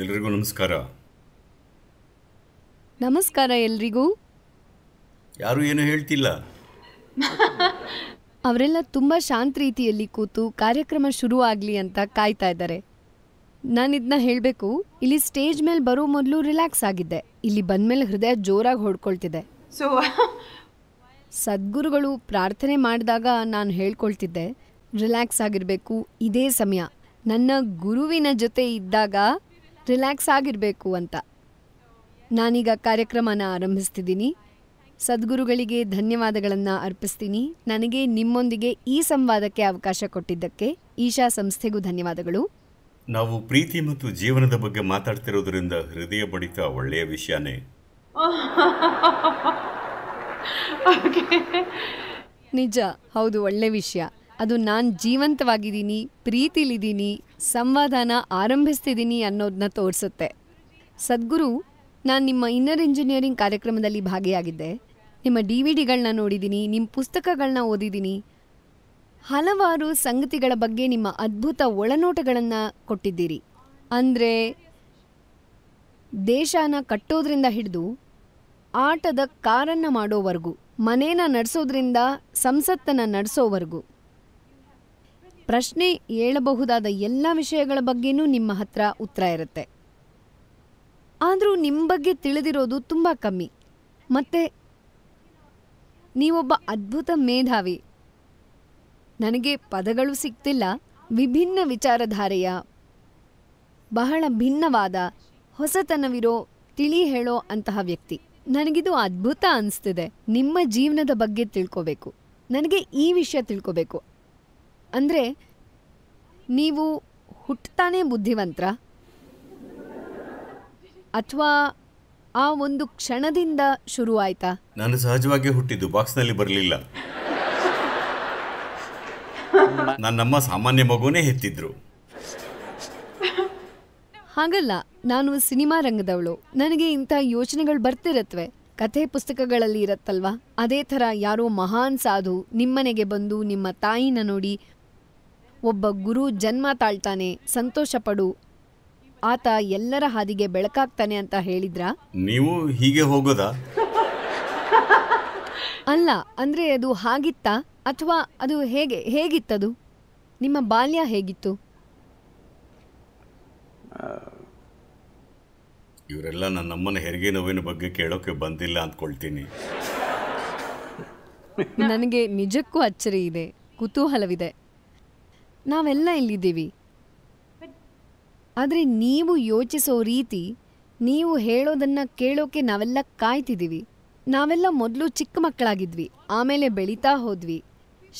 ಎಲ್ರಿಗೂ ನಮಸ್ಕಾರ ನಮಸ್ಕಾರ ಎಲ್ರಿಗೂ ಯಾರು ಏನು ಹೇಳ್ತಿಲ್ಲ ಅವರೆಲ್ಲ ತುಂಬಾ ಶಾಂತ ರೀತಿಯಲ್ಲಿ ಕೂತು ಕಾರ್ಯಕ್ರಮ ಶುರು ಆಗ್ಲಿ ಅಂತ ಕಾಯ್ತಾ ಇದ್ದಾರೆ ನಾನು ಇದನ್ನ ಹೇಳಬೇಕು ಇಲ್ಲಿ ಸ್ಟೇಜ್ ಮೇಲೆ ಬರೋ ಮೊದಲು ರಿಲ್ಯಾಕ್ಸ್ ಆಗಿದ್ದೆ ಇಲ್ಲಿ ಬಂದ್ಮೇಲೆ ಹೃದಯ ಜೋರಾಗಿ ಹೊಡ್ಕೊಳ್ತಿದೆ ಸೊ ಸದ್ಗುರುಗಳು ಪ್ರಾರ್ಥನೆ ಮಾಡಿದಾಗ ನಾನು ಹೇಳ್ಕೊಳ್ತಿದ್ದೆ ರಿಲ್ಯಾಕ್ಸ್ ಆಗಿರಬೇಕು ಇದೇ ಸಮಯ ನನ್ನ ಗುರುವಿನ ಜೊತೆ ಇದ್ದಾಗ ರಿಲ್ಯಾಕ್ಸ್ ಆಗಿರಬೇಕು ಅಂತ. ನಾನೀಗ ಕಾರ್ಯಕ್ರಮನ ಆರಂಭಿಸ್ತಿದ್ದೀನಿ ಸದ್ಗುರುಗಳಿಗೆ ಧನ್ಯವಾದಗಳನ್ನು ಅರ್ಪಿಸ್ತೀನಿ ನನಗೆ ನಿಮ್ಮೊಂದಿಗೆ ಈ ಸಂವಾದಕ್ಕೆ ಅವಕಾಶ ಕೊಟ್ಟಿದ್ದಕ್ಕೆ, ಈಶಾ ಸಂಸ್ಥೆಗೂ ಧನ್ಯವಾದಗಳು. ನಾವು ಪ್ರೀತಿ ಮತ್ತು ಜೀವನದ ಬಗ್ಗೆ ಮಾತಾಡ್ತಿರೋದ್ರಿಂದ ಹೃದಯ ಬಡಿತ ಒಳ್ಳೆಯ ವಿಷಯನೇ. ನಿಜ, ಹೌದು ಒಳ್ಳೆ ವಿಷಯ. ಅದು ನಾನು ಜೀವಂತವಾಗಿದ್ದೀನಿ ಪ್ರೀತಿಲಿದ್ದೀನಿ ಸಂವಾದನ ಆರಂಭಿಸ್ತಿದ್ದೀನಿ ಅನ್ನೋದನ್ನ ತೋರಿಸುತ್ತೆ ಸದ್ಗುರು, ನಾನು ನಿಮ್ಮ ಇನ್ನರ್ ಇಂಜಿನಿಯರಿಂಗ್ ಕಾರ್ಯಕ್ರಮದಲ್ಲಿ ಭಾಗಿಯಾಗಿದ್ದೆ, ನಿಮ್ಮ ಡಿ ವಿ ಡಿಗಳನ್ನ ನೋಡಿದ್ದೀನಿ ನಿಮ್ಮ ಪುಸ್ತಕಗಳನ್ನ ಓದಿದ್ದೀನಿ ಹಲವಾರು ಸಂಗತಿಗಳ ಬಗ್ಗೆ ನಿಮ್ಮ ಅದ್ಭುತ ಒಳನೋಟಗಳನ್ನು ಕೊಟ್ಟಿದ್ದೀರಿ. ಅಂದರೆ ದೇಶನ ಕಟ್ಟೋದ್ರಿಂದ ಹಿಡಿದು ಆಟದ ಕಾರನ್ನು ಮಾಡೋವರೆಗೂ ಮನೆನ ನಡೆಸೋದ್ರಿಂದ ಸಂಸತ್ತನ್ನು ನಡೆಸೋವರೆಗೂ ಪ್ರಶ್ನೆ ಏಳಬಹುದಾದ ಎಲ್ಲ ವಿಷಯಗಳ ಬಗ್ಗೆನೂ ನಿಮ್ಮ ಹತ್ರ ಉತ್ತರ ಇರತ್ತೆ, ಆದ್ರೂ ನಿಮ್ ಬಗ್ಗೆ ತಿಳಿದಿರೋದು ತುಂಬಾ ಕಮ್ಮಿ ಮತ್ತೆ ನೀವೊಬ್ಬ ಅದ್ಭುತ ಮೇಧಾವಿ! ನನಗೆ ಪದಗಳು ಸಿಗ್ತಿಲ್ಲ, ವಿಭಿನ್ನ ವಿಚಾರಧಾರೆಯ, ಬಹಳ ಭಿನ್ನವಾದ, ಹೊಸತನವಿರೋ, ತಿಳಿ ಹೇಳೋ ಅಂತಹ ವ್ಯಕ್ತಿ. ನನಗಿದು ಅದ್ಭುತ ಅನ್ಸ್ತಿದೆ. ನಿಮ್ಮ ಜೀವನದ ಬಗ್ಗೆ ತಿಳ್ಕೋಬೇಕು, ನನಗೆ ಈ ವಿಷಯ ತಿಳ್ಕೋಬೇಕು. ಅಂದ್ರೆ, ನೀವು ಹುಟ್ಟತಾನೆ ಬುದ್ಧಿವಂತ್ರ ಅಥವಾ ಆ ಒಂದು ಕ್ಷಣದಿಂದ ಶುರು ಆಯ್ತಾ? ನಾನು ಸಹಜವಾಗಿ ಹುಟ್ಟಿದ್ದು, ಬಾಕ್ಸ್‌ನಲ್ಲಿ ಬರ್ಲಿಲ್ಲ. ನನ್ನಮ್ಮ ಸಾಮಾನ್ಯ ಮಗುನೇ ಹೆತ್ತಿದ್ರು. ಹಾಗಲ್ಲ, ನಾನು ಸಿನಿಮಾ ರಂಗದವಳು ನನಗೆ ಇಂತ ಯೋಚನೆಗಳು ಬರ್ತಿರತ್ವೆ. ಕಥೆ ಪುಸ್ತಕಗಳಲ್ಲಿ ಇರತ್ತಲ್ವಾ, ಅದೇ ಥರ ಯಾರೋ ಮಹಾನ್ ಸಾಧು ನಿಮ್ಮನೆಗೆ ಬಂದು ನಿಮ್ಮ ತಾಯಿನ ನೋಡಿ ಒಬ್ಬ ಗುರು ಜನ್ಮ ತಾಳ್ತಾನೆ, ಸಂತೋಷಪಡು, ಆತ ಎಲ್ಲರ ಹಾದಿಗೆ ಬೆಳಕಾಗ್ತಾನೆ ಅಂತ ಹೇಳಿದ್ರಾ? ನೀವು ಹೀಗೆ ಹೋಗೋದಾ? ಅಲ್ಲ, ಅಂದ್ರೆ ಅದು ಹಾಗಿತ್ತಾ ಅಥವಾ ಅದು ಹೇಗೆ ಹೇಗಿತ್ತದು? ನಿಮ್ಮ ಬಾಲ್ಯ ಹೇಗಿತ್ತು? ಇವರೆಲ್ಲ ನನ್ನಮ್ಮನ ಹೆರಿಗೆ ನೋವಿನ ಬಗ್ಗೆ ಕೇಳೋಕೆ ಬಂದಿಲ್ಲ ಅಂದ್ಕೊಳ್ತೀನಿ ನನಗೆ ನಿಜಕ್ಕೂ ಅಚ್ಚರಿ ಇದೆ ಕುತೂಹಲವಿದೆ ನಾವೆಲ್ಲ ಇಲ್ಲಿದ್ದೀವಿ. ಆದ್ರೆ ನೀವು ಯೋಚಿಸೋ ರೀತಿ, ನೀವು ಹೇಳೋದನ್ನ ಕೇಳೋಕೆ ನಾವೆಲ್ಲ ಕಾಯ್ತಿದೀವಿ. ನಾವೆಲ್ಲ ಮೊದ್ಲು ಚಿಕ್ಕ ಮಕ್ಕಳಾಗಿದ್ವಿ ಆಮೇಲೆ ಬೆಳೀತಾ ಹೋದ್ವಿ,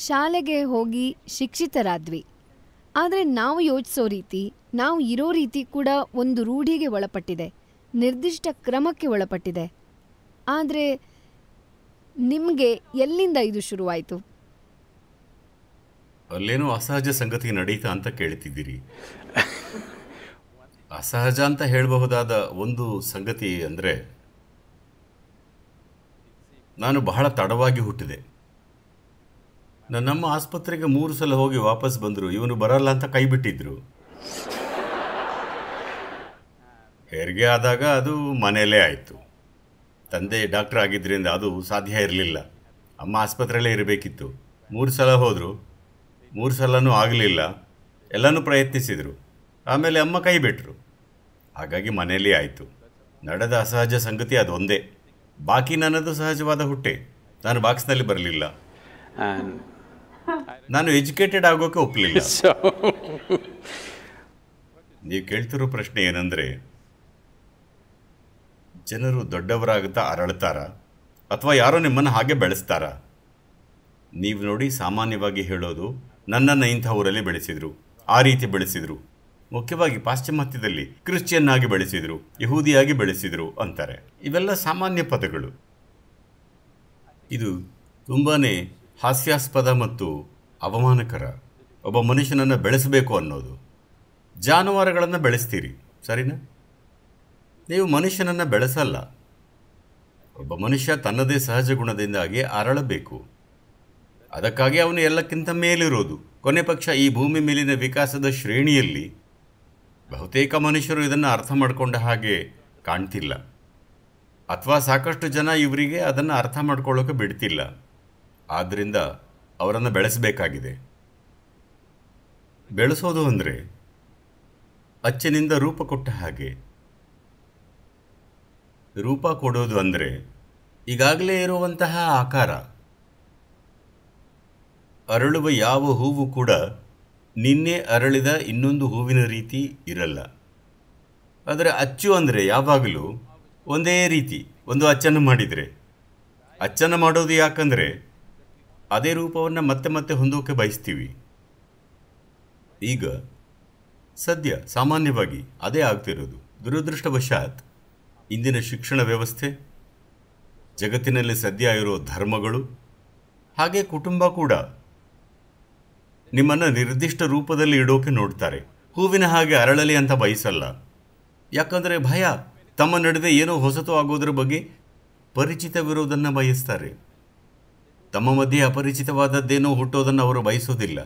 ಶಾಲೆಗೆ ಹೋಗಿ ಶಿಕ್ಷಿತರಾದ್ವಿ. ಆದ್ರೆ ನಾವು ಯೋಚಿಸೋ ರೀತಿ, ನಾವು ಇರೋ ರೀತಿ ಕೂಡ ಒಂದು ರೂಢಿಗೆ ಒಳಪಟ್ಟಿದೆ, ನಿರ್ದಿಷ್ಟ ಕ್ರಮಕ್ಕೆ ಒಳಪಟ್ಟಿದೆ. ಆದ್ರೆ ನಿಮ್ಗೆ ಎಲ್ಲಿಂದ ಇದು ಶುರುವಾಯ್ತು? ಅಲ್ಲೇನೋ ಅಸಹಜ ಸಂಗತಿ ನಡೀತಾ ಅಂತ ಕೇಳ್ತಿದ್ದೀರಿ ಅಸಹಜ ಅಂತ ಹೇಳಬಹುದಾದ ಒಂದು ಸಂಗತಿ ಅಂದರೆ ನಾನು ಬಹಳ ತಡವಾಗಿ ಹುಟ್ಟಿದೆ ನನ್ನಮ್ಮ ಆಸ್ಪತ್ರೆಗೆ ಮೂರು ಸಲ ಹೋಗಿ ವಾಪಸ್ ಬಂದರು ಇವನು ಬರಲ್ಲ ಅಂತ ಕೈ ಬಿಟ್ಟಿದ್ರು ಹೆರಿಗೆ ಆದಾಗ ಅದು ಮನೆಯಲ್ಲೇ ಆಯಿತು ತಂದೆ ಡಾಕ್ಟರ್ ಆಗಿದ್ದರಿಂದ ಅದು ಸಾಧ್ಯ ಇರಲಿಲ್ಲ ಅಮ್ಮ ಆಸ್ಪತ್ರೆಯಲ್ಲೇ ಇರಬೇಕಿತ್ತು ಮೂರು ಸಲ ಹೋದರು ಮೂರು ಸಲವೂ ಆಗಲಿಲ್ಲ ಎಲ್ಲನೂ ಪ್ರಯತ್ನಿಸಿದರು ಆಮೇಲೆ ಅಮ್ಮ ಕೈ ಬಿಟ್ಟರು ಹಾಗಾಗಿ ಮನೆಯಲ್ಲಿ ಆಯಿತು ನಡೆದ ಅಸಹಜ ಸಂಗತಿ ಅದೊಂದೇ ಬಾಕಿ ನನ್ನದು ಸಹಜವಾದ ಹುಟ್ಟೆ ನಾನು ಬಾಕ್ಸ್ನಲ್ಲಿ ಬರಲಿಲ್ಲ ನಾನು ಎಜುಕೇಟೆಡ್ ಆಗೋಕೆ ಒಪ್ಪಲಿಲ್ಲ ನೀವು ಕೇಳ್ತಿರೋ ಪ್ರಶ್ನೆ ಏನಂದರೆ ಜನರು ದೊಡ್ಡವರಾಗುತ್ತಾ ಅರಳ್ತಾರ ಅಥವಾ ಯಾರೋ ನಿಮ್ಮನ್ನು ಹಾಗೆ ಬೆಳೆಸ್ತಾರ ನೀವು ನೋಡಿ ಸಾಮಾನ್ಯವಾಗಿ ಹೇಳೋದು ನನ್ನನ್ನು ಇಂಥ ಊರಲ್ಲಿ ಬೆಳೆಸಿದರು ಆ ರೀತಿ ಬೆಳೆಸಿದರು ಮುಖ್ಯವಾಗಿ ಪಾಶ್ಚಿಮಾತ್ಯದಲ್ಲಿ ಕ್ರಿಶ್ಚಿಯನ್ ಆಗಿ ಬೆಳೆಸಿದರು ಯಹೂದಿಯಾಗಿ ಬೆಳೆಸಿದರು ಅಂತಾರೆ ಇವೆಲ್ಲ ಸಾಮಾನ್ಯ ಪದಗಳು ಇದು ತುಂಬಾ ಹಾಸ್ಯಾಸ್ಪದ ಮತ್ತು ಅವಮಾನಕರ ಒಬ್ಬ ಮನುಷ್ಯನನ್ನು ಬೆಳೆಸಬೇಕು ಅನ್ನೋದು ಜಾನುವಾರುಗಳನ್ನು ಬೆಳೆಸ್ತೀರಿ ಸರಿನಾ ನೀವು ಮನುಷ್ಯನನ್ನು ಬೆಳೆಸಲ್ಲ ಒಬ್ಬ ಮನುಷ್ಯ ತನ್ನದೇ ಸಹಜ ಗುಣದಿಂದಾಗಿ ಅರಳಬೇಕು ಅದಕ್ಕಾಗಿ ಅವನು ಎಲ್ಲಕ್ಕಿಂತ ಮೇಲಿರೋದು ಕೊನೆ ಪಕ್ಷ ಈ ಭೂಮಿ ಮೇಲಿನ ವಿಕಾಸದ ಶ್ರೇಣಿಯಲ್ಲಿ ಬಹುತೇಕ ಮನುಷ್ಯರು ಇದನ್ನು ಅರ್ಥ ಮಾಡಿಕೊಂಡ ಹಾಗೆ ಕಾಣ್ತಿಲ್ಲ ಅಥವಾ ಸಾಕಷ್ಟು ಜನ ಇವರಿಗೆ ಅದನ್ನು ಅರ್ಥ ಮಾಡ್ಕೊಳ್ಳೋಕೆ ಬಿಡ್ತಿಲ್ಲ ಆದ್ದರಿಂದ ಅವರನ್ನು ಬೆಳೆಸಬೇಕಾಗಿದೆ ಬೆಳೆಸೋದು ಅಂದರೆ ಅಚ್ಚಿನಿಂದ ರೂಪ ಕೊಟ್ಟ ಹಾಗೆ ರೂಪ ಕೊಡೋದು ಅಂದರೆ ಈಗಾಗಲೇ ಇರುವಂತಹ ಆಕಾರ ಅರಳುವ ಯಾವ ಹೂವು ಕೂಡ ನಿನ್ನೆ ಅರಳಿದ ಇನ್ನೊಂದು ಹೂವಿನ ರೀತಿ ಇರಲ್ಲ ಆದರೆ ಅಚ್ಚು ಅಂದರೆ ಯಾವಾಗಲೂ ಒಂದೇ ರೀತಿ ಒಂದು ಅಚ್ಚನ್ನು ಮಾಡಿದರೆ ಅಚ್ಚನ್ನು ಮಾಡೋದು ಯಾಕಂದರೆ ಅದೇ ರೂಪವನ್ನು ಮತ್ತೆ ಮತ್ತೆ ಹೊಂದೋಕೆ ಬಯಸ್ತೀವಿ ಈಗ ಸದ್ಯ ಸಾಮಾನ್ಯವಾಗಿ ಅದೇ ಆಗ್ತಿರೋದು ದುರದೃಷ್ಟವಶಾತ್ ಇಂದಿನ ಶಿಕ್ಷಣ ವ್ಯವಸ್ಥೆ ಜಗತ್ತಿನಲ್ಲಿ ಸದ್ಯ ಇರೋ ಧರ್ಮಗಳು ಹಾಗೆ ಕುಟುಂಬ ಕೂಡ ನಿಮ್ಮನ್ನು ನಿರ್ದಿಷ್ಟ ರೂಪದಲ್ಲಿ ಇಡೋಕೆ ನೋಡ್ತಾರೆ ಹೂವಿನ ಹಾಗೆ ಅರಳಲಿ ಅಂತ ಬಯಸಲ್ಲ ಯಾಕಂದರೆ ಭಯ ತಮ್ಮ ನಡುವೆ ಏನೋ ಹೊಸತು ಆಗೋದ್ರ ಬಗ್ಗೆ ಪರಿಚಿತವಿರೋದನ್ನು ಬಯಸ್ತಾರೆ ತಮ್ಮ ಮಧ್ಯೆ ಅಪರಿಚಿತವಾದದ್ದೇನೋ ಹುಟ್ಟೋದನ್ನು ಅವರು ಬಯಸೋದಿಲ್ಲ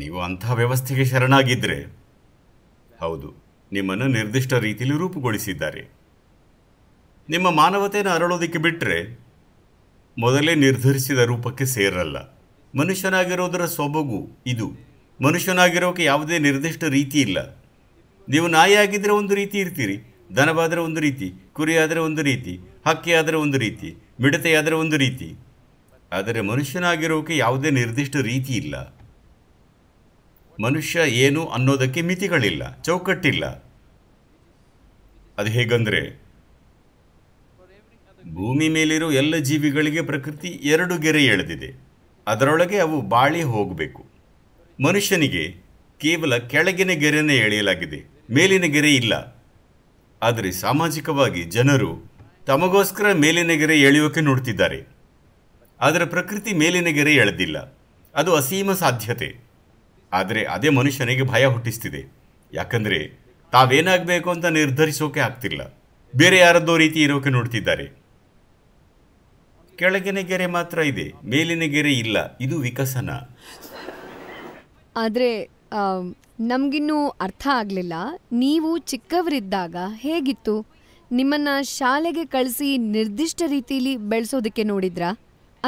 ನೀವು ಅಂಥ ವ್ಯವಸ್ಥೆಗೆ ಶರಣಾಗಿದ್ದರೆ ಹೌದು ನಿಮ್ಮನ್ನು ನಿರ್ದಿಷ್ಟ ರೀತಿಯಲ್ಲಿ ರೂಪುಗೊಳಿಸಿದ್ದಾರೆ ನಿಮ್ಮ ಮಾನವತೆಯನ್ನು ಅರಳೋದಕ್ಕೆ ಬಿಟ್ಟರೆ ಮೊದಲೇ ನಿರ್ಧರಿಸಿದ ರೂಪಕ್ಕೆ ಸೇರಲ್ಲ ಮನುಷ್ಯನಾಗಿರೋದರ ಸೊಬಗು ಇದು ಮನುಷ್ಯನಾಗಿರೋಕೆ ಯಾವುದೇ ನಿರ್ದಿಷ್ಟ ರೀತಿ ಇಲ್ಲ ನೀವು ನಾಯಿ ಆಗಿದ್ದರೆ ಒಂದು ರೀತಿ ಇರ್ತೀರಿ ದನವಾದರೆ ಒಂದು ರೀತಿ ಕುರಿಯಾದರೆ ಒಂದು ರೀತಿ ಹಕ್ಕಿ ಆದರೆ ಒಂದು ರೀತಿ ಮಿಡತೆಯಾದರೆ ಒಂದು ರೀತಿ ಆದರೆ ಮನುಷ್ಯನಾಗಿರೋಕೆ ಯಾವುದೇ ನಿರ್ದಿಷ್ಟ ರೀತಿ ಇಲ್ಲ ಮನುಷ್ಯ ಏನು ಅನ್ನೋದಕ್ಕೆ ಮಿತಿಗಳಿಲ್ಲ ಚೌಕಟ್ಟಿಲ್ಲ ಅದು ಹೇಗಂದರೆ ಭೂಮಿ ಮೇಲಿರೋ ಎಲ್ಲ ಜೀವಿಗಳಿಗೆ ಪ್ರಕೃತಿ ಎರಡು ಗೆರೆ ಎಳೆದಿದೆ ಅದರೊಳಗೆ ಅವು ಬಾಳಿ ಹೋಗಬೇಕು ಮನುಷ್ಯನಿಗೆ ಕೇವಲ ಕೆಳಗಿನ ಗೆರೆಯನ್ನು ಎಳೆಯಲಾಗಿದೆ ಮೇಲಿನ ಗೆರೆ ಇಲ್ಲ ಆದರೆ ಸಾಮಾಜಿಕವಾಗಿ ಜನರು ತಮಗೋಸ್ಕರ ಮೇಲಿನ ಗೆರೆ ಎಳೆಯೋಕೆ ನೋಡ್ತಿದ್ದಾರೆ ಆದರೆ ಪ್ರಕೃತಿ ಮೇಲಿನ ಗೆರೆ ಎಳೆದಿಲ್ಲ ಅದು ಅಸೀಮ ಸಾಧ್ಯತೆ ಆದರೆ ಅದೇ ಮನುಷ್ಯನಿಗೆ ಭಯ ಹುಟ್ಟಿಸ್ತಿದೆ ಯಾಕಂದರೆ ತಾವೇನಾಗಬೇಕು ಅಂತ ನಿರ್ಧರಿಸೋಕೆ ಆಗ್ತಿಲ್ಲ ಬೇರೆ ಯಾರದ್ದೋ ರೀತಿ ಇರೋಕೆ ನೋಡ್ತಿದ್ದಾರೆ ಕೆಳಗಿನ ಗೆರೆ ಮಾತ್ರ ಇದೆ ಮೇಲಿನ ಗೆರೆ ಇಲ್ಲ ಇದು ವಿಕಸನ ಆದ್ರೆ ನಮಗಿನ್ನೂ ಅರ್ಥ ಆಗಲಿಲ್ಲ ನೀವು ಚಿಕ್ಕವರಿದ್ದಾಗ ಹೇಗಿತ್ತು ನಿಮ್ಮನ್ನ ಶಾಲೆಗೆ ಕಳಿಸಿ ನಿರ್ದಿಷ್ಟ ರೀತಿಯಲ್ಲಿ ಬೆಳೆಸೋದಕ್ಕೆ ನೋಡಿದ್ರಾ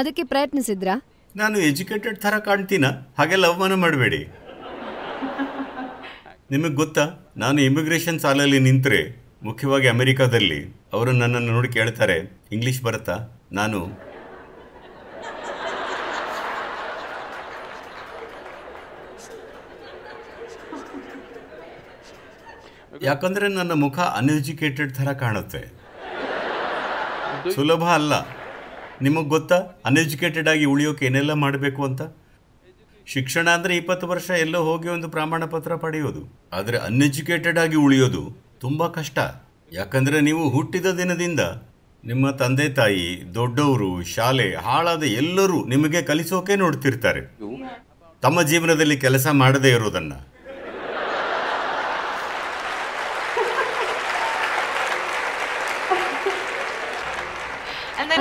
ಅದಕ್ಕೆ ಪ್ರಯತ್ನಿಸಿದ್ರಾ ನಾನು ಎಜುಕೇಟೆಡ್ ತರ ಕಾಣ್ತೀನ ಹಾಗೆ ಅವಮಾನ ಮಾಡಬೇಡಿ ನಿಮಗೆ ಗೊತ್ತಾ ನಾನು ಇಮಿಗ್ರೇಷನ್ ಸಾಲಲ್ಲಿ ನಿಂತರೆ ಮುಖ್ಯವಾಗಿ ಅಮೆರಿಕಾದಲ್ಲಿ ಅವರು ನನ್ನನ್ನು ನೋಡಿ ಕೇಳ್ತಾರೆ ಇಂಗ್ಲಿಷ್ ಬರುತ್ತಾ ನಾನು ಯಾಕಂದ್ರೆ ನನ್ನ ಮುಖ ಅನ್ಎಜುಕೇಟೆಡ್ ಥರ ಕಾಣುತ್ತೆ ಸುಲಭ ಅಲ್ಲ ನಿಮಗೆ ಗೊತ್ತಾ ಅನ್ಎಜುಕೇಟೆಡ್ ಆಗಿ ಉಳಿಯೋಕೆ ಏನೆಲ್ಲ ಮಾಡಬೇಕು ಅಂತ ಶಿಕ್ಷಣ ಅಂದರೆ ಇಪ್ಪತ್ತು ವರ್ಷ ಎಲ್ಲೋ ಹೋಗಿ ಒಂದು ಪ್ರಮಾಣ ಪತ್ರ ಪಡೆಯೋದು ಆದರೆ ಅನ್ಎಜುಕೇಟೆಡ್ ಆಗಿ ಉಳಿಯೋದು ತುಂಬ ಕಷ್ಟ ಯಾಕಂದರೆ ನೀವು ಹುಟ್ಟಿದ ದಿನದಿಂದ ನಿಮ್ಮ ತಂದೆ ತಾಯಿ ದೊಡ್ಡವರು ಶಾಲೆ ಹಾಳಾದ ಎಲ್ಲರೂ ನಿಮಗೆ ಕಲಿಸೋಕೆ ನೋಡ್ತಿರ್ತಾರೆ ತಮ್ಮ ಜೀವನದಲ್ಲಿ ಕೆಲಸ ಮಾಡದೇ ಇರೋದನ್ನ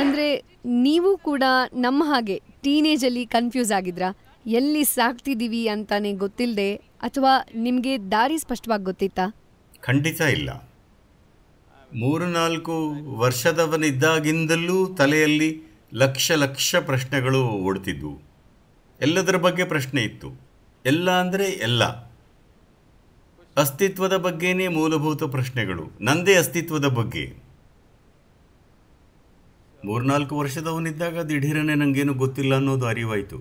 ಅಂದ್ರೆ ನೀವು ಕೂಡ ನಮ್ಮ ಹಾಗೆ ಟೀನೇಜ್ ಅಲ್ಲಿ ಕನ್ಫ್ಯೂಸ್ ಆಗಿದ್ರಾ ಎಲ್ಲಿ ಸಾಕ್ತಿದೀವಿ ಅಂತಾನೆ ಗೊತ್ತಿಲ್ಲದೆ ಅಥವಾ ನಿಮಗೆ ದಾರಿ ಸ್ಪಷ್ಟವಾಗಿ ಗೊತ್ತಿತ್ತಾ ಖಂಡಿತ ಇಲ್ಲ ಮೂರು ನಾಲ್ಕು ವರ್ಷದವನಿದ್ದಾಗಿಂದಲೂ ತಲೆಯಲ್ಲಿ ಲಕ್ಷ ಲಕ್ಷ ಪ್ರಶ್ನೆಗಳು ಓಡ್ತಿದ್ವು ಎಲ್ಲದರ ಬಗ್ಗೆ ಪ್ರಶ್ನೆ ಇತ್ತು ಎಲ್ಲ ಅಂದರೆ ಎಲ್ಲ ಅಸ್ತಿತ್ವದ ಬಗ್ಗೆನೇ ಮೂಲಭೂತ ಪ್ರಶ್ನೆಗಳು ನಂದೇ ಅಸ್ತಿತ್ವದ ಬಗ್ಗೆ ಮೂರ್ನಾಲ್ಕು ವರ್ಷದವನಿದ್ದಾಗ ದಿಢೀರನೆ ನನಗೇನು ಗೊತ್ತಿಲ್ಲ ಅನ್ನೋದು ಅರಿವಾಯಿತು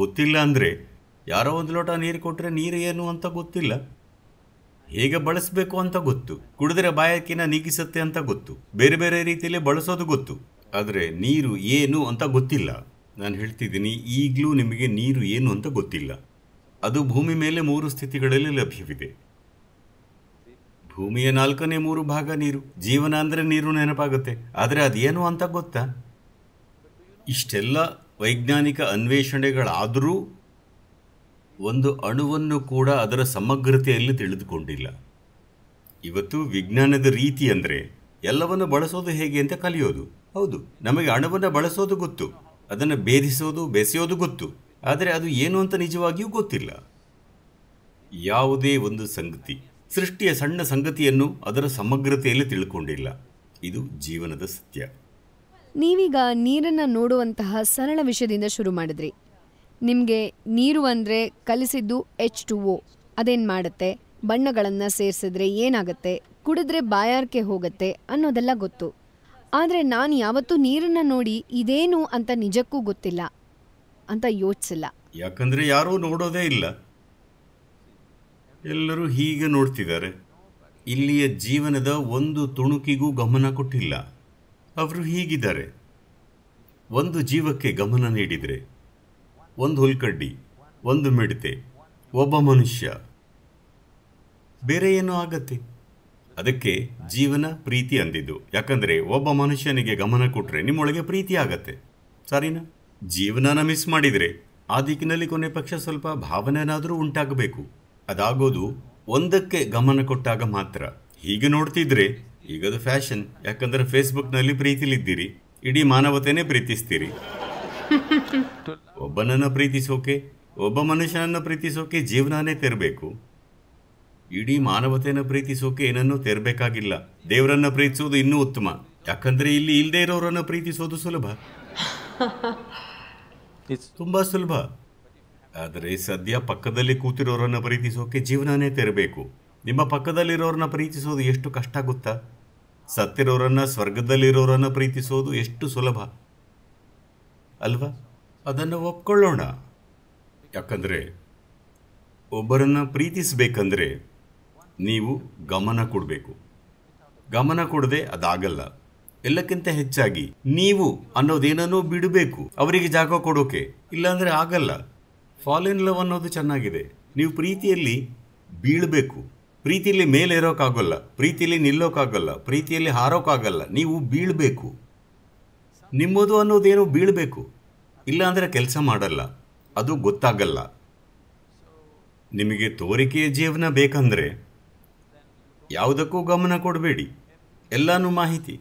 ಗೊತ್ತಿಲ್ಲ ಅಂದರೆ ಯಾರೋ ಒಂದು ಲೋಟ ನೀರು ಕೊಟ್ಟರೆ ನೀರು ಏನು ಅಂತ ಗೊತ್ತಿಲ್ಲ ಹೇಗೆ ಬಳಸಬೇಕು ಅಂತ ಗೊತ್ತು ಕುಡಿದ್ರೆ ಬಾಯಕಿನ ನೀಗಿಸುತ್ತೆ ಅಂತ ಗೊತ್ತು ಬೇರೆ ಬೇರೆ ರೀತಿಯಲ್ಲಿ ಬಳಸೋದು ಗೊತ್ತು ಆದರೆ ನೀರು ಏನು ಅಂತ ಗೊತ್ತಿಲ್ಲ ನಾನು ಹೇಳ್ತಿದ್ದೀನಿ ಈಗಲೂ ನಿಮಗೆ ನೀರು ಏನು ಅಂತ ಗೊತ್ತಿಲ್ಲ ಅದು ಭೂಮಿ ಮೇಲೆ ಮೂರು ಸ್ಥಿತಿಗಳಲ್ಲಿ ಲಭ್ಯವಿದೆ ಭೂಮಿಯ ನಾಲ್ಕನೇ ಮೂರು ಭಾಗ ನೀರು ಜೀವನ ಅಂದರೆ ನೀರು ನೆನಪಾಗುತ್ತೆ ಆದರೆ ಅದೇನು ಅಂತ ಗೊತ್ತಾ ಇಷ್ಟೆಲ್ಲ ವೈಜ್ಞಾನಿಕ ಅನ್ವೇಷಣೆಗಳಾದರೂ ಒಂದು ಅಣುವನ್ನು ಕೂಡ ಅದರ ಸಮಗ್ರತೆಯಲ್ಲಿ ತಿಳಿದುಕೊಂಡಿಲ್ಲ ಇವತ್ತು ವಿಜ್ಞಾನದ ರೀತಿ ಅಂದರೆ ಎಲ್ಲವನ್ನು ಬಳಸೋದು ಹೇಗೆ ಅಂತ ಕಲಿಯೋದು ಹೌದು ನಮಗೆ ಅಣುವನ್ನು ಬಳಸೋದು ಗೊತ್ತು ಅದನ್ನು ಭೇದಿಸೋದು ಬೆಸೆಯೋದು ಗೊತ್ತು ಆದರೆ ಅದು ಏನು ಅಂತ ನಿಜವಾಗಿಯೂ ಗೊತ್ತಿಲ್ಲ ಯಾವುದೇ ಒಂದು ಸಂಗತಿ ಸೃಷ್ಟಿಯ ಸಣ್ಣ ಸಂಗತಿಯನ್ನು ಅದರ ಸಮಗ್ರತೆಯಲ್ಲಿ ತಿಳ್ಕೊಂಡಿಲ್ಲ ಇದು ಜೀವನದ ಸತ್ಯ ನೀವೀಗ ನೀರನ್ನು ನೋಡುವಂತಹ ಸರಳ ವಿಷಯದಿಂದ ಶುರು ಮಾಡಿದ್ರಿ ನಿಮ್ಗೆ ನೀರು ಅಂದ್ರೆ ಕಲಿಸಿದ್ದು ಓ ಅದೇನ್ ಮಾಡತ್ತೆ, ಬಣ್ಣಗಳನ್ನ ಸೇರ್ಸಿದ್ರೆ ಏನಾಗತ್ತೆ, ಕುಡಿದ್ರೆ ಬಾಯಾರ್ಕೆ ಹೋಗತ್ತೆ ಅನ್ನೋದೆಲ್ಲ ಗೊತ್ತು, ಆದ್ರೆ ನಾನ್ ಯಾವತ್ತೂ ನೀರನ್ನ ನೋಡಿ ಇದೇನು ಅಂತ ನಿಜಕ್ಕೂ ಗೊತ್ತಿಲ್ಲ ಅಂತ ಯೋಚಿಸಿಲ್ಲ ಯಾಕಂದ್ರೆ ಯಾರೂ ನೋಡೋದೇ ಇಲ್ಲ. ಎಲ್ಲರೂ ಹೀಗೆ ನೋಡ್ತಿದ್ದಾರೆ ಇಲ್ಲಿಯ ಜೀವನದ ಒಂದು ತುಣುಕಿಗೂ ಗಮನ ಕೊಟ್ಟಿಲ್ಲ. ಅವರು ಹೀಗಿದ್ದಾರೆ ಒಂದು ಜೀವಕ್ಕೆ ಗಮನ ನೀಡಿದ್ರೆ ಒಂದು ಹುಲ್ಕಡ್ಡಿ ಒಂದು ಮಿಡತೆ ಒಬ್ಬ ಮನುಷ್ಯ ಬೇರೆ ಏನೋ ಆಗತ್ತೆ ಅದಕ್ಕೆ ಜೀವನ ಪ್ರೀತಿ ಅಂದಿದ್ದು ಯಾಕಂದರೆ ಒಬ್ಬ ಮನುಷ್ಯನಿಗೆ ಗಮನ ಕೊಟ್ಟರೆ ನಿಮ್ಮೊಳಗೆ ಪ್ರೀತಿ ಆಗತ್ತೆ ಸರಿನಾ ಜೀವನನ ಮಿಸ್ ಮಾಡಿದರೆ ಆ ದಿಕ್ಕಿನಲ್ಲಿ ಕೊನೆ ಪಕ್ಷ ಸ್ವಲ್ಪ ಭಾವನೆನಾದರೂ ಉಂಟಾಗಬೇಕು ಅದಾಗೋದು ಒಂದಕ್ಕೆ ಗಮನ ಕೊಟ್ಟಾಗ ಮಾತ್ರ ಹೀಗೆ ನೋಡ್ತಿದ್ರೆ ಈಗದು ಫ್ಯಾಷನ್ ಯಾಕಂದರೆ ಫೇಸ್ಬುಕ್ನಲ್ಲಿ ಪ್ರೀತಿಲಿದ್ದೀರಿ ಇಡೀ ಮಾನವತೆಯೇ ಪ್ರೀತಿಸ್ತೀರಿ ಒಬ್ಬನನ್ನು ಪ್ರೀತಿಸೋಕೆ ಒಬ್ಬ ಮನುಷ್ಯನನ್ನು ಪ್ರೀತಿಸೋಕೆ ಜೀವನನೇ ತೆರಬೇಕು ಇಡೀ ಮಾನವತೆಯನ್ನು ಪ್ರೀತಿಸೋಕೆ ಏನನ್ನೂ ತೆರಬೇಕಾಗಿಲ್ಲ ದೇವರನ್ನು ಪ್ರೀತಿಸೋದು ಇನ್ನೂ ಉತ್ತಮ ಯಾಕಂದ್ರೆ ಇಲ್ಲಿ ಇಲ್ಲದೆ ಇರೋರನ್ನು ಪ್ರೀತಿಸೋದು ಸುಲಭ ತುಂಬಾ ಸುಲಭ ಆದರೆ ಸದ್ಯ ಪಕ್ಕದಲ್ಲಿ ಕೂತಿರೋರನ್ನು ಪ್ರೀತಿಸೋಕೆ ಜೀವನನೇ ತೆರಬೇಕು ನಿಮ್ಮ ಪಕ್ಕದಲ್ಲಿರೋರನ್ನ ಪ್ರೀತಿಸೋದು ಎಷ್ಟು ಕಷ್ಟ ಗೊತ್ತಾ ಸತ್ತಿರೋರನ್ನ ಸ್ವರ್ಗದಲ್ಲಿರೋರನ್ನ ಪ್ರೀತಿಸೋದು ಎಷ್ಟು ಸುಲಭ ಅಲ್ವಾ ಅದನ್ನು ಒಪ್ಕೊಳ್ಳೋಣ ಯಾಕಂದರೆ ಒಬ್ಬರನ್ನು ಪ್ರೀತಿಸಬೇಕಂದ್ರೆ ನೀವು ಗಮನ ಕೊಡಬೇಕು ಗಮನ ಕೊಡದೆ ಅದಾಗಲ್ಲ ಎಲ್ಲಕ್ಕಿಂತ ಹೆಚ್ಚಾಗಿ ನೀವು ಅನ್ನೋದೇನೋ ಬಿಡಬೇಕು ಅವರಿಗೆ ಜಾಗ ಕೊಡೋಕೆ ಇಲ್ಲಾಂದರೆ ಆಗಲ್ಲ ಫಾಲ್ ಇನ್ ಲವ್ ಅನ್ನೋದು ಚೆನ್ನಾಗಿದೆ ನೀವು ಪ್ರೀತಿಯಲ್ಲಿ ಬೀಳಬೇಕು ಪ್ರೀತಿಯಲ್ಲಿ ಮೇಲೆ ಇರೋಕ್ಕಾಗಲ್ಲ ಪ್ರೀತಿಯಲ್ಲಿ ನಿಲ್ಲೋಕ್ಕಾಗಲ್ಲ ಪ್ರೀತಿಯಲ್ಲಿ ಹಾರೋಕ್ಕಾಗಲ್ಲ ನೀವು ಬೀಳಬೇಕು ನಿಮ್ಮದು ಅನ್ನೋದೇನು ಬೀಳಬೇಕು ಇಲ್ಲಾಂದರೆ ಕೆಲಸ ಮಾಡಲ್ಲ ಅದು ಗೊತ್ತಾಗಲ್ಲ ನಿಮಗೆ ತೋರಿಕೆಯ ಜೀವನ ಬೇಕಂದರೆ ಯಾವುದಕ್ಕೂ ಗಮನ ಕೊಡಬೇಡಿ ಎಲ್ಲನೂ ಮಾಹಿತಿ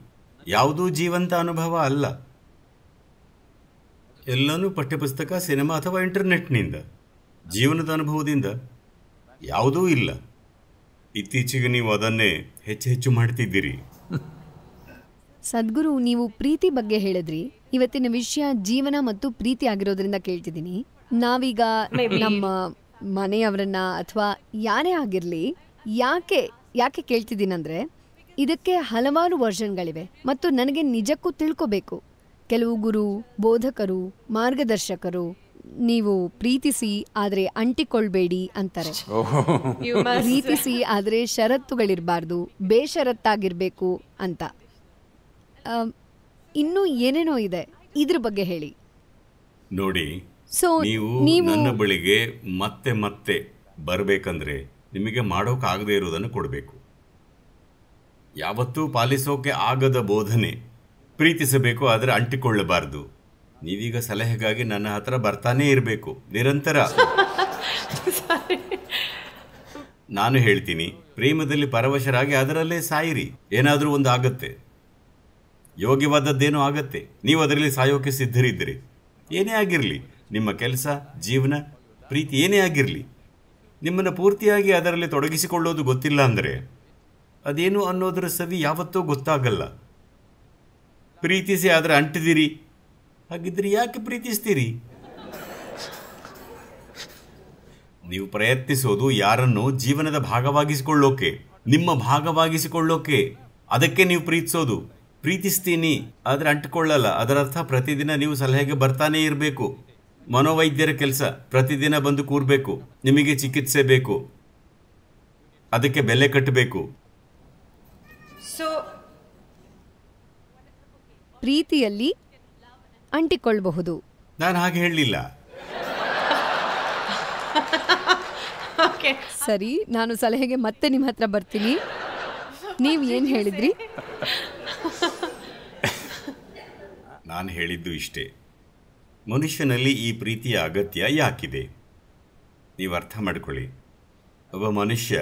ಯಾವುದೂ ಜೀವಂತ ಅನುಭವ ಅಲ್ಲ ಎಲ್ಲನೂ ಪಠ್ಯಪುಸ್ತಕ ಸಿನಿಮಾ ಅಥವಾ ಇಂಟರ್ನೆಟ್ನಿಂದ ಜೀವನದ ಅನುಭವದಿಂದ ಯಾವುದೂ ಇಲ್ಲ ಇತ್ತೀಚೆಗೆ ನೀವು ಅದನ್ನೇ ಹೆಚ್ಚು ಹೆಚ್ಚು ಮಾಡ್ತಿದ್ದೀರಿ ಸದ್ಗುರು ನೀವು ಪ್ರೀತಿ ಬಗ್ಗೆ ಹೇಳಿದ್ರಿ, ಇವತ್ತಿನ ವಿಷಯ ಜೀವನ ಮತ್ತು ಪ್ರೀತಿ ಆಗಿರೋದ್ರಿಂದ ಕೇಳ್ತಿದೀನಿ. ನಾವೀಗ ನಮ್ಮ ಮನೆಯವ್ರನ್ನ ಅಥವಾ ಯಾರೇ ಆಗಿರ್ಲಿ ಯಾಕೆ ಯಾಕೆ ಅಂದ್ರೆ ಇದಕ್ಕೆ ಹಲವಾರು ವರ್ಷನ್‌ಗಳಿವೆ ಮತ್ತು ನನಗೆ ನಿಜಕ್ಕೂ ತಿಳ್ಕೊಬೇಕು ಕೆಲವು ಗುರು, ಬೋಧಕರು, ಮಾರ್ಗದರ್ಶಕರು ನೀವು ಪ್ರೀತಿಸಿ ಆದ್ರೆ ಅಂಟಿಕೊಳ್ಬೇಡಿ ಅಂತಾರೆ. ಪ್ರೀತಿಸಿ ಆದ್ರೆ ಷರತ್ತುಗಳಿರ್ಬಾರ್ದು, ಬೇಷರತ್ತಾಗಿರ್ಬೇಕು ಅಂತ. ಇನ್ನು ಏನೇನೋ ಇದೆ ಇದ್ರ ಬಗ್ಗೆ ಹೇಳಿ ನೋಡಿ ನೀವು ನನ್ನ ಬಳಿಗೆ ಮತ್ತೆ ಮತ್ತೆ ಬರಬೇಕಂದ್ರೆ ನಿಮಗೆ ಮಾಡೋಕ್ಕಾಗದೇ ಇರೋದನ್ನು ಕೊಡಬೇಕು ಯಾವತ್ತೂ ಪಾಲಿಸೋಕೆ ಆಗದ ಬೋಧನೆ ಪ್ರೀತಿಸಬೇಕು ಆದರೆ ಅಂಟಿಕೊಳ್ಳಬಾರದು ನೀವೀಗ ಸಲಹೆಗಾಗಿ ನನ್ನ ಹತ್ರ ಬರ್ತಾನೇ ಇರಬೇಕು ನಿರಂತರ ನಾನು ಹೇಳ್ತೀನಿ ಪ್ರೇಮದಲ್ಲಿ ಪರವಶರಾಗಿ ಅದರಲ್ಲೇ ಸಾಯಿರಿ ಏನಾದರೂ ಒಂದು ಆಗತ್ತೆ ಯೋಗ್ಯವಾದದ್ದೇನೂ ಆಗತ್ತೆ ನೀವು ಅದರಲ್ಲಿ ಸಾಯೋಕೆ ಸಿದ್ಧರಿದ್ದರೆ ಏನೇ ಆಗಿರಲಿ ನಿಮ್ಮ ಕೆಲಸ ಜೀವನ ಪ್ರೀತಿ ಏನೇ ಆಗಿರಲಿ ನಿಮ್ಮನ್ನು ಪೂರ್ತಿಯಾಗಿ ಅದರಲ್ಲಿ ತೊಡಗಿಸಿಕೊಳ್ಳೋದು ಗೊತ್ತಿಲ್ಲ ಅಂದರೆ ಅದೇನು ಅನ್ನೋದರ ಸವಿ ಯಾವತ್ತೂ ಗೊತ್ತಾಗಲ್ಲ ಪ್ರೀತಿಸಿ ಆದರೆ ಅಂಟಿದಿರಿ ಹಾಗಿದ್ರೆ ಯಾಕೆ ಪ್ರೀತಿಸ್ತೀರಿ ನೀವು ಪ್ರಯತ್ನಿಸೋದು ಯಾರನ್ನು ಜೀವನದ ಭಾಗವಾಗಿಸಿಕೊಳ್ಳೋಕೆ ನಿಮ್ಮ ಭಾಗವಾಗಿಸಿಕೊಳ್ಳೋಕೆ ಅದಕ್ಕೆ ನೀವು ಪ್ರೀತಿಸೋದು ಪ್ರೀತಿಸ್ತೀನಿ ಆದರೆ ಅಂಟ್ಕೊಳ್ಳಲ್ಲ ಅರ್ಥ ಪ್ರತಿದಿನ ನೀವು ಸಲಹೆಗೆ ಬರ್ತಾನೇ ಇರಬೇಕು ಮನೋವೈದ್ಯರ ಕೆಲಸ ಪ್ರತಿದಿನ ಬಂದು ಕೂರಬೇಕು ನಿಮಗೆ ಚಿಕಿತ್ಸೆ ಬೇಕು ಅದಕ್ಕೆ ಬೆಲೆ ಕಟ್ಟಬೇಕು ಸೊ ಪ್ರೀತಿಯಲ್ಲಿ ಅಂಟಿಕೊಳ್ಳಬಹುದು ನಾನು ಹಾಗೆ ಹೇಳಲಿಲ್ಲ ಸರಿ ನಾನು ಸಲಹೆಗೆ ಮತ್ತೆ ನಿಮ್ಮ ಹತ್ರ ಬರ್ತೀನಿ ನೀವು ಏನು ಹೇಳಿದ್ರಿ ನಾನು ಹೇಳಿದ್ದು ಇಷ್ಟೇ ಮನುಷ್ಯನಲ್ಲಿ ಈ ಪ್ರೀತಿಯ ಅಗತ್ಯ ಯಾಕಿದೆ ನೀವು ಅರ್ಥ ಮಾಡಿಕೊಳ್ಳಿ ಒಬ್ಬ ಮನುಷ್ಯ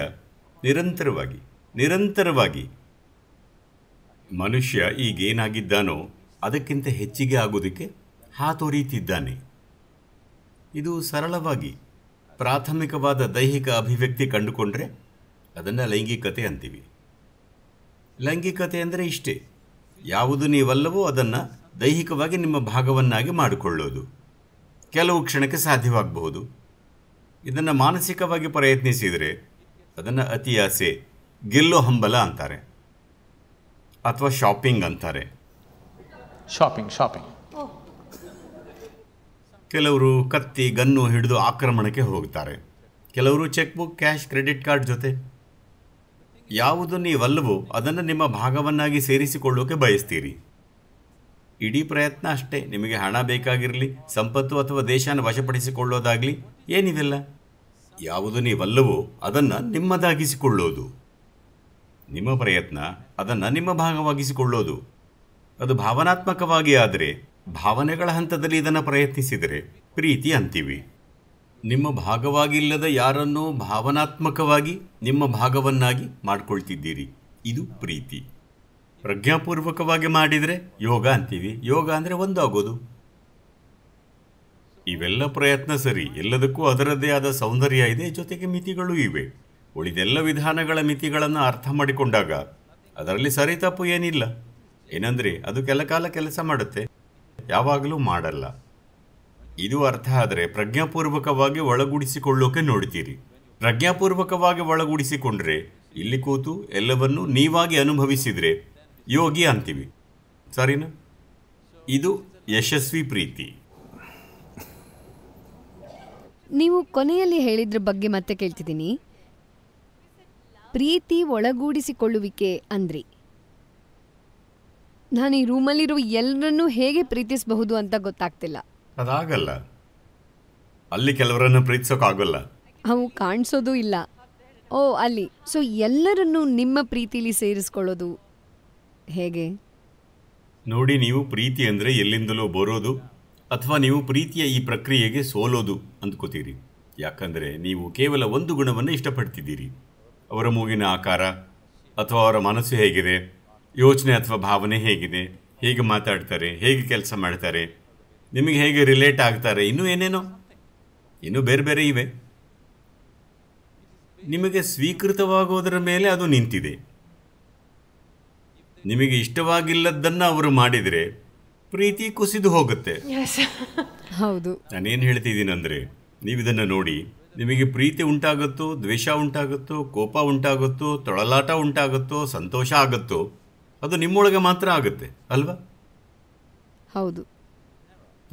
ನಿರಂತರವಾಗಿ ನಿರಂತರವಾಗಿ ಮನುಷ್ಯ ಈಗೇನಾಗಿದ್ದಾನೋ ಅದಕ್ಕಿಂತ ಹೆಚ್ಚಿಗೆ ಆಗೋದಕ್ಕೆ ಹಾತೊರಿತಿದ್ದಾನೆ ಇದು ಸರಳವಾಗಿ ಪ್ರಾಥಮಿಕವಾದ ದೈಹಿಕ ಅಭಿವ್ಯಕ್ತಿ ಕಂಡುಕೊಂಡ್ರೆ ಅದನ್ನು ಲೈಂಗಿಕತೆ ಅಂತೀವಿ ಲೈಂಗಿಕತೆ ಅಂದರೆ ಇಷ್ಟೇ ಯಾವುದು ನೀವಲ್ಲವೋ ಅದನ್ನು ದೈಹಿಕವಾಗಿ ನಿಮ್ಮ ಭಾಗವನ್ನಾಗಿ ಮಾಡಿಕೊಳ್ಳೋದು ಕೆಲವು ಕ್ಷಣಕ್ಕೆ ಸಾಧ್ಯವಾಗಬಹುದು ಇದನ್ನು ಮಾನಸಿಕವಾಗಿ ಪ್ರಯತ್ನಿಸಿದರೆ ಅದನ್ನು ಅತಿ ಆಸೆ ಗೆಲ್ಲೋ ಹಂಬಲ ಅಂತಾರೆ ಅಥವಾ ಶಾಪಿಂಗ್ ಅಂತಾರೆ ಶಾಪಿಂಗ್ ಶಾಪಿಂಗ್ ಕೆಲವರು ಕತ್ತಿ ಗನ್ನು ಹಿಡಿದು ಆಕ್ರಮಣಕ್ಕೆ ಹೋಗ್ತಾರೆ ಕೆಲವರು cheque book cash credit card ಜೊತೆ ಯಾವುದು ನೀವಲ್ಲವೋ ಅದನ್ನು ನಿಮ್ಮ ಭಾಗವನ್ನಾಗಿ ಸೇರಿಸಿಕೊಳ್ಳೋಕೆ ಬಯಸ್ತೀರಿ ಇಡೀ ಪ್ರಯತ್ನ ಅಷ್ಟೇ ನಿಮಗೆ ಹಣ ಬೇಕಾಗಿರಲಿ ಸಂಪತ್ತು ಅಥವಾ ದೇಶನ ವಶಪಡಿಸಿಕೊಳ್ಳೋದಾಗಲಿ ಏನಿದೆಲ್ಲ ಯಾವುದು ನೀವಲ್ಲವೋ ಅದನ್ನು ನಿಮ್ಮದಾಗಿಸಿಕೊಳ್ಳೋದು ನಿಮ್ಮ ಪ್ರಯತ್ನ ಅದನ್ನು ನಿಮ್ಮ ಭಾಗವಾಗಿಸಿಕೊಳ್ಳೋದು ಅದು ಭಾವನಾತ್ಮಕವಾಗಿ ಆದರೆ ಭಾವನೆಗಳ ಹಂತದಲ್ಲಿ ಇದನ್ನು ಪ್ರಯತ್ನಿಸಿದರೆ ಪ್ರೀತಿ ಅಂತೀವಿ ನಿಮ್ಮ ಭಾಗವಾಗಿಲ್ಲದ ಯಾರನ್ನೋ ಭಾವನಾತ್ಮಕವಾಗಿ ನಿಮ್ಮ ಭಾಗವನ್ನಾಗಿ ಮಾಡ್ಕೊಳ್ತಿದ್ದೀರಿ ಇದು ಪ್ರೀತಿ ಪ್ರಜ್ಞಾಪೂರ್ವಕವಾಗಿ ಮಾಡಿದರೆ ಯೋಗ ಅಂತೀವಿ ಯೋಗ ಅಂದರೆ ಒಂದಾಗೋದು ಇವೆಲ್ಲ ಪ್ರಯತ್ನ ಸರಿ ಎಲ್ಲದಕ್ಕೂ ಅದರದ್ದೇ ಆದ ಸೌಂದರ್ಯ ಇದೆ ಜೊತೆಗೆ ಮಿತಿಗಳು ಇವೆ ಉಳಿದೆಲ್ಲ ವಿಧಾನಗಳ ಮಿತಿಗಳನ್ನು ಅರ್ಥ ಮಾಡಿಕೊಂಡಾಗ ಅದರಲ್ಲಿ ಸರಿ ತಪ್ಪು ಏನಿಲ್ಲ ಏನಂದರೆ ಅದು ಕೆಲ ಕೆಲಸ ಮಾಡುತ್ತೆ ಯಾವಾಗಲೂ ಮಾಡಲ್ಲ ಇದು ಅರ್ಥ ಆದರೆ ಪ್ರಜ್ಞಾಪೂರ್ವಕವಾಗಿ ಒಳಗೂಡಿಸಿಕೊಳ್ಳೋಕೆ ನೋಡ್ತೀರಿ ಪ್ರಜ್ಞಾಪೂರ್ವಕವಾಗಿ ಒಳಗೂಡಿಸಿಕೊಂಡ್ರೆ ಇಲ್ಲಿ ಕೂತು ಎಲ್ಲವನ್ನೂ ನೀವಾಗಿ ಅನುಭವಿಸಿದರೆ ಯೋಗಿ ಅಂತೀವಿ ಸರಿನಾ ಇದು ಯಶಸ್ವಿ ಪ್ರೀತಿ ನೀವು ಕೊನೆಯಲ್ಲಿ ಹೇಳಿದ್ರ ಬಗ್ಗೆ ಮತ್ತೆ ಕೇಳ್ತಿದ್ದೀನಿ ಪ್ರೀತಿ ಒಳಗೂಡಿಸಿಕೊಳ್ಳುವಿಕೆ ಅಂದ್ರಿ ನಾನು ಈ ರೂಮಲ್ಲಿರುವ ಎಲ್ಲರನ್ನೂ ಹೇಗೆ ಪ್ರೀತಿಸಬಹುದು ಅಂತ ಗೊತ್ತಾಗ್ತಿಲ್ಲ ಅದಾಗಲ್ಲ ಅಲ್ಲಿ ಕೆಲವರನ್ನು ಆಗಲ್ಲ ಅವು ಕಾಣಿಸೋದು ಇಲ್ಲ ಓ ಅಲ್ಲಿ ಸೊ ಎಲ್ಲರನ್ನು ನಿಮ್ಮ ಪ್ರೀತಿಲಿ ಸೇರಿಸ್ಕೊಳ್ಳೋದು ಹೇಗೆ ನೋಡಿ ನೀವು ಪ್ರೀತಿ ಅಂದರೆ ಎಲ್ಲಿಂದಲೋ ಬರೋದು ಅಥವಾ ನೀವು ಪ್ರೀತಿಯ ಈ ಪ್ರಕ್ರಿಯೆಗೆ ಸೋಲೋದು ಅಂದ್ಕೋತೀರಿ ಯಾಕಂದರೆ ನೀವು ಕೇವಲ ಒಂದು ಗುಣವನ್ನು ಇಷ್ಟಪಡ್ತಿದ್ದೀರಿ ಅವರ ಮೂಗಿನ ಆಕಾರ ಅಥವಾ ಅವರ ಮನಸ್ಸು ಹೇಗಿದೆ ಯೋಚನೆ ಅಥವಾ ಭಾವನೆ ಹೇಗಿದೆ ಹೇಗೆ ಮಾತಾಡ್ತಾರೆ ಹೇಗೆ ಕೆಲಸ ಮಾಡ್ತಾರೆ ನಿಮಗೆ ಹೇಗೆ ರಿಲೇಟ್ ಆಗ್ತಾರೆ ಇನ್ನೂ ಏನೇನೋ ಇನ್ನೂ ಬೇರೆ ಬೇರೆ ಇವೆ ನಿಮಗೆ ಸ್ವೀಕೃತವಾಗೋದರ ಮೇಲೆ ಅದು ನಿಂತಿದೆ ನಿಮಗೆ ಇಷ್ಟವಾಗಿಲ್ಲದನ್ನು ಅವರು ಮಾಡಿದರೆ ಪ್ರೀತಿ ಕುಸಿದು ಹೋಗುತ್ತೆ ಹೌದು ನಾನೇನು ಹೇಳ್ತಿದ್ದೀನಂದರೆ ನೀವು ಇದನ್ನು ನೋಡಿ ನಿಮಗೆ ಪ್ರೀತಿ ಉಂಟಾಗುತ್ತೋ ದ್ವೇಷ ಉಂಟಾಗುತ್ತೋ ಕೋಪ ಉಂಟಾಗುತ್ತೋ ತೊಳಲಾಟ ಉಂಟಾಗುತ್ತೋ ಸಂತೋಷ ಆಗುತ್ತೋ ಅದು ನಿಮ್ಮೊಳಗೆ ಮಾತ್ರ ಆಗುತ್ತೆ ಅಲ್ವಾ ಹೌದು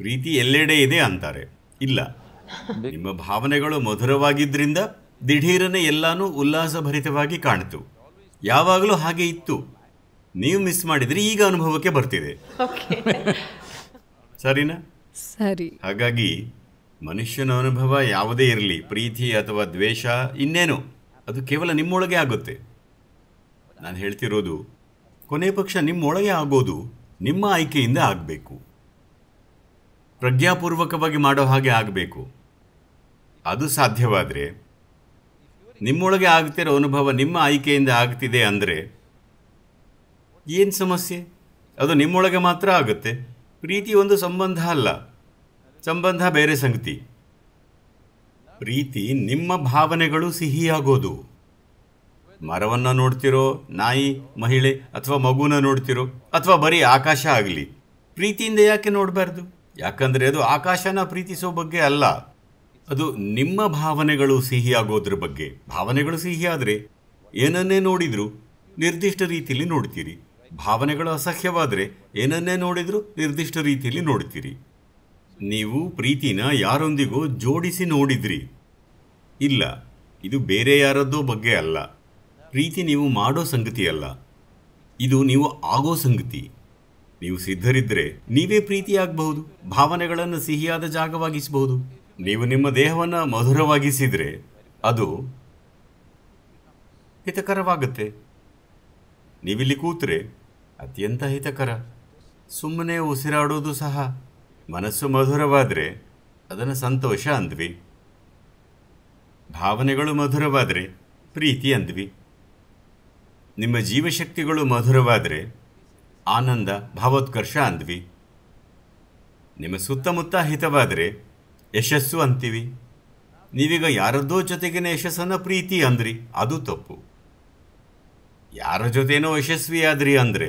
ಪ್ರೀತಿ ಎಲ್ಲೆಡೆ ಇದೆ ಅಂತಾರೆ ಇಲ್ಲ ನಿಮ್ಮ ಭಾವನೆಗಳು ಮಧುರವಾಗಿದ್ದರಿಂದ ದಿಢೀರನೆ ಎಲ್ಲಾನು ಉಲ್ಲಾಸಭರಿತವಾಗಿ ಕಾಣ್ತು ಯಾವಾಗಲೂ ಹಾಗೆ ಇತ್ತು ನೀವು ಮಿಸ್ ಮಾಡಿದ್ರೆ ಈಗ ಅನುಭವಕ್ಕೆ ಬರ್ತಿದೆ ಸರಿನಾ ಸರಿ ಹಾಗಾಗಿ ಮನುಷ್ಯನ ಅನುಭವ ಯಾವುದೇ ಇರಲಿ ಪ್ರೀತಿ ಅಥವಾ ದ್ವೇಷ ಇನ್ನೇನು ಅದು ಕೇವಲ ನಿಮ್ಮೊಳಗೆ ಆಗುತ್ತೆ ನಾನು ಹೇಳ್ತಿರೋದು ಕೊನೆ ಪಕ್ಷ ನಿಮ್ಮೊಳಗೆ ಆಗೋದು ನಿಮ್ಮ ಆಯ್ಕೆಯಿಂದ ಆಗಬೇಕು ಪ್ರಜ್ಞಾಪೂರ್ವಕವಾಗಿ ಮಾಡೋ ಹಾಗೆ ಆಗಬೇಕು ಅದು ಸಾಧ್ಯವಾದರೆ ನಿಮ್ಮೊಳಗೆ ಆಗ್ತಿರೋ ಅನುಭವ ನಿಮ್ಮ ಆಯ್ಕೆಯಿಂದ ಆಗ್ತಿದೆ ಅಂದರೆ ಏನು ಸಮಸ್ಯೆ ಅದು ನಿಮ್ಮೊಳಗೆ ಮಾತ್ರ ಆಗುತ್ತೆ ಪ್ರೀತಿ ಒಂದು ಸಂಬಂಧ ಅಲ್ಲ ಸಂಬಂಧ ಬೇರೆ ಸಂಗತಿ ಪ್ರೀತಿ ನಿಮ್ಮ ಭಾವನೆಗಳು ಸಿಹಿಯಾಗೋದು ಮರವನ್ನು ನೋಡ್ತಿರೋ ನಾಯಿ ಮಹಿಳೆ ಅಥವಾ ಮಗುನ ನೋಡ್ತಿರೋ ಅಥವಾ ಬರೀ ಆಕಾಶ ಆಗಲಿ ಪ್ರೀತಿಯಿಂದ ಯಾಕೆ ನೋಡಬಾರ್ದು ಯಾಕಂದರೆ ಅದು ಆಕಾಶನ ಪ್ರೀತಿಸೋ ಬಗ್ಗೆ ಅಲ್ಲ ಅದು ನಿಮ್ಮ ಭಾವನೆಗಳು ಸಿಹಿಯಾಗೋದ್ರ ಬಗ್ಗೆ ಭಾವನೆಗಳು ಸಿಹಿಯಾದರೆ ಏನನ್ನೇ ನೋಡಿದರೂ ನಿರ್ದಿಷ್ಟ ರೀತಿಯಲ್ಲಿ ನೋಡ್ತೀರಿ ಭಾವನೆಗಳು ಅಸಹ್ಯವಾದರೆ ಏನನ್ನೇ ನೋಡಿದರೂ ನಿರ್ದಿಷ್ಟ ರೀತಿಯಲ್ಲಿ ನೋಡ್ತೀರಿ ನೀವು ಪ್ರೀತಿನ ಯಾರೊಂದಿಗೂ ಜೋಡಿಸಿ ನೋಡಿದ್ರಿ ಇಲ್ಲ ಇದು ಬೇರೆ ಯಾರದ್ದೋ ಬಗ್ಗೆ ಅಲ್ಲ ಪ್ರೀತಿ ನೀವು ಮಾಡೋ ಸಂಗತಿ ಅಲ್ಲ ಇದು ನೀವು ಆಗೋ ಸಂಗತಿ ನೀವು ಸಿದ್ಧರಿದ್ದರೆ ನೀವೇ ಪ್ರೀತಿಯಾಗಬಹುದು ಭಾವನೆಗಳನ್ನು ಸಿಹಿಯಾದ ಜಾಗವಾಗಿಸಬಹುದು ನೀವು ನಿಮ್ಮ ದೇಹವನ್ನು ಮಧುರವಾಗಿಸಿದರೆ ಅದು ಹಿತಕರವಾಗುತ್ತೆ ನೀವಿಲ್ಲಿ ಕೂತ್ರೆ ಅತ್ಯಂತ ಹಿತಕರ ಸುಮ್ಮನೆ ಉಸಿರಾಡೋದು ಸಹ ಮನಸ್ಸು ಮಧುರವಾದರೆ ಅದನ್ನು ಸಂತೋಷ ಅಂದ್ವಿ ಭಾವನೆಗಳು ಮಧುರವಾದರೆ ಪ್ರೀತಿ ಅಂದ್ವಿ ನಿಮ್ಮ ಜೀವಶಕ್ತಿಗಳು ಮಧುರವಾದರೆ ಆನಂದ ಭಾವೋತ್ಕರ್ಷ ಅಂದ್ವಿ ನಿಮ್ಮ ಸುತ್ತಮುತ್ತ ಹಿತವಾದರೆ ಯಶಸ್ಸು ಅಂತೀವಿ ನೀವೀಗ ಯಾರದ್ದೋ ಜೊತೆಗಿನ ಯಶಸ್ಸನ್ನು ಪ್ರೀತಿ ಅಂದ್ರಿ ಅದು ತಪ್ಪು ಯಾರ ಜೊತೆನೋ ಯಶಸ್ವಿಯಾದ್ರಿ ಅಂದರೆ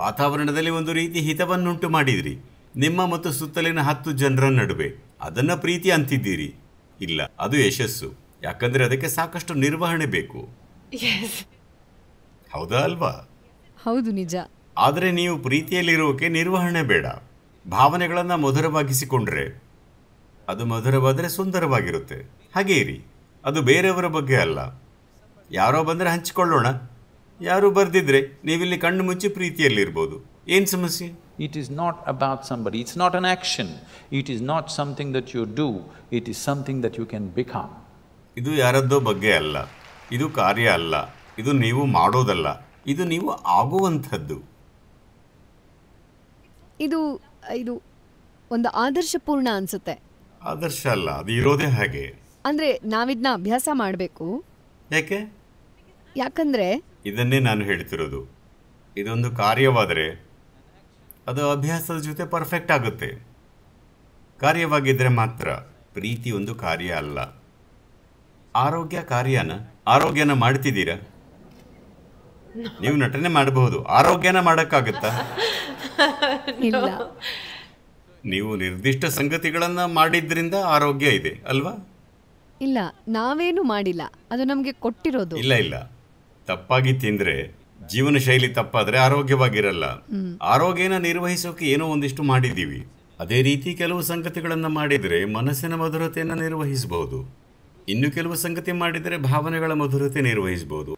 ವಾತಾವರಣದಲ್ಲಿ ಒಂದು ರೀತಿ ಹಿತವನ್ನುಂಟು ಮಾಡಿದಿರಿ ನಿಮ್ಮ ಮತ್ತು ಸುತ್ತಲಿನ ಹತ್ತು ಜನರ ನಡುವೆ ಅದನ್ನು ಪ್ರೀತಿ ಅಂತಿದ್ದೀರಿ ಇಲ್ಲ ಅದು ಯಶಸ್ಸು ಯಾಕಂದ್ರೆ ಅದಕ್ಕೆ ಸಾಕಷ್ಟು ನಿರ್ವಹಣೆ ಬೇಕು ಹೌದಾ ಅಲ್ವಾ ಹೌದು ನಿಜ ಆದರೆ ನೀವು ಪ್ರೀತಿಯಲ್ಲಿರೋಕೆ ನಿರ್ವಹಣೆ ಬೇಡ ಭಾವನೆಗಳನ್ನು ಮಧುರವಾಗಿಸಿಕೊಂಡ್ರೆ ಅದು ಮಧುರವಾದರೆ ಸುಂದರವಾಗಿರುತ್ತೆ ಹಾಗೇ ಇರಿ ಅದು ಬೇರೆಯವರ ಬಗ್ಗೆ ಅಲ್ಲ ಯಾರೋ ಬಂದರೆ ಹಂಚಿಕೊಳ್ಳೋಣ ಯಾರು ಬರೆದಿದ್ರೆ ನೀವಿಲ್ಲಿ ಕಣ್ಣು ಮುಚ್ಚಿ ಪ್ರೀತಿಯಲ್ಲಿರ್ಬೋದು ಏನು ಸಮಸ್ಯೆ it is not about somebody it's not an action it is not something that you do it is something that you can become ಇದು ಯಾರದ್ದೋ ಬಗ್ಗೆ ಅಲ್ಲ ಇದು ಕಾರ್ಯ ಅಲ್ಲ ಇದು ನೀವು ಮಾಡೋದಲ್ಲ ಇದು ನೀವು ಆಗುವಂಥದ್ದು ಇದು ಇದು ಒಂದು ಆದರ್ಶಪೂರ್ಣ ಅನ್ಸುತ್ತೆ ಆದರ್ಶ ಅಲ್ಲ ಅದು ಇರೋದೇ ಹಾಗೆ ಅಂದ್ರೆ ನಾವಿದ್ನ ಅಭ್ಯಾಸ ಮಾಡಬೇಕು ಯಾಕೆ ಯಾಕಂದ್ರೆ ಇದನ್ನೇ ನಾನು ಹೇಳ್ತಿರೋದು ಇದೊಂದು ಕಾರ್ಯವಾದರೆ ಅದು ಅಭ್ಯಾಸದ ಜೊತೆ ಪರ್ಫೆಕ್ಟ್ ಆಗುತ್ತೆ ಕಾರ್ಯವಾಗಿದ್ದರೆ ಮಾತ್ರ ಪ್ರೀತಿ ಒಂದು ಕಾರ್ಯ ಅಲ್ಲ ಆರೋಗ್ಯ ಕಾರ್ಯನ ಆರೋಗ್ಯನ ಮಾಡ್ತಿದ್ದೀರಾ ನೀವು ನಟನೆ ಮಾಡಬಹುದು ಆರೋಗ್ಯನ ಮಾಡೋಕ್ಕಾಗುತ್ತಾ ನೀವು ನಿರ್ದಿಷ್ಟ ಸಂಗತಿಗಳನ್ನು ಮಾಡಿದ್ರಿಂದ ಆರೋಗ್ಯ ಇದೆ ಅಲ್ವಾ ಇಲ್ಲ ನಾವೇನು ಮಾಡಿಲ್ಲ ಅದು ನಮಗೆ ಕೊಟ್ಟಿರೋದು ಇಲ್ಲ ಇಲ್ಲ ತಪ್ಪಾಗಿ ತಿಂದ್ರೆ ಜೀವನ ಶೈಲಿ ತಪ್ಪಾದ್ರೆ ಆರೋಗ್ಯವಾಗಿರಲ್ಲ ಆರೋಗ್ಯನ ನಿರ್ವಹಿಸೋಕೆ ಏನೋ ಒಂದಿಷ್ಟು ಮಾಡಿದ್ದೀವಿ ಅದೇ ರೀತಿ ಕೆಲವು ಸಂಗತಿಗಳನ್ನು ಮಾಡಿದ್ರೆ ಮನಸ್ಸಿನ ಮಧುರತೆಯನ್ನು ನಿರ್ವಹಿಸಬಹುದು ಇನ್ನು ಕೆಲವು ಸಂಗತಿ ಮಾಡಿದರೆ ಭಾವನೆಗಳ ಮಧುರತೆ ನಿರ್ವಹಿಸಬಹುದು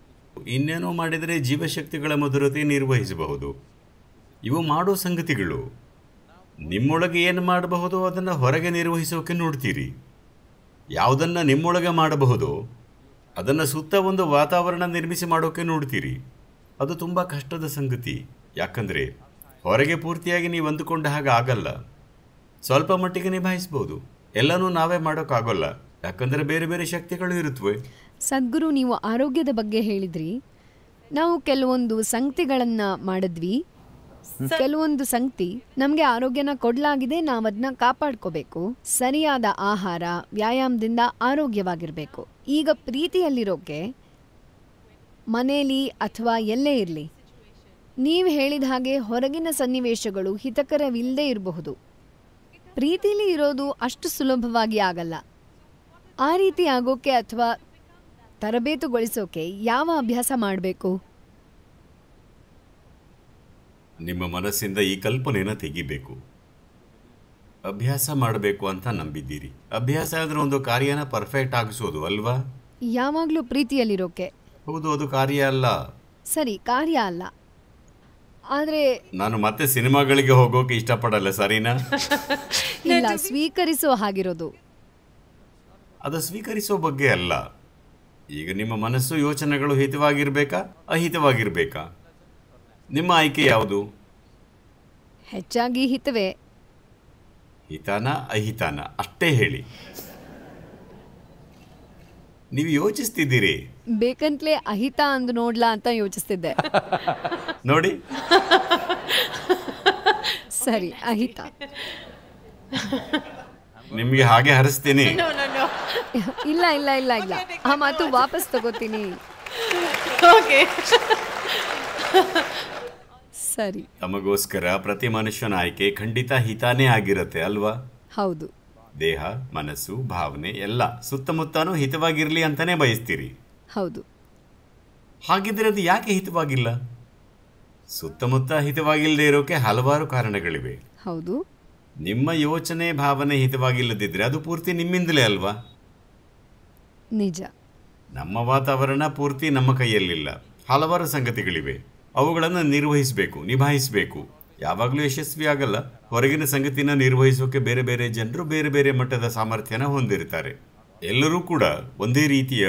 ಇನ್ನೇನೋ ಮಾಡಿದರೆ ಜೀವಶಕ್ತಿಗಳ ಮಧುರತೆ ನಿರ್ವಹಿಸಬಹುದು ಇವು ಮಾಡೋ ಸಂಗತಿಗಳು ನಿಮ್ಮೊಳಗೆ ಏನು ಮಾಡಬಹುದು ಅದನ್ನು ಹೊರಗೆ ನಿರ್ವಹಿಸೋಕೆ ನೋಡ್ತೀರಿ ಯಾವುದನ್ನು ನಿಮ್ಮೊಳಗೆ ಮಾಡಬಹುದು ಅದನ್ನು ಸುತ್ತ ಒಂದು ವಾತಾವರಣ ನಿರ್ಮಿಸಿ ಮಾಡೋಕೆ ನೋಡ್ತೀರಿ ಅದು ತುಂಬ ಕಷ್ಟದ ಸಂಗತಿ ಯಾಕಂದರೆ ಹೊರಗೆ ಪೂರ್ತಿಯಾಗಿ ನೀವು ಅಂದುಕೊಂಡ ಹಾಗೆ ಆಗಲ್ಲ ಸ್ವಲ್ಪ ಮಟ್ಟಿಗೆ ನಿಭಾಯಿಸ್ಬೋದು ಎಲ್ಲನೂ ನಾವೇ ಮಾಡೋಕ್ಕಾಗೋಲ್ಲ ಯಾಕಂದ್ರೆ ಬೇರೆ ಬೇರೆ ಶಕ್ತಿಗಳು ಇರುತ್ತವೆ ಸದ್ಗುರು ನೀವು ಆರೋಗ್ಯದ ಬಗ್ಗೆ ಹೇಳಿದ್ರಿ ನಾವು ಕೆಲವೊಂದು ಸಂಕ್ತಿಗಳನ್ನ ಮಾಡಿದ್ವಿ ಕೆಲವೊಂದು ಸಂಕ್ತಿ ನಮಗೆ ಆರೋಗ್ಯನ ಕೊಡಲಾಗಿದೆ ನಾವು ಅದನ್ನ ಕಾಪಾಡ್ಕೋಬೇಕು ಸರಿಯಾದ ಆಹಾರ ವ್ಯಾಯಾಮದಿಂದ ಆರೋಗ್ಯವಾಗಿರಬೇಕು ಈಗ ಪ್ರೀತಿಯಲ್ಲಿರೋಕೆ ಮನೇಲಿ ಅಥವಾ ಎಲ್ಲೇ ಇರ್ಲಿ ನೀವು ಹೇಳಿದ ಹಾಗೆ ಹೊರಗಿನ ಸನ್ನಿವೇಶಗಳು ಹಿತಕರವಿಲ್ಲದೆ ಇರಬಹುದು ಪ್ರೀತಿಲಿ ಇರೋದು ಅಷ್ಟು ಸುಲಭವಾಗಿ ಆಗಲ್ಲ ಆ ರೀತಿ ಆಗೋಕೆ ಅಥ್ವಾ ತರಬೇತುಗೊಳಿಸೋಕೆ ಯಾವ ಅಭ್ಯಾಸ ಮಾಡಬೇಕು ನಿಮ್ಮ ಮನಸ್ಸಿಂದ ಈ ಕಲ್ಪನೆನ ತೆಗಿಬೇಕು. ಅಭ್ಯಾಸ ಮಾಡಬೇಕು ಅಂತ ನಂಬಿದ್ದೀರಿ. ಅಭ್ಯಾಸ ಆದರೆ ಒಂದು ಕಾರ್ಯನ ಪರ್ಫೆಕ್ಟ್ ಆಗಿಸೋದು ಅಲ್ವಾ? ಯಾವಾಗ್ಲೂ ಪ್ರೀತಿಯಲ್ಲಿರೋಕೆ. ಹೌದು ಅದು ಕಾರ್ಯ ಅಲ್ಲ. ಸರಿ ಕಾರ್ಯ ಅಲ್ಲ. ಆದ್ರೆ ನಾನು ಮತ್ತೆ ಸಿನಿಮಾಗಳಿಗೆ ಹೋಗೋಕೆ ಇಷ್ಟಪಡಲ್ಲ ಸರಿನಾ? ಇಲ್ಲ ಸ್ವೀಕರಿಸೋ ಹಾಗಿರೋದು. ಅದು ಸ್ವೀಕರಿಸುವ ಬಗ್ಗೆ ಅಲ್ಲ ಈಗ ನಿಮ್ಮ ಮನಸ್ಸು ಯೋಚನೆಗಳು ಹಿತವಾಗಿರ್ಬೇಕಾ ಅಹಿತವಾಗಿರಬೇಕಾ ನಿಮ್ಮ ಆಯ್ಕೆ ಯಾವುದು ಹೆಚ್ಚಾಗಿ ಹಿತವೇ ಹಿತಾನ ಅಹಿತಾನ ಅಷ್ಟೇ ಹೇಳಿ ನೀವು ಯೋಚಿಸ್ತಿದ್ದೀರಿ ಬೇಕಂತಲೇ ಅಹಿತ ಅಂದು ನೋಡ್ಲಾ ಅಂತ ಯೋಚಿಸ್ತಿದ್ದೆ ನೋಡಿ ಸರಿ ಅಹಿತ ನಿಮಗೆ ಹಾಗೆ ಹರಿಸ್ತೀನಿ ಇಲ್ಲ ಇಲ್ಲ ಇಲ್ಲ ಇಲ್ಲ ಆ ಮಾತು ವಾಪಸ್ ತಗೋತೀನಿ ಓಕೆ ಸರಿ ನಮಗೋಸ್ಕರ ಪ್ರತಿ ಮನುಷ್ಯನ ಆಯ್ಕೆ ಖಂಡಿತ ಹಿತಾನೇ ಆಗಿರತ್ತೆ ಅಲ್ವಾ ಹೌದು ದೇಹ ಮನಸ್ಸು ಭಾವನೆ ಎಲ್ಲ ಸುತ್ತಮುತ್ತಾನು ಹಿತವಾಗಿರ್ಲಿ ಅಂತಾನೆ ಬಯಸ್ತೀರಿ ಹೌದು ಹಾಗಿದ್ರೆ ಅದು ಯಾಕೆ ಹಿತವಾಗಿಲ್ಲ ಸುತ್ತಮುತ್ತ ಹಿತವಾಗಿಲ್ಲದೆ ಇರೋಕೆ ಹಲವಾರು ಕಾರಣಗಳಿವೆ ಹೌದು ನಿಮ್ಮ ಯೋಚನೆ ಭಾವನೆ ಹಿತವಾಗಿಲ್ಲದಿದ್ದರೆ ಅದು ಪೂರ್ತಿ ನಿಮ್ಮಿಂದಲೇ ಅಲ್ವಾ ನಿಜ ನಮ್ಮ ವಾತಾವರಣ ಪೂರ್ತಿ ನಮ್ಮ ಕೈಯಲ್ಲಿಲ್ಲ ಹಲವಾರು ಸಂಗತಿಗಳಿವೆ ಅವುಗಳನ್ನು ನಿರ್ವಹಿಸಬೇಕು ನಿಭಾಯಿಸಬೇಕು ಯಾವಾಗಲೂ ಯಶಸ್ವಿ ಆಗಲ್ಲ ಹೊರಗಿನ ಸಂಗತಿನ ನಿರ್ವಹಿಸೋಕೆ ಬೇರೆ ಬೇರೆ ಜನರು ಬೇರೆ ಬೇರೆ ಮಟ್ಟದ ಸಾಮರ್ಥ್ಯನ ಹೊಂದಿರುತ್ತಾರೆ ಎಲ್ಲರೂ ಕೂಡ ಒಂದೇ ರೀತಿಯ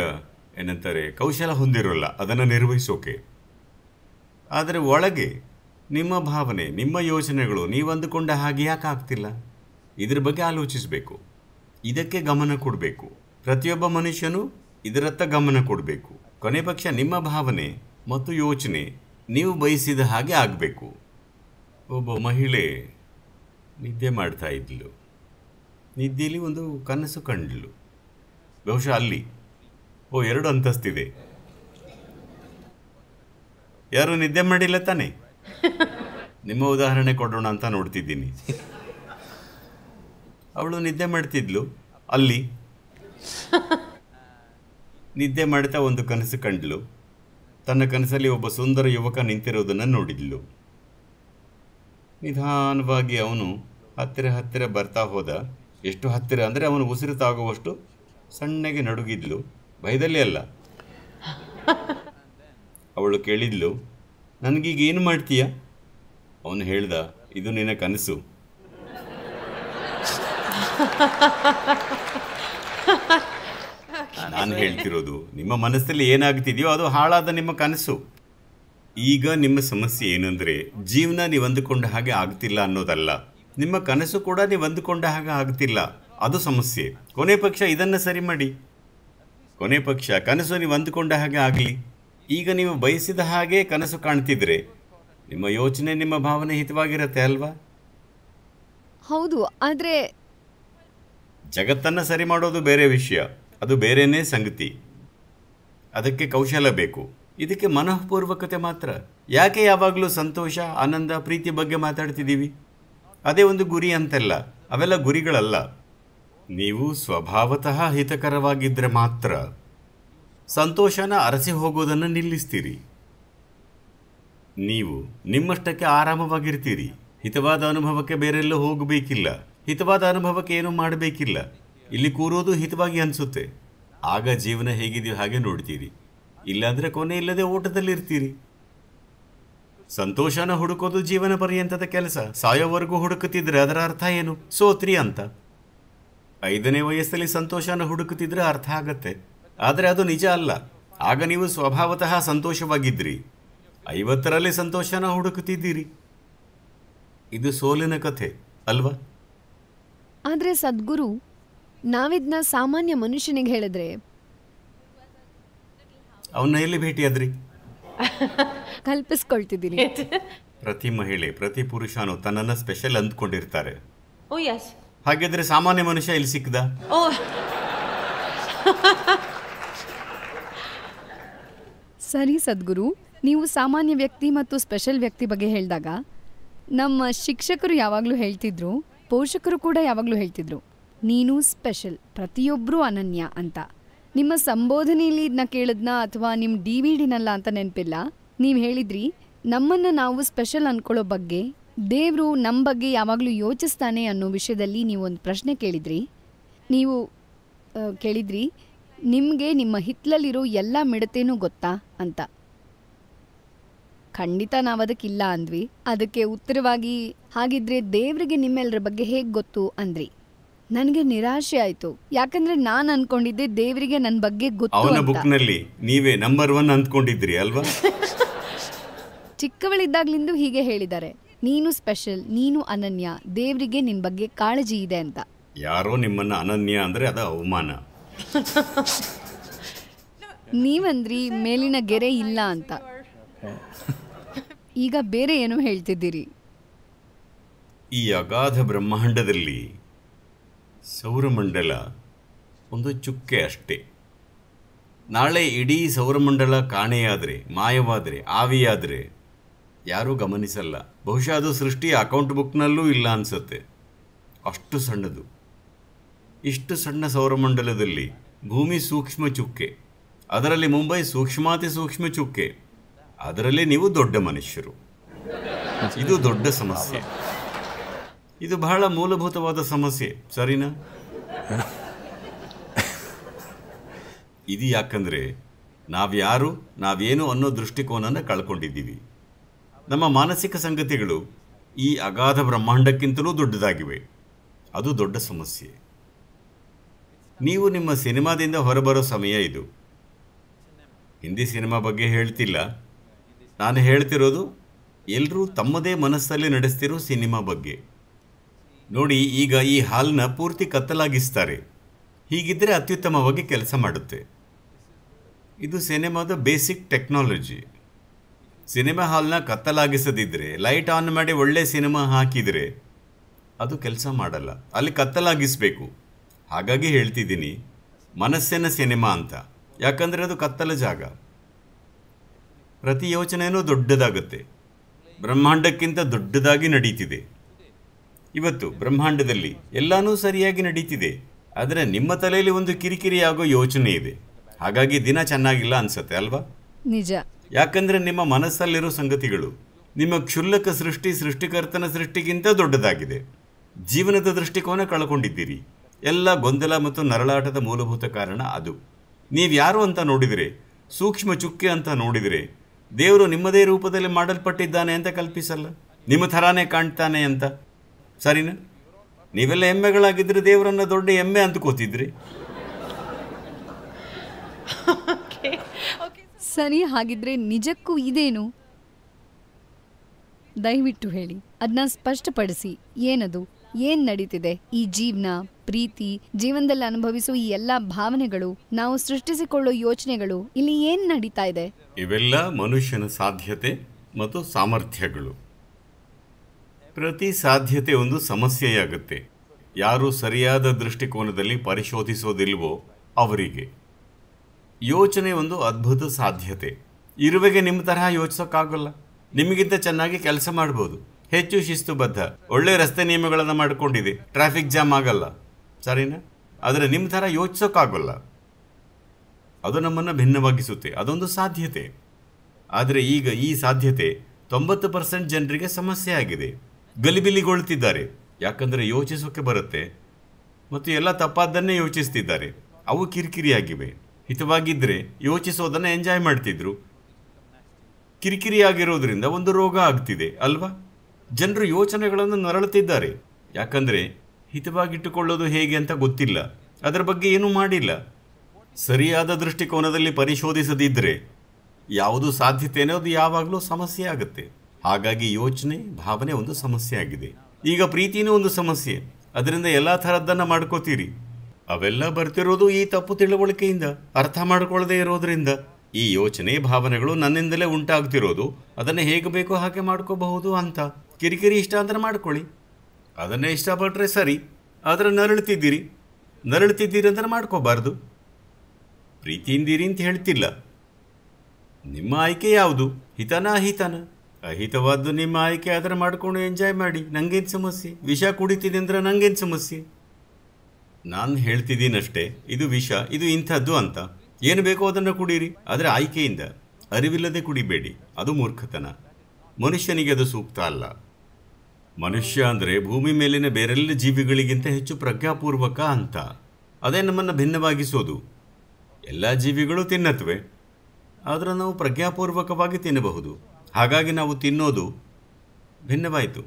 ಏನಂತಾರೆ ಕೌಶಲ ಹೊಂದಿರೋಲ್ಲ ಅದನ್ನು ನಿರ್ವಹಿಸೋಕೆ ಆದರೆ ಒಳಗೆ ನಿಮ್ಮ ಭಾವನೆ ನಿಮ್ಮ ಯೋಚನೆಗಳು ನೀವು ಅಂದುಕೊಂಡ ಹಾಗೆ ಯಾಕೆ ಆಗ್ತಿಲ್ಲ ಇದ್ರ ಬಗ್ಗೆ ಆಲೋಚಿಸಬೇಕು ಇದಕ್ಕೆ ಗಮನ ಕೊಡಬೇಕು ಪ್ರತಿಯೊಬ್ಬ ಮನುಷ್ಯನು ಇದರತ್ತ ಗಮನ ಕೊಡಬೇಕು ಕೊನೆ ಪಕ್ಷ ನಿಮ್ಮ ಭಾವನೆ ಮತ್ತು ಯೋಚನೆ ನೀವು ಬಯಸಿದ ಹಾಗೆ ಆಗಬೇಕು ಒಬ್ಬ ಮಹಿಳೆ ನಿದ್ದೆ ಮಾಡ್ತಾ ಇದ್ಲು ನಿದ್ದೆಯಲ್ಲಿ ಒಂದು ಕನಸು ಕಂಡ್ಲು ಬಹುಶಃ ಅಲ್ಲಿ ಓ ಎರಡು ಅಂತಸ್ತಿದೆ ಯಾರು ನಿದ್ದೆ ಮಾಡಿಲ್ಲ ತಾನೇ ನಿಮ್ಮ ಉದಾಹರಣೆ ಕೊಡೋಣ ಅಂತ ನೋಡ್ತಿದ್ದೀನಿ ಅವಳು ನಿದ್ದೆ ಮಾಡ್ತಿದ್ಲು ಅಲ್ಲಿ ನಿದ್ದೆ ಮಾಡ್ತಾ ಒಂದು ಕನಸು ಕಂಡ್ಲು ತನ್ನ ಕನಸಲ್ಲಿ ಒಬ್ಬ ಸುಂದರ ಯುವಕ ನಿಂತಿರೋದನ್ನು ನೋಡಿದ್ಲು ನಿಧಾನವಾಗಿ ಅವನು ಹತ್ತಿರ ಹತ್ತಿರ ಬರ್ತಾ ಹೋದ ಎಷ್ಟು ಹತ್ತಿರ ಅಂದರೆ ಅವನು ಉಸಿರು ತಾಗುವಷ್ಟು ಸಣ್ಣಗೆ ನಡುಗಿದ್ಲು ಭಯದಲ್ಲಿ ಅಲ್ಲ ಅವಳು ಕೇಳಿದ್ಲು ನನಗೀಗ ಏನು ಮಾಡ್ತೀಯ ಅವನು ಹೇಳ್ದ ಇದು ನಿನ್ನ ಕನಸು ನಾನು ಹೇಳ್ತಿರೋದು ನಿಮ್ಮ ಮನಸ್ಸಲ್ಲಿ ಏನಾಗ್ತಿದೆಯೋ ಅದು ಹಾಳಾದ ನಿಮ್ಮ ಕನಸು ಈಗ ನಿಮ್ಮ ಸಮಸ್ಯೆ ಏನಂದ್ರೆ ಜೀವನ ನೀವು ಅಂದುಕೊಂಡ ಹಾಗೆ ಆಗ್ತಿಲ್ಲ ಅನ್ನೋದಲ್ಲ ನಿಮ್ಮ ಕನಸು ಕೂಡ ನೀವು ಅಂದುಕೊಂಡ ಹಾಗೆ ಆಗ್ತಿಲ್ಲ ಅದು ಸಮಸ್ಯೆ ಕೊನೆ ಪಕ್ಷ ಇದನ್ನು ಸರಿ ಮಾಡಿ ಕೊನೆ ಪಕ್ಷ ಕನಸು ನೀವು ಅಂದುಕೊಂಡ ಹಾಗೆ ಆಗಲಿ ಈಗ ನೀವು ಬಯಸಿದ ಹಾಗೆ ಕನಸು ಕಾಣ್ತಿದ್ರೆ ನಿಮ್ಮ ಯೋಚನೆ ನಿಮ್ಮ ಭಾವನೆ ಹಿತವಾಗಿರತ್ತೆ ಅಲ್ವಾ ಹೌದು ಆದರೆ ಜಗತ್ತನ್ನು ಸರಿ ಮಾಡೋದು ಬೇರೆ ವಿಷಯ ಅದು ಬೇರೆನೇ ಸಂಗತಿ ಅದಕ್ಕೆ ಕೌಶಲ ಬೇಕು ಇದಕ್ಕೆ ಮನಃಪೂರ್ವಕತೆ ಮಾತ್ರ ಯಾಕೆ ಯಾವಾಗಲೂ ಸಂತೋಷ ಆನಂದ ಪ್ರೀತಿ ಬಗ್ಗೆ ಮಾತಾಡ್ತಿದ್ದೀವಿ ಅದೇ ಒಂದು ಗುರಿ ಅಂತೆಲ್ಲ ಅವೆಲ್ಲ ಗುರಿಗಳಲ್ಲ ನೀವು ಸ್ವಭಾವತಃ ಹಿತಕರವಾಗಿದ್ದರೆ ಮಾತ್ರ ಸಂತೋಷನ ಅರಸಿ ಹೋಗೋದನ್ನು ನಿಲ್ಲಿಸ್ತೀರಿ ನೀವು ನಿಮ್ಮಷ್ಟಕ್ಕೆ ಆರಾಮವಾಗಿರ್ತೀರಿ ಹಿತವಾದ ಅನುಭವಕ್ಕೆ ಬೇರೆಲ್ಲೂ ಹೋಗಬೇಕಿಲ್ಲ ಹಿತವಾದ ಅನುಭವಕ್ಕೆ ಏನೂ ಮಾಡಬೇಕಿಲ್ಲ ಇಲ್ಲಿ ಕೂರೋದು ಹಿತವಾಗಿ ಅನಿಸುತ್ತೆ ಆಗ ಜೀವನ ಹೇಗಿದೆಯೋ ಹಾಗೆ ನೋಡ್ತೀರಿ ಇಲ್ಲಾಂದರೆ ಕೊನೆ ಇಲ್ಲದೆ ಓಟದಲ್ಲಿರ್ತೀರಿ ಸಂತೋಷನ ಹುಡುಕೋದು ಜೀವನ ಪರ್ಯಂತದ ಕೆಲಸ ಸಾಯೋವರೆಗೂ ಹುಡುಕುತ್ತಿದ್ರೆ ಅದರ ಅರ್ಥ ಏನು ಸೋತ್ರಿ ಅಂತ ಐದನೇ ವಯಸ್ಸಲ್ಲಿ ಸಂತೋಷನ ಹುಡುಕುತ್ತಿದ್ರೆ ಅರ್ಥ ಆಗತ್ತೆ ಆದರೆ ಅದು ನಿಜ ಅಲ್ಲ ಆಗ ನೀವು ಸ್ವಭಾವತಃ ಸಂತೋಷವಾಗಿದ್ದಿರಿ ಐವತ್ತರಲ್ಲಿ ಸಂತೋಷನ ಹುಡುಕುತ್ತಿದ್ದೀರಿ ಇದು ಸೋಲಿನ ಕಥೆ ಅಲ್ವಾ ಆದರೆ ಸದ್ಗುರು ನಾವಿದ್ನ ಸಾಮಾನ್ಯ ಮನುಷ್ಯನಿಗೆ ಹೇಳಿದ್ರೆ ಅವನ್ನ ಎಲ್ಲಿ ಭೇಟಿಯಾದ್ರಿ ಕಲ್ಪಿಸ್ಕೊಳ್ತಿದ್ದೀನಿ ಪ್ರತಿ ಮಹಿಳೆ ಪ್ರತಿ ಪುರುಷನು ತನ್ನನ್ನ ಸ್ಪೆಷಲ್ ಅಂದ್ಕೊಂಡಿರ್ತಾರೆ oh, ಹಾಗಿದ್ರೆ ಸಾಮಾನ್ಯ ಮನುಷ್ಯ ಇಲ್ಲಿ ಸಿಕ್ಕದ oh. ಸರಿ ಸದ್ಗುರು, ನೀವು ಸಾಮಾನ್ಯ ವ್ಯಕ್ತಿ ಮತ್ತು ಸ್ಪೆಷಲ್ ವ್ಯಕ್ತಿ ಬಗ್ಗೆ ಹೇಳಿದಾಗ ನಮ್ಮ ಶಿಕ್ಷಕರು ಯಾವಾಗಲೂ ಹೇಳ್ತಿದ್ರು, ಪೋಷಕರು ಕೂಡ ಯಾವಾಗಲೂ ಹೇಳ್ತಿದ್ರು, "ನೀನು ಸ್ಪೆಷಲ್, ಪ್ರತಿಯೊಬ್ಬರೂ ಅನನ್ಯ" ಅಂತ. ನಿಮ್ಮ ಸಂಬೋಧನೆಯಲ್ಲಿ ಸಂಬೋಧನೆಲಿ ಅಥವಾ ನಿಮ್ಮ ಡಿ ವಿ ಡಿನಲ್ಲ ಅಂತ ನೆನಪಿಲ್ಲ ನೀವು ಹೇಳಿದ್ರಿ, ನಮ್ಮನ್ನು ನಾವು ಸ್ಪೆಷಲ್ ಅನ್ಕೊಳ್ಳೋ ಬಗ್ಗೆ, ದೇವರು ನಮ್ಮ ಬಗ್ಗೆ ಯಾವಾಗಲೂ ಯೋಚಿಸ್ತಾನೆ ಅನ್ನೋ ವಿಷಯದಲ್ಲಿ ನೀವೊಂದು ಪ್ರಶ್ನೆ ಕೇಳಿದ್ರಿ, ನೀವು ಕೇಳಿದ್ರಿ. ನಿಮ್ಗೆ ನಿಮ್ಮ ಹಿತ್ಲಲ್ಲಿರೋ ಎಲ್ಲ ಮಿಡತೆನೂ ಗೊತ್ತಾ ಅಂತ. ಖಂಡಿತ ನಾವದಕ್ಕಿಲ್ಲ ಅಂದ್ವಿ. ಅದಕ್ಕೆ ಉತ್ತರವಾಗಿ, ಹಾಗಿದ್ರೆ ದೇವ್ರಿಗೆ ನಿಮ್ಮೆಲ್ಲರ ಬಗ್ಗೆ ಹೇಗ್ ಗೊತ್ತು ಅಂದ್ರಿ. ನನಗೆ ನಿರಾಶೆ ಆಯ್ತು, ಯಾಕಂದ್ರೆ ನಾನ್ ಅನ್ಕೊಂಡಿದ್ದೆ ದೇವ್ರಿಗೆ ನನ್ ಬಗ್ಗೆ ಗೊತ್ತು ನೀವೇ ನಂಬರ್ ಒನ್ ಅಂದ್ಕೊಂಡಿದ್ರಿ ಅಲ್ವಾ ಚಿಕ್ಕವಳಿದ್ದಾಗ್ಲಿಂದು ಹೀಗೆ ಹೇಳಿದ್ದಾರೆ ನೀನು ಸ್ಪೆಷಲ್, ನೀನು ಅನನ್ಯ, ದೇವ್ರಿಗೆ ನಿನ್ ಬಗ್ಗೆ ಕಾಳಜಿ ಇದೆ ಅಂತ. ಯಾರೋ ನಿಮ್ಮನ್ನ ಅನನ್ಯ ಅಂದ್ರೆ ಅದ ಅವಮಾನ ನೀವಂದ್ರಿ ಮೇಲಿನ ಗೆರೆ ಇಲ್ಲ ಅಂತ ಈಗ ಬೇರೆ ಏನು ಹೇಳ್ತಿದ್ದೀರಿ ಈ ಅಗಾಧ ಬ್ರಹ್ಮಾಂಡದಲ್ಲಿ ಸೌರಮಂಡಲ ಒಂದು ಚುಕ್ಕೆ ಅಷ್ಟೇ ನಾಳೆ ಇಡೀ ಸೌರಮಂಡಲ ಕಾಣೆಯಾದರೆ ಮಾಯವಾದರೆ ಆವಿಯಾದರೆ ಯಾರೂ ಗಮನಿಸಲ್ಲ ಬಹುಶಃ ಅದು ಸೃಷ್ಟಿ ಅಕೌಂಟ್ ಬುಕ್ನಲ್ಲೂ ಇಲ್ಲ ಅನಿಸುತ್ತೆ ಅಷ್ಟು ಸಣ್ಣದು ಇಷ್ಟು ಸಣ್ಣ ಸೌರಮಂಡಲದಲ್ಲಿ ಭೂಮಿ ಸೂಕ್ಷ್ಮ ಚುಕ್ಕೆ ಅದರಲ್ಲಿ ಮುಂಬೈ ಸೂಕ್ಷ್ಮಾತಿ ಸೂಕ್ಷ್ಮ ಚುಕ್ಕೆ ಅದರಲ್ಲಿ ನೀವು ದೊಡ್ಡ ಮನುಷ್ಯರು ಇದು ದೊಡ್ಡ ಸಮಸ್ಯೆ ಇದು ಬಹಳ ಮೂಲಭೂತವಾದ ಸಮಸ್ಯೆ ಸರಿನಾ ಇದು ಯಾಕಂದರೆ ನಾವ್ಯಾರು ನಾವೇನು ಅನ್ನೋ ದೃಷ್ಟಿಕೋನನ ಕಳ್ಕೊಂಡಿದ್ದೀವಿ ನಮ್ಮ ಮಾನಸಿಕ ಸಂಗತಿಗಳು ಈ ಅಗಾಧ ಬ್ರಹ್ಮಾಂಡಕ್ಕಿಂತಲೂ ದೊಡ್ಡದಾಗಿವೆ ಅದು ದೊಡ್ಡ ಸಮಸ್ಯೆ ನೀವು ನಿಮ್ಮ ಸಿನಿಮಾದಿಂದ ಹೊರಬರೋ ಸಮಯ ಇದು ಹಿಂದಿ ಸಿನಿಮಾ ಬಗ್ಗೆ ಹೇಳ್ತಿಲ್ಲ ನಾನು ಹೇಳ್ತಿರೋದು ಎಲ್ಲರೂ ತಮ್ಮದೇ ಮನಸ್ಸಲ್ಲಿ ನಡೆಸ್ತಿರೋ ಸಿನಿಮಾ ಬಗ್ಗೆ ನೋಡಿ ಈಗ ಈ ಹಾಲ್ನ ಪೂರ್ತಿ ಕತ್ತಲಾಗಿಸ್ತಾರೆ ಹೀಗಿದ್ದರೆ ಅತ್ಯುತ್ತಮವಾಗಿ ಕೆಲಸ ಮಾಡುತ್ತೆ ಇದು ಸಿನಿಮಾದ ಬೇಸಿಕ್ ಟೆಕ್ನಾಲಜಿ ಸಿನಿಮಾ ಹಾಲ್ನ ಕತ್ತಲಾಗಿಸದಿದ್ದರೆ ಲೈಟ್ ಆನ್ ಮಾಡಿ ಒಳ್ಳೆ ಸಿನಿಮಾ ಹಾಕಿದರೆ ಅದು ಕೆಲಸ ಮಾಡಲ್ಲ ಅಲ್ಲಿ ಕತ್ತಲಾಗಿಸಬೇಕು ಹಾಗಾಗಿ ಹೇಳ್ತಿದ್ದೀನಿ ಮನಸ್ಸಿನ ಸಿನಿಮಾ ಅಂತ ಯಾಕಂದರೆ ಅದು ಕತ್ತಲ ಜಾಗ ಪ್ರತಿ ಯೋಚನೆಯೂ ದೊಡ್ಡದಾಗುತ್ತೆ ಬ್ರಹ್ಮಾಂಡಕ್ಕಿಂತ ದೊಡ್ಡದಾಗಿ ನಡೀತಿದೆ ಇವತ್ತು ಬ್ರಹ್ಮಾಂಡದಲ್ಲಿ ಎಲ್ಲನೂ ಸರಿಯಾಗಿ ನಡೀತಿದೆ ಆದರೆ ನಿಮ್ಮ ತಲೆಯಲ್ಲಿ ಒಂದು ಕಿರಿಕಿರಿ ಆಗೋ ಯೋಚನೆ ಇದೆ ಹಾಗಾಗಿ ದಿನ ಚೆನ್ನಾಗಿಲ್ಲ ಅನ್ಸತ್ತೆ ಅಲ್ವಾ ನಿಜ ಯಾಕಂದ್ರೆ ನಿಮ್ಮ ಮನಸ್ಸಲ್ಲಿರೋ ಸಂಗತಿಗಳು ನಿಮ್ಮ ಕ್ಷುಲ್ಲಕ ಸೃಷ್ಟಿ ಸೃಷ್ಟಿಕರ್ತನ ಸೃಷ್ಟಿಗಿಂತ ದೊಡ್ಡದಾಗಿದೆ ಜೀವನದ ದೃಷ್ಟಿಕೋನ ಕಳ್ಕೊಂಡಿದ್ದೀರಿ ಎಲ್ಲ ಗೊಂದಲ ಮತ್ತು ನರಳಾಟದ ಮೂಲಭೂತ ಕಾರಣ ಅದು ನೀವ್ಯಾರು ಅಂತ ನೋಡಿದರೆ ಸೂಕ್ಷ್ಮ ಚುಕ್ಕೆ ಅಂತ ನೋಡಿದರೆ ದೇವರು ನಿಮ್ಮದೇ ರೂಪದಲ್ಲಿ ಮಾಡಲ್ಪಟ್ಟಿದ್ದಾನೆ ಅಂತ ಕಲ್ಪಿಸಲ್ಲ ನಿಮ್ಮ ಥರಾನೇ ಕಾಣ್ತಾನೆ ಅಂತ ಸರಿನಾ ನೀವೆಲ್ಲ ಎಮ್ಮೆಗಳಾಗಿದ್ದರೆ ದೇವರನ್ನು ದೊಡ್ಡ ಎಮ್ಮೆ ಅಂದ್ಕೋತಿದ್ರಿ ಸರಿ ಹಾಗಿದ್ರೆ ನಿಜಕ್ಕೂ ಇದೇನು ದಯವಿಟ್ಟು ಹೇಳಿ ಅದನ್ನ ಸ್ಪಷ್ಟಪಡಿಸಿ ಏನದು ಏನ್ ನಡೀತಿದೆ ಈ ಜೀವನ ಪ್ರೀತಿ ಜೀವನದಲ್ಲಿ ಅನುಭವಿಸುವ ಈ ಎಲ್ಲ ಭಾವನೆಗಳು ನಾವು ಸೃಷ್ಟಿಸಿಕೊಳ್ಳುವ ಯೋಚನೆಗಳು ಇಲ್ಲಿ ಏನ್ ನಡೀತಾ ಇದೆ ಇವೆಲ್ಲ ಮನುಷ್ಯನ ಸಾಧ್ಯತೆ ಮತ್ತು ಸಾಮರ್ಥ್ಯಗಳು ಪ್ರತಿ ಸಾಧ್ಯತೆ ಒಂದು ಸಮಸ್ಯೆಯಾಗುತ್ತೆ ಯಾರು ಸರಿಯಾದ ದೃಷ್ಟಿಕೋನದಲ್ಲಿ ಪರಿಶೋಧಿಸೋದಿಲ್ವೋ ಅವರಿಗೆ ಯೋಚನೆ ಒಂದು ಅದ್ಭುತ ಸಾಧ್ಯತೆ ಇರುವೆಗೆ ನಿಮ್ಮ ತರಹ ಯೋಚಿಸೋಕ್ಕಾಗಲ್ಲ ನಿಮಗಿಂತ ಚೆನ್ನಾಗಿ ಕೆಲಸ ಮಾಡ್ಬೋದು ಹೆಚ್ಚು ಶಿಸ್ತುಬದ್ಧ ಒಳ್ಳೆ ರಸ್ತೆ ನಿಯಮಗಳನ್ನು ಮಾಡಿಕೊಂಡಿದೆ ಟ್ರಾಫಿಕ್ ಜಾಮ್ ಆಗಲ್ಲ ಸರಿನಾ ಆದರೆ ನಿಮ್ಮ ಥರ ಯೋಚಿಸೋಕ್ಕಾಗಲ್ಲ ಅದು ನಮ್ಮನ್ನು ಭಿನ್ನವಾಗಿಸುತ್ತೆ ಅದೊಂದು ಸಾಧ್ಯತೆ ಆದರೆ ಈಗ ಈ ಸಾಧ್ಯತೆ ತೊಂಬತ್ತು ಪರ್ಸೆಂಟ್ ಜನರಿಗೆ ಸಮಸ್ಯೆ ಆಗಿದೆ ಗಲಿಬಿಲಿಗೊಳ್ತಿದ್ದಾರೆ ಯಾಕಂದರೆ ಯೋಚಿಸೋಕ್ಕೆ ಬರುತ್ತೆ ಮತ್ತು ಎಲ್ಲ ತಪ್ಪಾದ್ದನ್ನೇ ಯೋಚಿಸ್ತಿದ್ದಾರೆ ಅವು ಕಿರಿಕಿರಿಯಾಗಿವೆ ಹಿತವಾಗಿದ್ದರೆ ಯೋಚಿಸೋದನ್ನು ಎಂಜಾಯ್ ಮಾಡ್ತಿದ್ರು ಕಿರಿಕಿರಿಯಾಗಿರೋದ್ರಿಂದ ಒಂದು ರೋಗ ಆಗ್ತಿದೆ ಅಲ್ವಾ ಜನರು ಯೋಚನೆಗಳನ್ನು ನರಳುತ್ತಿದ್ದಾರೆ ಯಾಕಂದರೆ ಹಿತವಾಗಿಟ್ಟುಕೊಳ್ಳೋದು ಹೇಗೆ ಅಂತ ಗೊತ್ತಿಲ್ಲ ಅದರ ಬಗ್ಗೆ ಏನೂ ಮಾಡಿಲ್ಲ ಸರಿಯಾದ ದೃಷ್ಟಿಕೋನದಲ್ಲಿ ಪರಿಶೋಧಿಸದಿದ್ದರೆ ಯಾವುದು ಸಾಧ್ಯತೆ ಅದು ಯಾವಾಗಲೂ ಸಮಸ್ಯೆ ಆಗುತ್ತೆ ಹಾಗಾಗಿ ಯೋಚನೆ ಭಾವನೆ ಒಂದು ಸಮಸ್ಯೆ ಆಗಿದೆ ಈಗ ಪ್ರೀತಿನೂ ಒಂದು ಸಮಸ್ಯೆ ಅದರಿಂದ ಎಲ್ಲ ಥರದ್ದನ್ನು ಮಾಡ್ಕೋತೀರಿ ಅವೆಲ್ಲ ಬರ್ತಿರೋದು ಈ ತಪ್ಪು ತಿಳುವಳಿಕೆಯಿಂದ ಅರ್ಥ ಮಾಡ್ಕೊಳ್ಳದೇ ಇರೋದ್ರಿಂದ ಈ ಯೋಚನೆ ಭಾವನೆಗಳು ನನ್ನಿಂದಲೇ ಉಂಟಾಗ್ತಿರೋದು ಅದನ್ನು ಹೇಗೆ ಬೇಕೋ ಹಾಗೆ ಮಾಡ್ಕೋಬಹುದು ಅಂತ ಕಿರಿಕಿರಿ ಇಷ್ಟ ಅಂದರೆ ಮಾಡ್ಕೊಳ್ಳಿ ಅದನ್ನೇ ಇಷ್ಟಪಟ್ಟರೆ ಸರಿ ಆದರೆ ನರಳುತ್ತಿದ್ದೀರಿ ನರಳುತ್ತಿದ್ದೀರಿ ಅಂದರೆ ಮಾಡ್ಕೋಬಾರ್ದು ಪ್ರೀತಿಯಿಂದೀರಿ ಅಂತ ಹೇಳ್ತಿಲ್ಲ ನಿಮ್ಮ ಆಯ್ಕೆ ಯಾವುದು ಹಿತನ ಅಹಿತನ ಅಹಿತವಾದ್ದು ನಿಮ್ಮ ಆಯ್ಕೆ ಆದರೆ ಮಾಡಿಕೊಂಡು ಎಂಜಾಯ್ ಮಾಡಿ ನಂಗೇನು ಸಮಸ್ಯೆ ವಿಷ ಕುಡಿತಿದೆ ಅಂದರೆ ನಂಗೇನು ಸಮಸ್ಯೆ ನಾನು ಹೇಳ್ತಿದ್ದೀನಷ್ಟೇ ಇದು ವಿಷ ಇದು ಇಂಥದ್ದು ಅಂತ ಏನು ಬೇಕೋ ಅದನ್ನು ಕುಡೀರಿ ಆದರೆ ಆಯ್ಕೆಯಿಂದ ಅರಿವಿಲ್ಲದೆ ಕುಡಿಬೇಡಿ ಅದು ಮೂರ್ಖತನ ಮನುಷ್ಯನಿಗೆ ಅದು ಸೂಕ್ತ ಅಲ್ಲ ಮನುಷ್ಯ ಅಂದರೆ ಭೂಮಿ ಮೇಲಿನ ಬೇರೆಲ್ಲ ಜೀವಿಗಳಿಗಿಂತ ಹೆಚ್ಚು ಪ್ರಜ್ಞಾಪೂರ್ವಕ ಅಂತ ಅದೇ ನಮ್ಮನ್ನು ಭಿನ್ನವಾಗಿಸೋದು ಎಲ್ಲ ಜೀವಿಗಳು ತಿನ್ನತ್ವೆ ಆದರೆ ನಾವು ಪ್ರಜ್ಞಾಪೂರ್ವಕವಾಗಿ ತಿನ್ನಬಹುದು ಹಾಗಾಗಿ ನಾವು ತಿನ್ನೋದು ಭಿನ್ನವಾಯಿತು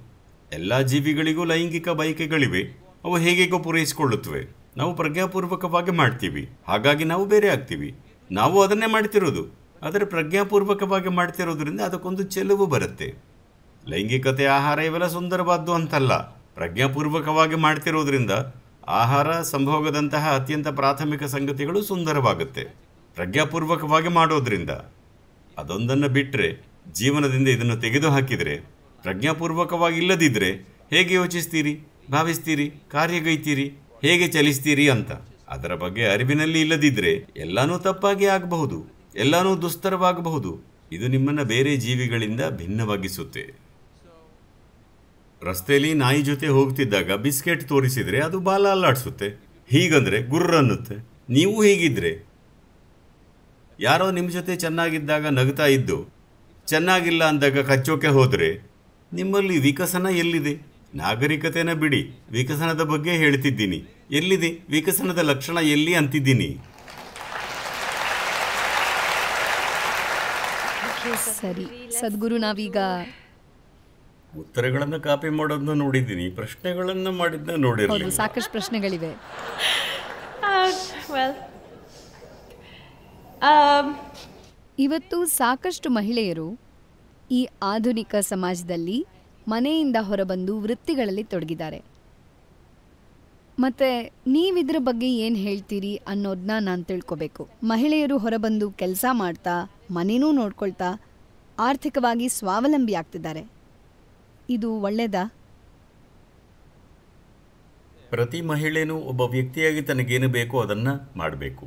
ಎಲ್ಲ ಜೀವಿಗಳಿಗೂ ಲೈಂಗಿಕ ಬಯಕೆಗಳಿವೆ ಅವು ಹೇಗೆಗೋ ಪೂರೈಸಿಕೊಳ್ಳುತ್ತವೆ ನಾವು ಪ್ರಜ್ಞಾಪೂರ್ವಕವಾಗಿ ಮಾಡ್ತೀವಿ ಹಾಗಾಗಿ ನಾವು ಬೇರೆ ಆಗ್ತೀವಿ ನಾವು ಅದನ್ನೇ ಮಾಡ್ತಿರೋದು ಆದರೆ ಪ್ರಜ್ಞಾಪೂರ್ವಕವಾಗಿ ಮಾಡ್ತಿರೋದ್ರಿಂದ ಅದಕ್ಕೊಂದು ಚೆಲುವು ಬರುತ್ತೆ ಲೈಂಗಿಕತೆ ಆಹಾರ ಇವೆಲ್ಲ ಸುಂದರವಾದ್ದು ಅಂತಲ್ಲ ಪ್ರಜ್ಞಾಪೂರ್ವಕವಾಗಿ ಮಾಡ್ತಿರೋದ್ರಿಂದ ಆಹಾರ ಸಂಭೋಗದಂತಹ ಅತ್ಯಂತ ಪ್ರಾಥಮಿಕ ಸಂಗತಿಗಳು ಸುಂದರವಾಗುತ್ತೆ ಪ್ರಜ್ಞಾಪೂರ್ವಕವಾಗಿ ಮಾಡೋದ್ರಿಂದ ಅದೊಂದನ್ನು ಬಿಟ್ಟರೆ ಜೀವನದಿಂದ ಇದನ್ನು ತೆಗೆದು ಹಾಕಿದರೆ ಪ್ರಜ್ಞಾಪೂರ್ವಕವಾಗಿ ಇಲ್ಲದಿದ್ದರೆ ಹೇಗೆ ಯೋಚಿಸ್ತೀರಿ ಭಾವಿಸ್ತೀರಿ ಕಾರ್ಯಗೈತೀರಿ ಹೇಗೆ ಚಲಿಸ್ತೀರಿ ಅಂತ ಅದರ ಬಗ್ಗೆ ಅರಿವಿನಲ್ಲಿ ಇಲ್ಲದಿದ್ದರೆ ಎಲ್ಲಾನೂ ತಪ್ಪಾಗಿ ಆಗಬಹುದು ಎಲ್ಲಾನೂ ದುಸ್ತರವಾಗಬಹುದು ಇದು ನಿಮ್ಮನ್ನು ಬೇರೆ ಜೀವಿಗಳಿಂದ ಭಿನ್ನವಾಗಿಸುತ್ತೆ ರಸ್ತೆಯಲ್ಲಿ ನಾಯಿ ಜೊತೆ ಹೋಗ್ತಿದ್ದಾಗ ಬಿಸ್ಕೆಟ್ ತೋರಿಸಿದ್ರೆ ಅದು ಬಾಲ ಅಲ್ಲಾಡಿಸುತ್ತೆ ಹೀಗಂದರೆ ಅನ್ನುತ್ತೆ ನೀವು ಹೀಗಿದ್ರೆ ಯಾರೋ ನಿಮ್ಮ ಜೊತೆ ಚೆನ್ನಾಗಿದ್ದಾಗ ನಗ್ತಾ ಇದ್ದು ಚೆನ್ನಾಗಿಲ್ಲ ಅಂದಾಗ ಕಚ್ಚೋಕೆ ಹೋದ್ರೆ ನಿಮ್ಮಲ್ಲಿ ವಿಕಸನ ಎಲ್ಲಿದೆ ನಾಗರಿಕತೆನ ಬಿಡಿ ವಿಕಸನದ ಬಗ್ಗೆ ಹೇಳ್ತಿದ್ದೀನಿ ಎಲ್ಲಿದೆ ವಿಕಸನದ ಲಕ್ಷಣ ಎಲ್ಲಿ ಅಂತಿದ್ದೀನಿ ಸರಿ ಸದ್ಗುರು ನಾವೀಗ ಉತ್ತರಗಳನ್ನು ಕಾಪಿ ಮಾಡೋದನ್ನ ನೋಡಿದ್ದೀನಿ ಪ್ರಶ್ನೆಗಳನ್ನು ಮಾಡಿದ್ನ ನೋಡಿರಲಿಲ್ಲ ಸಾಕಷ್ಟು ಪ್ರಶ್ನೆಗಳಿವೆ uh, um, ಇವತ್ತು ಸಾಕಷ್ಟು ಮಹಿಳೆಯರು ಈ ಆಧುನಿಕ ಸಮಾಜದಲ್ಲಿ ಮನೆಯಿಂದ ಹೊರಬಂದು ವೃತ್ತಿಗಳಲ್ಲಿ ತೊಡಗಿದ್ದಾರೆ ಮತ್ತೆ ನೀವಿದ್ರ ಬಗ್ಗೆ ಏನು ಹೇಳ್ತೀರಿ ಅನ್ನೋದನ್ನ ನಾನು ತಿಳ್ಕೋಬೇಕು ಮಹಿಳೆಯರು ಹೊರಬಂದು ಕೆಲಸ ಮಾಡ್ತಾ ಮನೆನೂ ನೋಡ್ಕೊಳ್ತಾ ಆರ್ಥಿಕವಾಗಿ ಸ್ವಾವಲಂಬಿ ಆಗ್ತಿದ್ದಾರೆ ಇದು ಒಳ್ಳೆಯದಾ ಪ್ರತಿ ಮಹಿಳೆಯೂ ಒಬ್ಬ ವ್ಯಕ್ತಿಯಾಗಿ ತನಗೇನು ಬೇಕೋ ಅದನ್ನು ಮಾಡಬೇಕು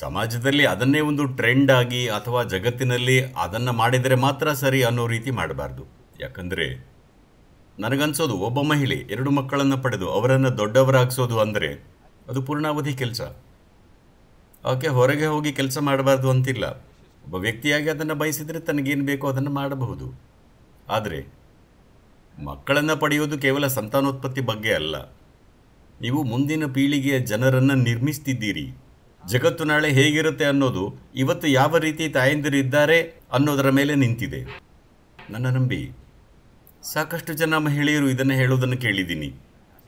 ಸಮಾಜದಲ್ಲಿ ಅದನ್ನೇ ಒಂದು ಟ್ರೆಂಡ್ ಆಗಿ ಅಥವಾ ಜಗತ್ತಿನಲ್ಲಿ ಅದನ್ನು ಮಾಡಿದರೆ ಮಾತ್ರ ಸರಿ ಅನ್ನೋ ರೀತಿ ಮಾಡಬಾರ್ದು ಯಾಕಂದರೆ ನನಗನ್ಸೋದು ಒಬ್ಬ ಮಹಿಳೆ ಎರಡು ಮಕ್ಕಳನ್ನು ಪಡೆದು ಅವರನ್ನು ದೊಡ್ಡವರಾಗಿಸೋದು ಅಂದರೆ ಅದು ಪೂರ್ಣಾವಧಿ ಕೆಲಸ ಆಕೆ ಹೊರಗೆ ಹೋಗಿ ಕೆಲಸ ಮಾಡಬಾರ್ದು ಅಂತಿಲ್ಲ ಒಬ್ಬ ವ್ಯಕ್ತಿಯಾಗಿ ಅದನ್ನು ಬಯಸಿದರೆ ತನಗೇನು ಬೇಕೋ ಅದನ್ನು ಮಾಡಬಹುದು ಆದರೆ ಮಕ್ಕಳನ್ನು ಪಡೆಯೋದು ಕೇವಲ ಸಂತಾನೋತ್ಪತ್ತಿ ಬಗ್ಗೆ ಅಲ್ಲ ನೀವು ಮುಂದಿನ ಪೀಳಿಗೆಯ ಜನರನ್ನು ನಿರ್ಮಿಸ್ತಿದ್ದೀರಿ ಜಗತ್ತು ನಾಳೆ ಹೇಗಿರುತ್ತೆ ಅನ್ನೋದು ಇವತ್ತು ಯಾವ ರೀತಿ ತಾಯಂದಿರಿದ್ದಾರೆ ಅನ್ನೋದರ ಮೇಲೆ ನಿಂತಿದೆ ನನ್ನ ನಂಬಿ ಸಾಕಷ್ಟು ಜನ ಮಹಿಳೆಯರು ಇದನ್ನು ಹೇಳೋದನ್ನು ಕೇಳಿದ್ದೀನಿ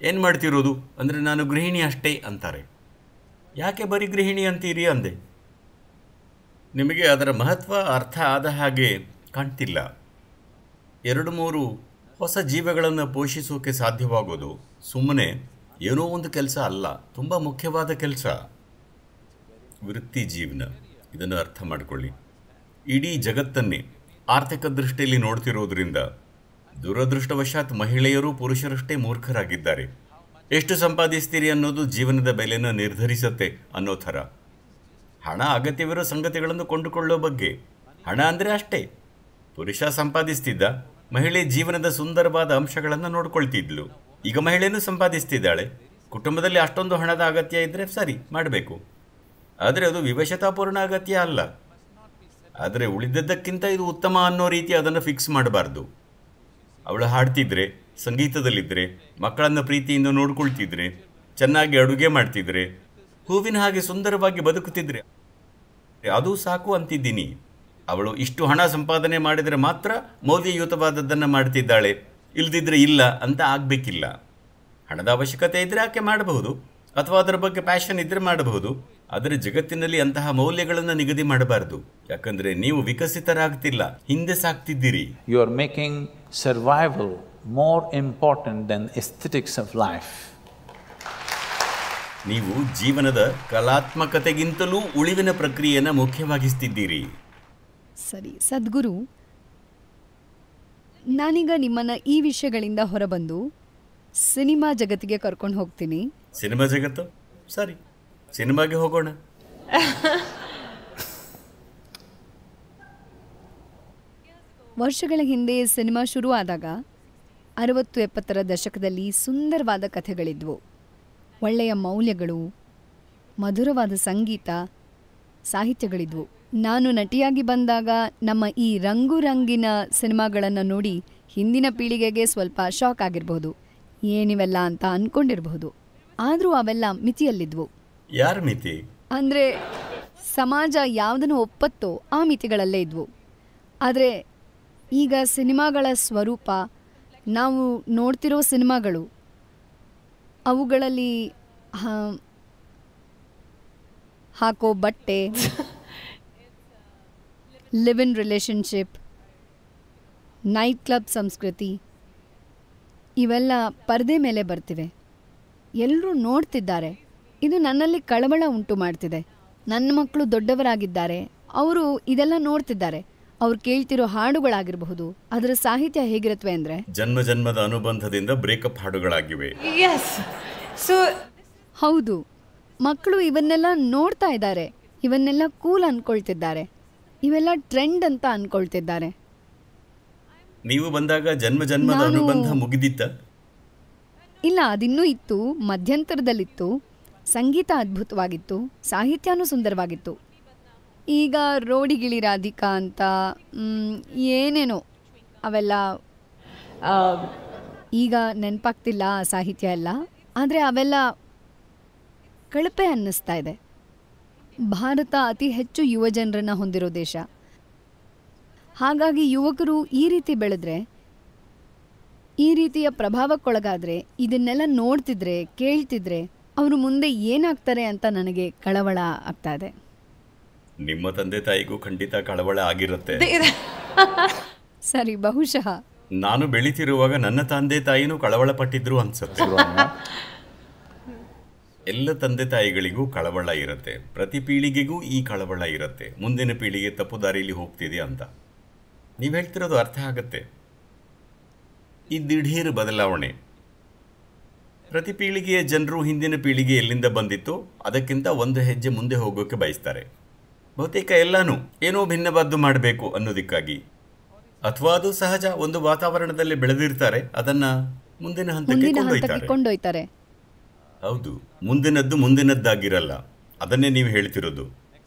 ಏನು ಮಾಡ್ತಿರೋದು ಅಂದರೆ ನಾನು ಗೃಹಿಣಿ ಅಷ್ಟೇ ಅಂತಾರೆ ಯಾಕೆ ಬರೀ ಗೃಹಿಣಿ ಅಂತೀರಿ ಅಂದೆ ನಿಮಗೆ ಅದರ ಮಹತ್ವ ಅರ್ಥ ಆದ ಹಾಗೆ ಕಾಣ್ತಿಲ್ಲ ಎರಡು ಮೂರು ಹೊಸ ಜೀವಗಳನ್ನು ಪೋಷಿಸೋಕೆ ಸಾಧ್ಯವಾಗೋದು ಸುಮ್ಮನೆ ಏನೋ ಒಂದು ಕೆಲಸ ಅಲ್ಲ ತುಂಬ ಮುಖ್ಯವಾದ ಕೆಲಸ ವೃತ್ತಿ ಜೀವನ ಇದನ್ನು ಅರ್ಥ ಮಾಡಿಕೊಳ್ಳಿ ಇಡೀ ಜಗತ್ತನ್ನೇ ಆರ್ಥಿಕ ದೃಷ್ಟಿಯಲ್ಲಿ ನೋಡ್ತಿರೋದ್ರಿಂದ ದುರದೃಷ್ಟವಶಾತ್ ಮಹಿಳೆಯರು ಪುರುಷರಷ್ಟೇ ಮೂರ್ಖರಾಗಿದ್ದಾರೆ ಎಷ್ಟು ಸಂಪಾದಿಸ್ತೀರಿ ಅನ್ನೋದು ಜೀವನದ ಬೆಲೆಯನ್ನು ನಿರ್ಧರಿಸುತ್ತೆ ಅನ್ನೋ ಥರ ಹಣ ಅಗತ್ಯವಿರೋ ಸಂಗತಿಗಳನ್ನು ಕೊಂಡುಕೊಳ್ಳೋ ಬಗ್ಗೆ ಹಣ ಅಂದರೆ ಅಷ್ಟೇ ಪುರುಷ ಸಂಪಾದಿಸ್ತಿದ್ದ ಮಹಿಳೆ ಜೀವನದ ಸುಂದರವಾದ ಅಂಶಗಳನ್ನು ನೋಡ್ಕೊಳ್ತಿದ್ಲು ಈಗ ಮಹಿಳೆಯೂ ಸಂಪಾದಿಸ್ತಿದ್ದಾಳೆ ಕುಟುಂಬದಲ್ಲಿ ಅಷ್ಟೊಂದು ಹಣದ ಅಗತ್ಯ ಇದ್ರೆ ಸರಿ ಮಾಡಬೇಕು ಆದರೆ ಅದು ವಿವಶತಾಪೂರ್ಣ ಅಗತ್ಯ ಅಲ್ಲ ಆದರೆ ಉಳಿದದ್ದಕ್ಕಿಂತ ಇದು ಉತ್ತಮ ಅನ್ನೋ ರೀತಿ ಅದನ್ನು ಫಿಕ್ಸ್ ಮಾಡಬಾರ್ದು ಅವಳು ಹಾಡ್ತಿದ್ರೆ ಸಂಗೀತದಲ್ಲಿದ್ದರೆ ಮಕ್ಕಳನ್ನು ಪ್ರೀತಿಯಿಂದ ನೋಡ್ಕೊಳ್ತಿದ್ರೆ ಚೆನ್ನಾಗಿ ಅಡುಗೆ ಮಾಡ್ತಿದ್ರೆ ಹೂವಿನ ಹಾಗೆ ಸುಂದರವಾಗಿ ಬದುಕುತ್ತಿದ್ರೆ ಅದು ಸಾಕು ಅಂತಿದ್ದೀನಿ ಅವಳು ಇಷ್ಟು ಹಣ ಸಂಪಾದನೆ ಮಾಡಿದರೆ ಮಾತ್ರ ಮೌಲ್ಯಯುತವಾದದ್ದನ್ನು ಮಾಡ್ತಿದ್ದಾಳೆ ಇಲ್ದಿದ್ರೆ ಇಲ್ಲ ಅಂತ ಆಗಬೇಕಿಲ್ಲ ಹಣದ ಅವಶ್ಯಕತೆ ಇದ್ದರೆ ಆಕೆ ಮಾಡಬಹುದು ಅಥವಾ ಅದರ ಬಗ್ಗೆ ಪ್ಯಾಷನ್ ಇದ್ದರೆ ಮಾಡಬಹುದು ಆದರೆ ಜಗತ್ತಿನಲ್ಲಿ ಅಂತಹ ಮೌಲ್ಯಗಳನ್ನು ನಿಗದಿ ಮಾಡಬಾರದು ಯಾಕಂದರೆ ನೀವು ವಿಕಸಿತರಾಗ್ತಿಲ್ಲ ಹಿಂದೆ ಸಾಕ್ತಿದ್ದೀರಿ you are making survival more important than aesthetics of life ನೀವು ಜೀವನದ ಕಲಾತ್ಮಕತೆಗಿಂತಲೂ ಉಳಿವಿನ ಪ್ರಕ್ರಿಯೆಯನ್ನು ಮುಖ್ಯವಾಗಿಸ್ತಿದ್ದೀರಿ ಸರಿ, ಸದ್ಗುರು, ನಾನೀಗ ನಿಮ್ಮನ್ನ ಈ ವಿಷಯಗಳಿಂದ ಹೊರಬಂದು ಸಿನಿಮಾ ಜಗತ್ತಿಗೆ ಕರ್ಕೊಂಡು ಹೋಗ್ತೀನಿ. ಸಿನಿಮಾ ಜಗತ್ತು? ಸರಿ, ಸಿನಿಮಾಗೆ ಹೋಗೋಣ. ವರ್ಷಗಳ ಹಿಂದೆ ಸಿನಿಮಾ ಶುರು ಆದಾಗ ಅರವತ್ತು ಎಪ್ಪತ್ತರ ದಶಕದಲ್ಲಿ ಸುಂದರವಾದ ಕಥೆಗಳಿದ್ವು ಒಳ್ಳೆಯ ಮೌಲ್ಯಗಳು ಮಧುರವಾದ ಸಂಗೀತ ಸಾಹಿತ್ಯಗಳಿದ್ವು ನಾನು ನಟಿಯಾಗಿ ಬಂದಾಗ ನಮ್ಮ ಈ ರಂಗಿನ ಸಿನ್ಮಾಗಳನ್ನ ನೋಡಿ ಹಿಂದಿನ ಪೀಳಿಗೆಗೆ ಸ್ವಲ್ಪ ಶಾಕ್ ಆಗಿರ್ಬಹುದು, ಏನಿವೆಲ್ಲ ಅಂತ ಅನ್ಕೊಂಡಿರ್ಬಹುದು. ಆದ್ರೂ ಅವೆಲ್ಲ ಮಿತಿಯಲ್ಲಿದ್ವು. ಯಾರ ಮಿತಿ? ಅಂದ್ರೆ ಸಮಾಜ ಯಾವುದನ್ನು ಒಪ್ಪತ್ತೋ ಆ ಮಿತಿಗಳಲ್ಲೇ ಇದ್ವು. ಆದ್ರೆ ಈಗ ಸಿನಿಮಾಗಳ ಸ್ವರೂಪ, ನಾವು ನೋಡ್ತಿರೋ ಸಿನಿಮಾಗಳು, ಅವುಗಳಲ್ಲಿ ಹಾಕೋ ಬಟ್ಟೆ live in relationship night club ಸಂಸ್ಕೃತಿ ಇವೆಲ್ಲ ಪರದೆ ಮೇಲೆ ಬರ್ತಿವೆ ಎಲ್ಲರೂ ನೋಡ್ತಿದ್ದಾರೆ ಇದು ನನ್ನಲ್ಲಿ ಕಳವಳ ಉಂಟು ಮಾಡ್ತಿದೆ ನನ್ನ ಮಕ್ಕಳು ದೊಡ್ಡವರಾಗಿದ್ದಾರೆ ಅವರು ಇದೆಲ್ಲ ನೋಡ್ತಿದ್ದಾರೆ ಅವ್ರು ಕೇಳ್ತಿರೋ ಹಾಡುಗಳಾಗಿರಬಹುದು ಅದರ ಸಾಹಿತ್ಯ ಹೇಗಿರುತ್ತವೆ ಅಂದರೆ ಜನ್ಮ ಜನ್ಮದ ಅನುಬಂಧದಿಂದ ಬ್ರೇಕಪ್ ಹಾಡುಗಳಾಗಿವೆ ಸೊ ಹೌದು ಮಕ್ಕಳು ಇವನ್ನೆಲ್ಲ ನೋಡ್ತಾ ಇದ್ದಾರೆ ಇವನ್ನೆಲ್ಲ ಕೂಲ್ ಅನ್ಕೊಳ್ತಿದ್ದಾರೆ ಇವೆಲ್ಲ ಟ್ರೆಂಡ್ ಅಂತ ಅನ್ಕೊಳ್ತಿದ್ದಾರೆ ನೀವು ಬಂದಾಗ ಜನ್ಮ ಜನ್ಮದ ಅನುಬಂಧ ಮುಗಿದಿತ್ತ ಇಲ್ಲ ಅದಿನ್ನೂ ಇತ್ತು ಮಧ್ಯಂತರದಲ್ಲಿತ್ತು ಸಂಗೀತ ಅದ್ಭುತವಾಗಿತ್ತು ಸಾಹಿತ್ಯನೂ ಸುಂದರವಾಗಿತ್ತು ಈಗ ರೋಡಿಗಿಳಿ ರಾಧಿಕಾ ಅಂತ ಏನೇನೋ ಅವೆಲ್ಲ ಈಗ ನೆನಪಾಗ್ತಿಲ್ಲ ಆ ಸಾಹಿತ್ಯ ಎಲ್ಲ ಆದರೆ ಅವೆಲ್ಲ ಕಳಪೆ ಅನ್ನಿಸ್ತಾ ಇದೆ ಭಾರತ ಅತಿ ಹೆಚ್ಚು ಯುವಜನರನ್ನ ಹೊಂದಿರೋ ದೇಶ. ಹಾಗಾಗಿ ಯುವಕರು ಈ ರೀತಿ ಬೆಳೆದ್ರೆ, ಈ ರೀತಿಯ ಪ್ರಭಾವಕ್ಕೊಳಗಾದ್ರೆ, ಇದನ್ನೆಲ್ಲ ನೋಡ್ತಿದ್ರೆ, ಕೇಳ್ತಿದ್ರೆ ಅವರು ಮುಂದೆ ಏನಾಗ್ತಾರೆ ಅಂತ ನನಗೆ ಕಳವಳ ಆಗ್ತಾ ಇದೆ. ನಿಮ್ಮ ತಂದೆ ತಾಯಿಗೂ ಖಂಡಿತ ಕಳವಳ ಆಗಿರುತ್ತೆ. ಸರಿ ಬಹುಶಃ ನಾನು ಬೆಳಿತಿರುವಾಗ ನನ್ನ ತಂದೆ ತಾಯಿನೂ ಕಳವಳ ಪಟ್ಟಿದ್ರು ಅನ್ಸುತ್ತೆ ಎಲ್ಲ ತಂದೆ ತಾಯಿಗಳಿಗೂ ಕಳವಳ ಇರುತ್ತೆ ಪ್ರತಿ ಪೀಳಿಗೆಗೂ ಈ ಕಳವಳ ಇರುತ್ತೆ ಮುಂದಿನ ಪೀಳಿಗೆ ತಪ್ಪು ದಾರಿಯಲ್ಲಿ ಹೋಗ್ತಿದೆ ಅಂತ ನೀವು ಹೇಳ್ತಿರೋದು ಅರ್ಥ ಆಗುತ್ತೆ ಈ ದಿಢೀರ್ ಬದಲಾವಣೆ ಪ್ರತಿ ಪೀಳಿಗೆಯ ಜನರು ಹಿಂದಿನ ಪೀಳಿಗೆ ಎಲ್ಲಿಂದ ಬಂದಿತ್ತು ಅದಕ್ಕಿಂತ ಒಂದು ಹೆಜ್ಜೆ ಮುಂದೆ ಹೋಗೋಕ್ಕೆ ಬಯಸ್ತಾರೆ ಬಹುತೇಕ ಎಲ್ಲಾನು ಏನೋ ಭಿನ್ನವಾದ್ದು ಮಾಡಬೇಕು ಅನ್ನೋದಕ್ಕಾಗಿ ಅಥವಾ ಅದು ಸಹಜ ಒಂದು ವಾತಾವರಣದಲ್ಲಿ ಬೆಳೆದಿರ್ತಾರೆ ಅದನ್ನ ಮುಂದಿನ ಹಂತಕ್ಕೆ ಕೊಂಡೊಯ್ತಾರೆ ಹೌದು ಮುಂದಿನದ್ದು ಮುಂದಿನದ್ದಾಗಿರಲ್ಲ ಅದನ್ನೇ ನೀವು ಹೇಳ್ತಿರೋದು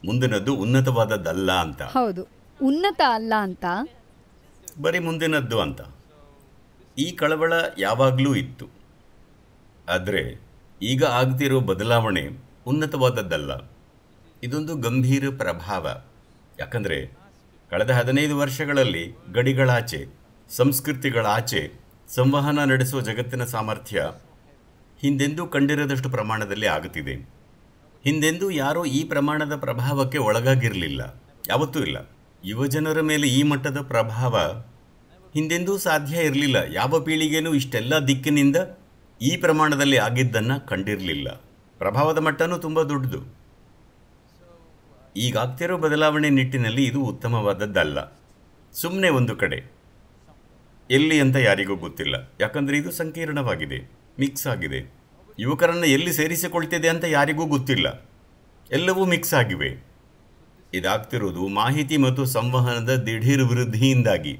ಮುಂದಿನದ್ದು ಉನ್ನತವಾದದ್ದಲ್ಲ ಅಂತ ಹೌದು ಉನ್ನತ ಅಲ್ಲ ಅಂತ ಬರೀ ಮುಂದಿನದ್ದು ಅಂತ ಈ ಕಳವಳ ಯಾವಾಗಲೂ ಇತ್ತು ಆದರೆ ಈಗ ಆಗ್ತಿರೋ ಬದಲಾವಣೆ ಉನ್ನತವಾದದ್ದಲ್ಲ ಇದೊಂದು ಗಂಭೀರ ಪ್ರಭಾವ ಯಾಕಂದರೆ ಕಳೆದ ಹದಿನೈದು ವರ್ಷಗಳಲ್ಲಿ ಗಡಿಗಳಾಚೆ ಸಂಸ್ಕೃತಿಗಳಾಚೆ ಸಂವಹನ ನಡೆಸುವ ಜಗತ್ತಿನ ಸಾಮರ್ಥ್ಯ ಹಿಂದೆಂದೂ ಕಂಡಿರದಷ್ಟು ಪ್ರಮಾಣದಲ್ಲಿ ಆಗುತ್ತಿದೆ ಹಿಂದೆಂದೂ ಯಾರೂ ಈ ಪ್ರಮಾಣದ ಪ್ರಭಾವಕ್ಕೆ ಒಳಗಾಗಿರಲಿಲ್ಲ ಯಾವತ್ತೂ ಇಲ್ಲ ಯುವಜನರ ಮೇಲೆ ಈ ಮಟ್ಟದ ಪ್ರಭಾವ ಹಿಂದೆಂದೂ ಸಾಧ್ಯ ಇರಲಿಲ್ಲ ಯಾವ ಪೀಳಿಗೆನೂ ಇಷ್ಟೆಲ್ಲ ದಿಕ್ಕಿನಿಂದ ಈ ಪ್ರಮಾಣದಲ್ಲಿ ಆಗಿದ್ದನ್ನು ಕಂಡಿರಲಿಲ್ಲ ಪ್ರಭಾವದ ಮಟ್ಟನೂ ತುಂಬ ದೊಡ್ಡದು ಈಗಾಗ್ತಿರೋ ಬದಲಾವಣೆ ನಿಟ್ಟಿನಲ್ಲಿ ಇದು ಉತ್ತಮವಾದದ್ದಲ್ಲ ಸುಮ್ಮನೆ ಒಂದು ಕಡೆ ಎಲ್ಲಿ ಅಂತ ಯಾರಿಗೂ ಗೊತ್ತಿಲ್ಲ ಯಾಕಂದರೆ ಇದು ಸಂಕೀರ್ಣವಾಗಿದೆ ಮಿಕ್ಸ್ ಆಗಿದೆ ಯುವಕರನ್ನು ಎಲ್ಲಿ ಸೇರಿಸಿಕೊಳ್ತಿದೆ ಅಂತ ಯಾರಿಗೂ ಗೊತ್ತಿಲ್ಲ ಎಲ್ಲವೂ ಮಿಕ್ಸ್ ಆಗಿವೆ ಇದಾಗ್ತಿರೋದು ಮಾಹಿತಿ ಮತ್ತು ಸಂವಹನದ ದಿಢೀರ್ ವೃದ್ಧಿಯಿಂದಾಗಿ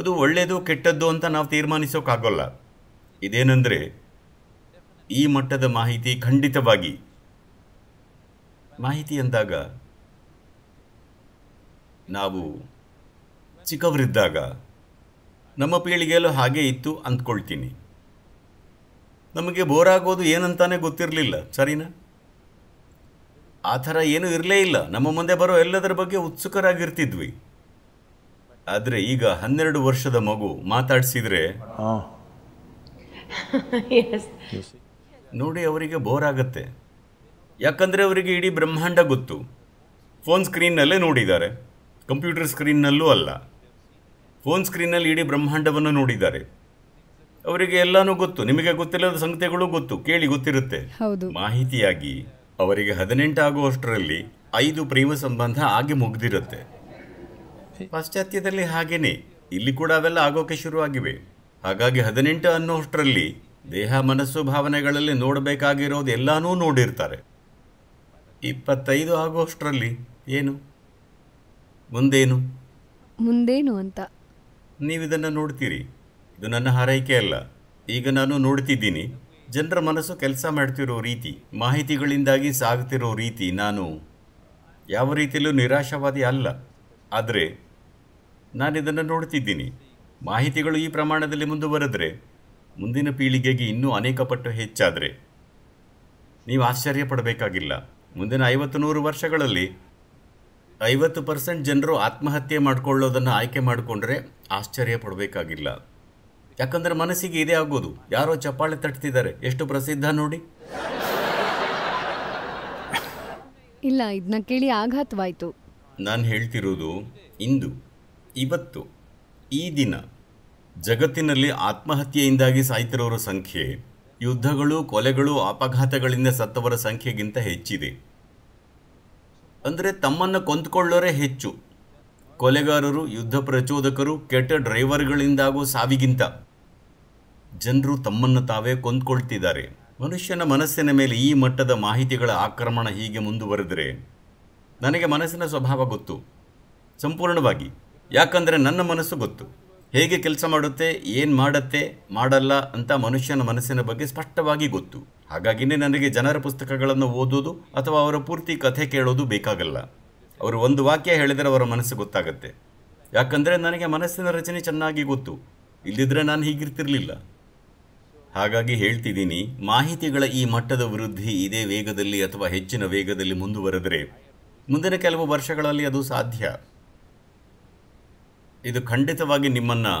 ಅದು ಒಳ್ಳೆಯದು ಕೆಟ್ಟದ್ದು ಅಂತ ನಾವು ತೀರ್ಮಾನಿಸೋಕ್ಕಾಗಲ್ಲ ಇದೇನೆಂದರೆ ಈ ಮಟ್ಟದ ಮಾಹಿತಿ ಖಂಡಿತವಾಗಿ ಮಾಹಿತಿ ಅಂದಾಗ ನಾವು ಚಿಕ್ಕವರಿದ್ದಾಗ ನಮ್ಮ ಪೀಳಿಗೆಯಲ್ಲೂ ಹಾಗೆ ಇತ್ತು ಅಂದ್ಕೊಳ್ತೀನಿ ನಮಗೆ ಆಗೋದು ಏನಂತಾನೆ ಗೊತ್ತಿರಲಿಲ್ಲ ಸರಿನಾ ಆ ಥರ ಏನೂ ಇರಲೇ ಇಲ್ಲ ನಮ್ಮ ಮುಂದೆ ಬರೋ ಎಲ್ಲದರ ಬಗ್ಗೆ ಉತ್ಸುಕರಾಗಿರ್ತಿದ್ವಿ ಆದರೆ ಈಗ ಹನ್ನೆರಡು ವರ್ಷದ ಮಗು ಮಾತಾಡಿಸಿದ್ರೆ ನೋಡಿ ಅವರಿಗೆ ಬೋರ್ ಆಗತ್ತೆ ಯಾಕಂದರೆ ಅವರಿಗೆ ಇಡೀ ಬ್ರಹ್ಮಾಂಡ ಗೊತ್ತು ಫೋನ್ ಸ್ಕ್ರೀನ್ನಲ್ಲೇ ನೋಡಿದ್ದಾರೆ ಕಂಪ್ಯೂಟರ್ ಸ್ಕ್ರೀನ್ನಲ್ಲೂ ಅಲ್ಲ ಫೋನ್ ಸ್ಕ್ರೀನ್ನಲ್ಲಿ ಇಡೀ ಬ್ರಹ್ಮಾಂಡವನ್ನು ನೋಡಿದ್ದಾರೆ ಅವರಿಗೆ ಎಲ್ಲಾನು ಗೊತ್ತು ನಿಮಗೆ ಗೊತ್ತಿಲ್ಲದ ಸಂಗತಿಗಳು ಗೊತ್ತು ಕೇಳಿ ಗೊತ್ತಿರುತ್ತೆ ಮಾಹಿತಿಯಾಗಿ ಅವರಿಗೆ ಹದಿನೆಂಟು ಆಗುವಷ್ಟರಲ್ಲಿ ಐದು ಪ್ರೇಮ ಸಂಬಂಧ ಆಗಿ ಮುಗ್ದಿರುತ್ತೆ ಪಾಶ್ಚಾತ್ಯದಲ್ಲಿ ಹಾಗೇನೆ ಇಲ್ಲಿ ಕೂಡ ಅವೆಲ್ಲ ಆಗೋಕೆ ಶುರುವಾಗಿವೆ ಹಾಗಾಗಿ ಹದಿನೆಂಟು ಅನ್ನೋಷ್ಟರಲ್ಲಿ ದೇಹ ಮನಸ್ಸು ಭಾವನೆಗಳಲ್ಲಿ ನೋಡಬೇಕಾಗಿರೋದು ಎಲ್ಲಾನೂ ನೋಡಿರ್ತಾರೆ ಇಪ್ಪತ್ತೈದು ಆಗುವಷ್ಟರಲ್ಲಿ ಏನು ಮುಂದೇನು ಮುಂದೇನು ಅಂತ ನೀವಿದನ್ನು ನೋಡ್ತೀರಿ ಇದು ನನ್ನ ಹಾರೈಕೆ ಅಲ್ಲ ಈಗ ನಾನು ನೋಡ್ತಿದ್ದೀನಿ ಜನರ ಮನಸ್ಸು ಕೆಲಸ ಮಾಡ್ತಿರೋ ರೀತಿ ಮಾಹಿತಿಗಳಿಂದಾಗಿ ಸಾಗ್ತಿರೋ ರೀತಿ ನಾನು ಯಾವ ರೀತಿಯಲ್ಲೂ ನಿರಾಶಾವಾದಿ ಅಲ್ಲ ಆದರೆ ನಾನಿದನ್ನು ನೋಡ್ತಿದ್ದೀನಿ ಮಾಹಿತಿಗಳು ಈ ಪ್ರಮಾಣದಲ್ಲಿ ಮುಂದುವರೆದ್ರೆ ಮುಂದಿನ ಪೀಳಿಗೆಗೆ ಇನ್ನೂ ಅನೇಕ ಪಟ್ಟು ಹೆಚ್ಚಾದರೆ ನೀವು ಆಶ್ಚರ್ಯ ಪಡಬೇಕಾಗಿಲ್ಲ ಮುಂದಿನ ಐವತ್ತು ನೂರು ವರ್ಷಗಳಲ್ಲಿ ಐವತ್ತು ಪರ್ಸೆಂಟ್ ಜನರು ಆತ್ಮಹತ್ಯೆ ಮಾಡಿಕೊಳ್ಳೋದನ್ನು ಆಯ್ಕೆ ಮಾಡಿಕೊಂಡ್ರೆ ಆಶ್ಚರ್ಯ ಪಡಬೇಕಾಗಿಲ್ಲ ಯಾಕಂದ್ರೆ ಮನಸ್ಸಿಗೆ ಇದೇ ಆಗೋದು ಯಾರೋ ಚಪ್ಪಾಳೆ ತಟ್ತಿದ್ದಾರೆ ಎಷ್ಟು ಪ್ರಸಿದ್ಧ ನೋಡಿ ಇಲ್ಲ ಇದನ್ನ ಕೇಳಿ ಆಘಾತವಾಯ್ತು ನಾನು ಹೇಳ್ತಿರೋದು ಇಂದು ಇವತ್ತು ಈ ದಿನ ಜಗತ್ತಿನಲ್ಲಿ ಆತ್ಮಹತ್ಯೆಯಿಂದಾಗಿ ಸಾಯ್ತಿರೋರ ಸಂಖ್ಯೆ ಯುದ್ಧಗಳು ಕೊಲೆಗಳು ಅಪಘಾತಗಳಿಂದ ಸತ್ತವರ ಸಂಖ್ಯೆಗಿಂತ ಹೆಚ್ಚಿದೆ ಅಂದರೆ ತಮ್ಮನ್ನು ಕೊಂದುಕೊಳ್ಳೋರೇ ಹೆಚ್ಚು ಕೊಲೆಗಾರರು ಯುದ್ಧ ಪ್ರಚೋದಕರು ಕೆಟ್ಟ ಡ್ರೈವರ್ಗಳಿಂದಾಗೋ ಸಾವಿಗಿಂತ ಜನರು ತಮ್ಮನ್ನು ತಾವೇ ಕೊಂದ್ಕೊಳ್ತಿದ್ದಾರೆ ಮನುಷ್ಯನ ಮನಸ್ಸಿನ ಮೇಲೆ ಈ ಮಟ್ಟದ ಮಾಹಿತಿಗಳ ಆಕ್ರಮಣ ಹೀಗೆ ಮುಂದುವರೆದರೆ ನನಗೆ ಮನಸ್ಸಿನ ಸ್ವಭಾವ ಗೊತ್ತು ಸಂಪೂರ್ಣವಾಗಿ ಯಾಕಂದರೆ ನನ್ನ ಮನಸ್ಸು ಗೊತ್ತು ಹೇಗೆ ಕೆಲಸ ಮಾಡುತ್ತೆ ಏನು ಮಾಡತ್ತೆ ಮಾಡಲ್ಲ ಅಂತ ಮನುಷ್ಯನ ಮನಸ್ಸಿನ ಬಗ್ಗೆ ಸ್ಪಷ್ಟವಾಗಿ ಗೊತ್ತು ಹಾಗಾಗಿನೇ ನನಗೆ ಜನರ ಪುಸ್ತಕಗಳನ್ನು ಓದೋದು ಅಥವಾ ಅವರ ಪೂರ್ತಿ ಕಥೆ ಕೇಳೋದು ಬೇಕಾಗಲ್ಲ ಅವರು ಒಂದು ವಾಕ್ಯ ಹೇಳಿದರೆ ಅವರ ಮನಸ್ಸು ಗೊತ್ತಾಗುತ್ತೆ ಯಾಕಂದರೆ ನನಗೆ ಮನಸ್ಸಿನ ರಚನೆ ಚೆನ್ನಾಗಿ ಗೊತ್ತು ಇಲ್ಲದಿದ್ದರೆ ನಾನು ಹೀಗಿರ್ತಿರಲಿಲ್ಲ ಹಾಗಾಗಿ ಹೇಳ್ತಿದ್ದೀನಿ ಮಾಹಿತಿಗಳ ಈ ಮಟ್ಟದ ವೃದ್ಧಿ ಇದೇ ವೇಗದಲ್ಲಿ ಅಥವಾ ಹೆಚ್ಚಿನ ವೇಗದಲ್ಲಿ ಮುಂದುವರೆದರೆ ಮುಂದಿನ ಕೆಲವು ವರ್ಷಗಳಲ್ಲಿ ಅದು ಸಾಧ್ಯ ಇದು ಖಂಡಿತವಾಗಿ ನಿಮ್ಮನ್ನು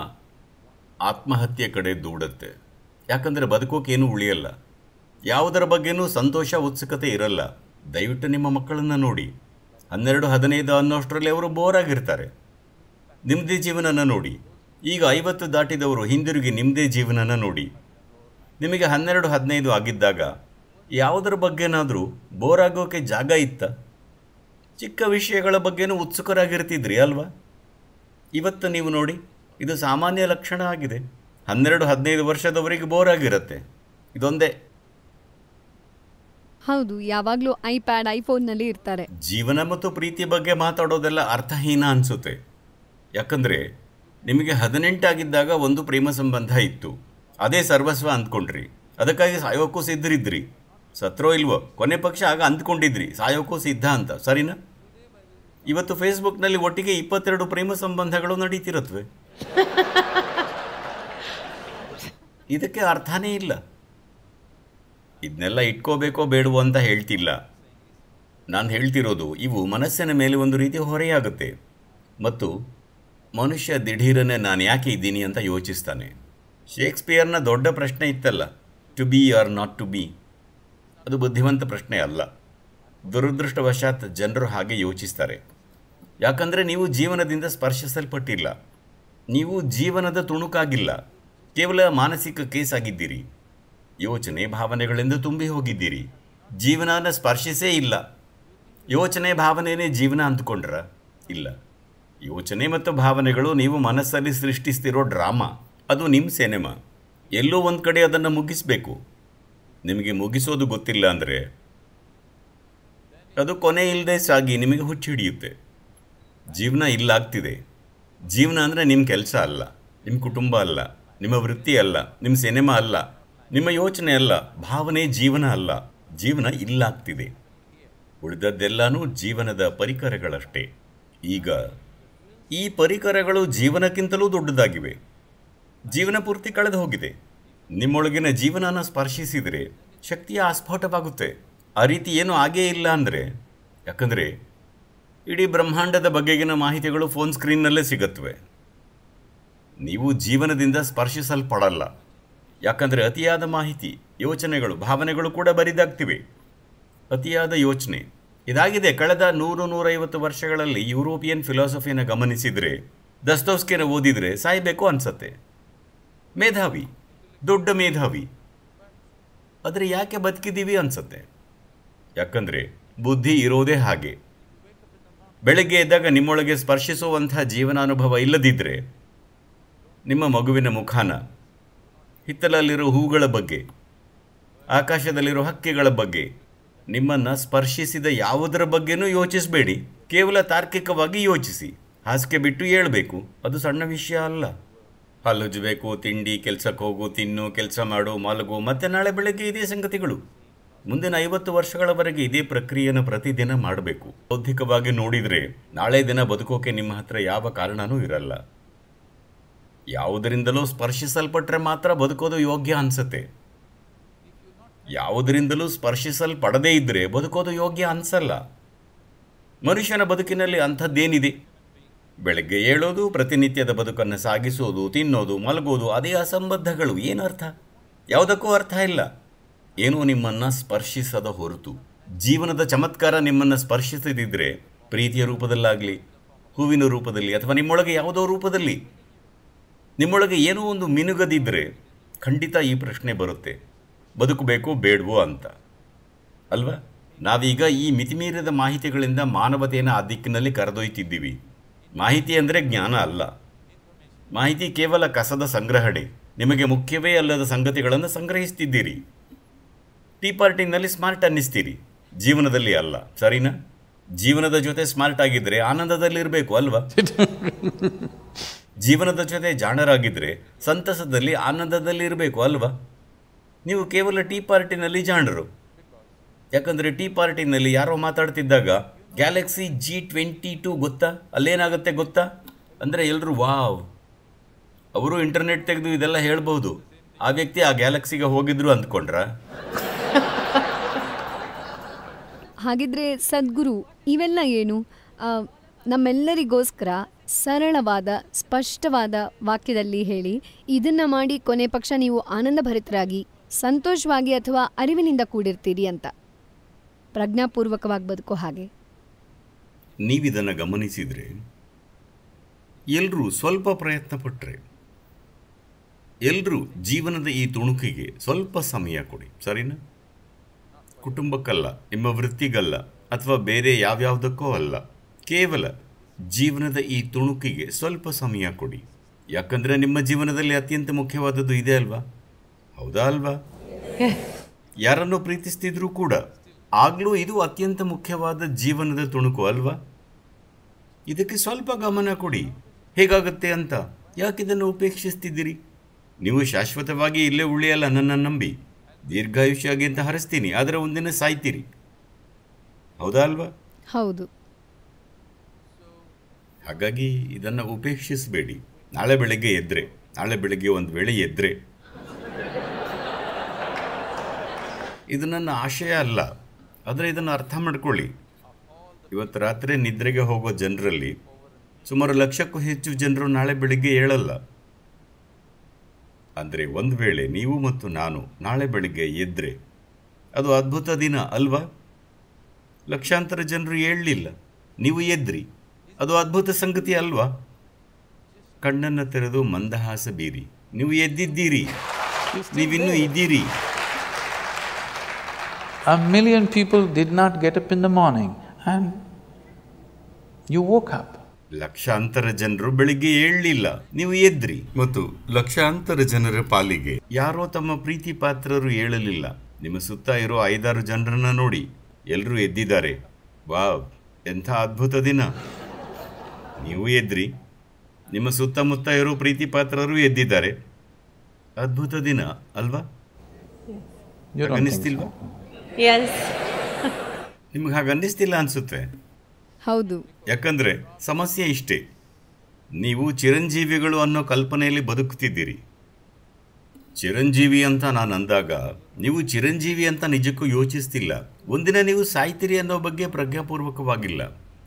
ಆತ್ಮಹತ್ಯೆ ಕಡೆ ದೂಡುತ್ತೆ ಯಾಕಂದರೆ ಬದುಕೋಕೇನು ಉಳಿಯಲ್ಲ ಯಾವುದರ ಬಗ್ಗೆನೂ ಸಂತೋಷ ಉತ್ಸುಕತೆ ಇರಲ್ಲ ದಯವಿಟ್ಟು ನಿಮ್ಮ ಮಕ್ಕಳನ್ನು ನೋಡಿ ಹನ್ನೆರಡು ಹದಿನೈದು ಅನ್ನೋಷ್ಟರಲ್ಲಿ ಅವರು ಬೋರ್ ಆಗಿರ್ತಾರೆ ನಿಮ್ಮದೇ ಜೀವನನ ನೋಡಿ ಈಗ ಐವತ್ತು ದಾಟಿದವರು ಹಿಂದಿರುಗಿ ನಿಮ್ಮದೇ ಜೀವನನ ನೋಡಿ ನಿಮಗೆ ಹನ್ನೆರಡು ಹದಿನೈದು ಆಗಿದ್ದಾಗ ಯಾವುದರ ಬಗ್ಗೆನಾದರೂ ಬೋರ್ ಆಗೋಕ್ಕೆ ಜಾಗ ಇತ್ತ ಚಿಕ್ಕ ವಿಷಯಗಳ ಬಗ್ಗೆನೂ ಉತ್ಸುಕರಾಗಿರ್ತಿದ್ರಿ ಅಲ್ವಾ ಇವತ್ತು ನೀವು ನೋಡಿ ಇದು ಸಾಮಾನ್ಯ ಲಕ್ಷಣ ಆಗಿದೆ ಹನ್ನೆರಡು ಹದಿನೈದು ವರ್ಷದವರಿಗೆ ಬೋರ್ ಆಗಿರುತ್ತೆ ಇದೊಂದೇ ಹೌದು ಯಾವಾಗ್ಲೂ ಐಪ್ಯಾಡ್ ಐಫೋನ್ ನಲ್ಲಿ ಇರ್ತಾರೆ ಜೀವನ ಮತ್ತು ಪ್ರೀತಿ ಬಗ್ಗೆ ಮಾತಾಡೋದೆಲ್ಲ ಅರ್ಥಹೀನ ಅನ್ಸುತ್ತೆ ಯಾಕಂದ್ರೆ ನಿಮಗೆ ಹದಿನೆಂಟಾಗಿದ್ದಾಗ ಒಂದು ಪ್ರೇಮ ಸಂಬಂಧ ಇತ್ತು ಅದೇ ಸರ್ವಸ್ವ ಅಂದ್ಕೊಂಡ್ರಿ ಅದಕ್ಕಾಗಿ ಸಾಯೋಕ್ಕೂ ಸಿದ್ಧರಿದ್ರಿ ಸತ್ರೋ ಇಲ್ವೋ ಕೊನೆ ಪಕ್ಷ ಆಗ ಅಂದ್ಕೊಂಡಿದ್ರಿ ಸಾಯೋಕ್ಕೂ ಸಿದ್ಧ ಅಂತ ಸರಿನಾ ಇವತ್ತು ಫೇಸ್ಬುಕ್ನಲ್ಲಿ ಒಟ್ಟಿಗೆ ಇಪ್ಪತ್ತೆರಡು ಪ್ರೇಮ ಸಂಬಂಧಗಳು ನಡೀತಿರತ್ವೆ ಇದಕ್ಕೆ ಅರ್ಥನೇ ಇಲ್ಲ ಇದನ್ನೆಲ್ಲ ಇಟ್ಕೋಬೇಕೋ ಬೇಡವೋ ಅಂತ ಹೇಳ್ತಿಲ್ಲ ನಾನು ಹೇಳ್ತಿರೋದು ಇವು ಮನಸ್ಸಿನ ಮೇಲೆ ಒಂದು ರೀತಿ ಹೊರೆಯಾಗುತ್ತೆ ಮತ್ತು ಮನುಷ್ಯ ದಿಢೀರನ್ನೇ ನಾನು ಯಾಕೆ ಇದ್ದೀನಿ ಅಂತ ಯೋಚಿಸ್ತಾನೆ ಶೇಕ್ಸ್ಪಿಯರ್ನ ದೊಡ್ಡ ಪ್ರಶ್ನೆ ಇತ್ತಲ್ಲ to be or not to be ಅದು ಬುದ್ಧಿವಂತ ಪ್ರಶ್ನೆ ಅಲ್ಲ ದುರದೃಷ್ಟವಶಾತ್ ಜನರು ಹಾಗೆ ಯೋಚಿಸ್ತಾರೆ ಯಾಕಂದರೆ ನೀವು ಜೀವನದಿಂದ ಸ್ಪರ್ಶಿಸಲ್ಪಟ್ಟಿಲ್ಲ ನೀವು ಜೀವನದ ತುಣುಕಾಗಿಲ್ಲ ಕೇವಲ ಮಾನಸಿಕ ಕೇಸ್ ಆಗಿದ್ದೀರಿ ಯೋಚನೆ ಭಾವನೆಗಳಿಂದ ತುಂಬಿ ಹೋಗಿದ್ದೀರಿ ಜೀವನನ ಸ್ಪರ್ಶಿಸೇ ಇಲ್ಲ ಯೋಚನೆ ಭಾವನೆಯೇ ಜೀವನ ಅಂದ್ಕೊಂಡ್ರ ಇಲ್ಲ ಯೋಚನೆ ಮತ್ತು ಭಾವನೆಗಳು ನೀವು ಮನಸ್ಸಲ್ಲಿ ಸೃಷ್ಟಿಸ್ತಿರೋ ಡ್ರಾಮಾ ಅದು ನಿಮ್ಮ ಸಿನಿಮಾ ಎಲ್ಲೋ ಒಂದು ಕಡೆ ಅದನ್ನು ಮುಗಿಸಬೇಕು ನಿಮಗೆ ಮುಗಿಸೋದು ಗೊತ್ತಿಲ್ಲ ಅಂದರೆ ಅದು ಕೊನೆ ಇಲ್ಲದೆ ಸಾಗಿ ನಿಮಗೆ ಹುಚ್ಚಿ ಹಿಡಿಯುತ್ತೆ ಜೀವನ ಇಲ್ಲಾಗ್ತಿದೆ ಜೀವನ ಅಂದರೆ ನಿಮ್ಮ ಕೆಲಸ ಅಲ್ಲ ನಿಮ್ಮ ಕುಟುಂಬ ಅಲ್ಲ ನಿಮ್ಮ ವೃತ್ತಿ ಅಲ್ಲ ನಿಮ್ಮ ಸಿನಿಮಾ ಅಲ್ಲ ನಿಮ್ಮ ಯೋಚನೆ ಅಲ್ಲ ಭಾವನೆ ಜೀವನ ಅಲ್ಲ ಜೀವನ ಇಲ್ಲಾಗ್ತಿದೆ ಉಳಿದದ್ದೆಲ್ಲನೂ ಜೀವನದ ಪರಿಕರಗಳಷ್ಟೇ ಈಗ ಈ ಪರಿಕರಗಳು ಜೀವನಕ್ಕಿಂತಲೂ ದೊಡ್ಡದಾಗಿವೆ ಜೀವನ ಪೂರ್ತಿ ಕಳೆದು ಹೋಗಿದೆ ನಿಮ್ಮೊಳಗಿನ ಜೀವನನ ಸ್ಪರ್ಶಿಸಿದರೆ ಶಕ್ತಿಯ ಆಸ್ಫೋಟವಾಗುತ್ತೆ ಆ ರೀತಿ ಏನೂ ಆಗೇ ಇಲ್ಲ ಅಂದರೆ ಯಾಕಂದರೆ ಇಡೀ ಬ್ರಹ್ಮಾಂಡದ ಬಗೆಗಿನ ಮಾಹಿತಿಗಳು ಫೋನ್ ಸ್ಕ್ರೀನ್ನಲ್ಲೇ ಸಿಗುತ್ತವೆ ನೀವು ಜೀವನದಿಂದ ಸ್ಪರ್ಶಿಸಲ್ಪಡಲ್ಲ ಯಾಕಂದರೆ ಅತಿಯಾದ ಮಾಹಿತಿ ಯೋಚನೆಗಳು ಭಾವನೆಗಳು ಕೂಡ ಬರಿದಾಗ್ತಿವೆ ಅತಿಯಾದ ಯೋಚನೆ ಇದಾಗಿದೆ ಕಳೆದ ನೂರು ನೂರೈವತ್ತು ವರ್ಷಗಳಲ್ಲಿ ಯುರೋಪಿಯನ್ ಫಿಲಾಸಫಿನ ಗಮನಿಸಿದರೆ ದಸ್ತೋಸ್ಕೇನ ಓದಿದರೆ ಸಾಯಬೇಕು ಅನ್ಸತ್ತೆ ಮೇಧಾವಿ ದೊಡ್ಡ ಮೇಧಾವಿ ಆದರೆ ಯಾಕೆ ಬದುಕಿದ್ದೀವಿ ಅನ್ಸತ್ತೆ ಯಾಕಂದರೆ ಬುದ್ಧಿ ಇರೋದೇ ಹಾಗೆ ಬೆಳಗ್ಗೆ ಎದ್ದಾಗ ನಿಮ್ಮೊಳಗೆ ಸ್ಪರ್ಶಿಸುವಂಥ ಜೀವನಾನುಭವ ಇಲ್ಲದಿದ್ದರೆ ನಿಮ್ಮ ಮಗುವಿನ ಮುಖಾನ ಹಿತ್ತಲಲ್ಲಿರೋ ಹೂಗಳ ಬಗ್ಗೆ ಆಕಾಶದಲ್ಲಿರೋ ಹಕ್ಕಿಗಳ ಬಗ್ಗೆ ನಿಮ್ಮನ್ನು ಸ್ಪರ್ಶಿಸಿದ ಯಾವುದರ ಬಗ್ಗೆನೂ ಯೋಚಿಸಬೇಡಿ ಕೇವಲ ತಾರ್ಕಿಕವಾಗಿ ಯೋಚಿಸಿ ಹಾಸಿಗೆ ಬಿಟ್ಟು ಏಳಬೇಕು ಅದು ಸಣ್ಣ ವಿಷಯ ಅಲ್ಲ ಹಲ್ಲುಜ್ಬೇಕು ತಿಂಡಿ ಕೆಲಸಕ್ಕೆ ಹೋಗು ತಿನ್ನು ಕೆಲಸ ಮಾಡು ಮಲಗು ಮತ್ತೆ ನಾಳೆ ಬೆಳಗ್ಗೆ ಇದೇ ಸಂಗತಿಗಳು ಮುಂದಿನ ಐವತ್ತು ವರ್ಷಗಳವರೆಗೆ ಇದೇ ಪ್ರಕ್ರಿಯೆಯನ್ನು ಪ್ರತಿದಿನ ಮಾಡಬೇಕು ಬೌದ್ಧಿಕವಾಗಿ ನೋಡಿದರೆ ನಾಳೆ ದಿನ ಬದುಕೋಕೆ ನಿಮ್ಮ ಹತ್ರ ಯಾವ ಕಾರಣನೂ ಇರಲ್ಲ ಯಾವುದರಿಂದಲೂ ಸ್ಪರ್ಶಿಸಲ್ಪಟ್ಟರೆ ಮಾತ್ರ ಬದುಕೋದು ಯೋಗ್ಯ ಅನಿಸುತ್ತೆ ಯಾವುದರಿಂದಲೂ ಸ್ಪರ್ಶಿಸಲ್ಪಡದೇ ಇದ್ದರೆ ಬದುಕೋದು ಯೋಗ್ಯ ಅನಿಸಲ್ಲ ಮನುಷ್ಯನ ಬದುಕಿನಲ್ಲಿ ಅಂಥದ್ದೇನಿದೆ ಬೆಳಗ್ಗೆ ಏಳೋದು ಪ್ರತಿನಿತ್ಯದ ಬದುಕನ್ನು ಸಾಗಿಸೋದು ತಿನ್ನೋದು ಮಲಗೋದು ಅದೇ ಅಸಂಬದ್ಧಗಳು ಏನರ್ಥ ಯಾವುದಕ್ಕೂ ಅರ್ಥ ಇಲ್ಲ ಏನೋ ನಿಮ್ಮನ್ನು ಸ್ಪರ್ಶಿಸದ ಹೊರತು ಜೀವನದ ಚಮತ್ಕಾರ ನಿಮ್ಮನ್ನು ಸ್ಪರ್ಶಿಸದಿದ್ದರೆ ಪ್ರೀತಿಯ ರೂಪದಲ್ಲಾಗಲಿ ಹೂವಿನ ರೂಪದಲ್ಲಿ ಅಥವಾ ನಿಮ್ಮೊಳಗೆ ಯಾವುದೋ ರೂಪದಲ್ಲಿ ನಿಮ್ಮೊಳಗೆ ಏನೋ ಒಂದು ಮಿನುಗದಿದ್ದರೆ ಖಂಡಿತ ಈ ಪ್ರಶ್ನೆ ಬರುತ್ತೆ ಬದುಕಬೇಕು ಬೇಡವೋ ಅಂತ ಅಲ್ವಾ ನಾವೀಗ ಈ ಮಿತಿಮೀರಿದ ಮಾಹಿತಿಗಳಿಂದ ಮಾನವತೆಯನ್ನು ಆ ದಿಕ್ಕಿನಲ್ಲಿ ಕರೆದೊಯ್ತಿದ್ದೀವಿ ಮಾಹಿತಿ ಅಂದರೆ ಜ್ಞಾನ ಅಲ್ಲ ಮಾಹಿತಿ ಕೇವಲ ಕಸದ ಸಂಗ್ರಹಣೆ ನಿಮಗೆ ಮುಖ್ಯವೇ ಅಲ್ಲದ ಸಂಗತಿಗಳನ್ನು ಸಂಗ್ರಹಿಸ್ತಿದ್ದೀರಿ ಟೀ ಪಾರ್ಟಿನಲ್ಲಿ ಸ್ಮಾರ್ಟ್ ಅನ್ನಿಸ್ತೀರಿ ಜೀವನದಲ್ಲಿ ಅಲ್ಲ ಸರಿನಾ ಜೀವನದ ಜೊತೆ ಸ್ಮಾರ್ಟ್ ಆಗಿದ್ದರೆ ಆನಂದದಲ್ಲಿರಬೇಕು ಅಲ್ವಾ ಜೀವನದ ಜೊತೆ ಜಾಣರಾಗಿದ್ದರೆ ಸಂತಸದಲ್ಲಿ ಆನಂದದಲ್ಲಿ ಇರಬೇಕು ಅಲ್ವಾ ನೀವು ಕೇವಲ ಟೀ ಪಾರ್ಟಿನಲ್ಲಿ ಜಾಣರು ಯಾಕಂದರೆ ಟೀ ಪಾರ್ಟಿನಲ್ಲಿ ಯಾರೋ ಮಾತಾಡ್ತಿದ್ದಾಗ ಗ್ಯಾಲಕ್ಸಿ ಜಿ ಟ್ವೆಂಟಿ ಟೂ ಗೊತ್ತಾ ಅಲ್ಲೇನಾಗುತ್ತೆ ಗೊತ್ತಾ ಅಂದರೆ ಎಲ್ಲರೂ ವಾವ್ ಅವರು ಇಂಟರ್ನೆಟ್ ತೆಗೆದು ಇದೆಲ್ಲ ಹೇಳ್ಬೋದು ಆ ವ್ಯಕ್ತಿ ಆ ಗ್ಯಾಲಕ್ಸಿಗೆ ಹೋಗಿದ್ರು ಅಂದ್ಕೊಂಡ್ರ ಹಾಗಿದ್ರೆ ಸದ್ಗುರು ಇವೆಲ್ಲ ಏನು ನಮ್ಮೆಲ್ಲರಿಗೋಸ್ಕರ ಸರಳವಾದ, ಸ್ಪಷ್ಟವಾದ ವಾಕ್ಯದಲ್ಲಿ ಹೇಳಿ, ಇದನ್ನ ಮಾಡಿ ಕೊನೆ ಪಕ್ಷ ನೀವು ಆನಂದಭರಿತರಾಗಿ, ಸಂತೋಷವಾಗಿ ಅಥವಾ ಅರಿವಿನಿಂದ ಕೂಡಿರ್ತೀರಿ ಅಂತ. ಪ್ರಜ್ಞಾಪೂರ್ವಕವಾಗಿ ಬದುಕೋ ಹಾಗೆ. ನೀವಿದನ್ನ ಗಮನಿಸಿದ್ರೆ, ಎಲ್ಲರೂ ಸ್ವಲ್ಪ ಪ್ರಯತ್ನ ಪಟ್ಟರೆ ಎಲ್ಲರೂ ಜೀವನದ ಈ ತುಣುಕಿಗೆ ಸ್ವಲ್ಪ ಸಮಯ ಕೊಡಿ ಸರಿನಾ ಕುಟುಂಬಕ್ಕಲ್ಲ ನಿಮ್ಮ ವೃತ್ತಿಗಲ್ಲ ಅಥವಾ ಬೇರೆ ಯಾವ್ಯಾವುದಕ್ಕೋ ಅಲ್ಲ ಕೇವಲ ಜೀವನದ ಈ ತುಣುಕಿಗೆ ಸ್ವಲ್ಪ ಸಮಯ ಕೊಡಿ ಯಾಕಂದ್ರೆ ನಿಮ್ಮ ಜೀವನದಲ್ಲಿ ಅತ್ಯಂತ ಮುಖ್ಯವಾದದ್ದು ಇದೆ ಅಲ್ವಾ ಹೌದಾ ಅಲ್ವಾ ಯಾರನ್ನು ಪ್ರೀತಿಸ್ತಿದ್ರೂ ಕೂಡ ಆಗಲೂ ಇದು ಅತ್ಯಂತ ಮುಖ್ಯವಾದ ಜೀವನದ ತುಣುಕು ಅಲ್ವಾ ಇದಕ್ಕೆ ಸ್ವಲ್ಪ ಗಮನ ಕೊಡಿ ಹೇಗಾಗುತ್ತೆ ಅಂತ ಯಾಕಿದನ್ನು ಉಪೇಕ್ಷಿಸ್ತಿದ್ದೀರಿ ನೀವು ಶಾಶ್ವತವಾಗಿ ಇಲ್ಲೇ ಉಳಿಯಲ್ಲ ನನ್ನ ನಂಬಿ ದೀರ್ಘಾಯುಷ್ಯಾಗಿ ಅಂತ ಹರಿಸ್ತೀನಿ ಆದರೆ ಒಂದಿನ ಸಾಯ್ತೀರಿ ಹೌದಾ ಅಲ್ವಾ ಹೌದು ಹಾಗಾಗಿ ಇದನ್ನು ಉಪೇಕ್ಷಿಸಬೇಡಿ ನಾಳೆ ಬೆಳಗ್ಗೆ ಎದ್ರೆ ನಾಳೆ ಬೆಳಗ್ಗೆ ಒಂದು ವೇಳೆ ಎದ್ರೆ ಇದು ನನ್ನ ಆಶಯ ಅಲ್ಲ ಆದರೆ ಇದನ್ನು ಅರ್ಥ ಮಾಡ್ಕೊಳ್ಳಿ ಇವತ್ತು ರಾತ್ರಿ ನಿದ್ರೆಗೆ ಹೋಗೋ ಜನರಲ್ಲಿ ಸುಮಾರು ಲಕ್ಷಕ್ಕೂ ಹೆಚ್ಚು ಜನರು ನಾಳೆ ಬೆಳಗ್ಗೆ ಏಳಲ್ಲ ಅಂದರೆ ಒಂದು ವೇಳೆ ನೀವು ಮತ್ತು ನಾನು ನಾಳೆ ಬೆಳಗ್ಗೆ ಎದ್ರೆ ಅದು ಅದ್ಭುತ ದಿನ ಅಲ್ವಾ ಲಕ್ಷಾಂತರ ಜನರು ಏಳಲಿಲ್ಲ ನೀವು ಎದ್ರಿ ಅದು ಅದ್ಭುತ ಸಂಗತಿ ಅಲ್ವಾ ಕಣ್ಣನ್ನು ತೆರೆದು ಮಂದಹಾಸ ಬೀರಿ ನೀವು ಎದ್ದಿದ್ದೀರಿ ನೀವಿನ್ನೂ ಇದ್ದೀರಿ A million people did not get up in the morning and you woke up. ಲಕ್ಷಾಂತರ ಜನರು ಬೆಳಿಗ್ಗೆ ಏಳಲಿಲ್ಲ ನೀವು ಎದ್ರಿ ಮತ್ತು ಲಕ್ಷಾಂತರ ಜನರ ಪಾಲಿಗೆ ಯಾರೋ ತಮ್ಮ ಪ್ರೀತಿ ಪಾತ್ರರು ಏಳಲಿಲ್ಲ ನಿಮ್ಮ ಸುತ್ತ ಇರೋ ಐದಾರು ಜನರನ್ನ ನೋಡಿ ಎಲ್ಲರೂ ಎದ್ದಿದ್ದಾರೆ ವಾವ್ ಎಂಥ ಅದ್ಭುತ ದಿನ ನೀವು ಎದ್ರಿ ನಿಮ್ಮ ಸುತ್ತಮುತ್ತ ಇರೋ ಪ್ರೀತಿ ಪಾತ್ರರು ಎದ್ದಿದ್ದಾರೆ ಅದ್ಭುತ ದಿನ ಅಲ್ವಾ ಅನ್ನಿಸ್ತಿಲ್ವಾ ನಿಮ್ಗೆ ಹಾಗೆ ಅನ್ನಿಸ್ತಿಲ್ಲ ಅನ್ಸುತ್ತೆ ಹೌದು ಯಾಕಂದ್ರೆ ಸಮಸ್ಯೆ ಇಷ್ಟೇ ನೀವು ಚಿರಂಜೀವಿಗಳು ಅನ್ನೋ ಕಲ್ಪನೆಯಲ್ಲಿ ಬದುಕುತ್ತಿದ್ದೀರಿ ಚಿರಂಜೀವಿ ಅಂತ ನಾನು ಅಂದಾಗ ನೀವು ಚಿರಂಜೀವಿ ಅಂತ ನಿಜಕ್ಕೂ ಯೋಚಿಸ್ತಿಲ್ಲ ಒಂದಿನ ನೀವು ಸಾಯ್ತೀರಿ ಅನ್ನೋ ಬಗ್ಗೆ ಪ್ರಜ್ಞಾಪೂರ್ವಕವಾಗಿಲ್ಲ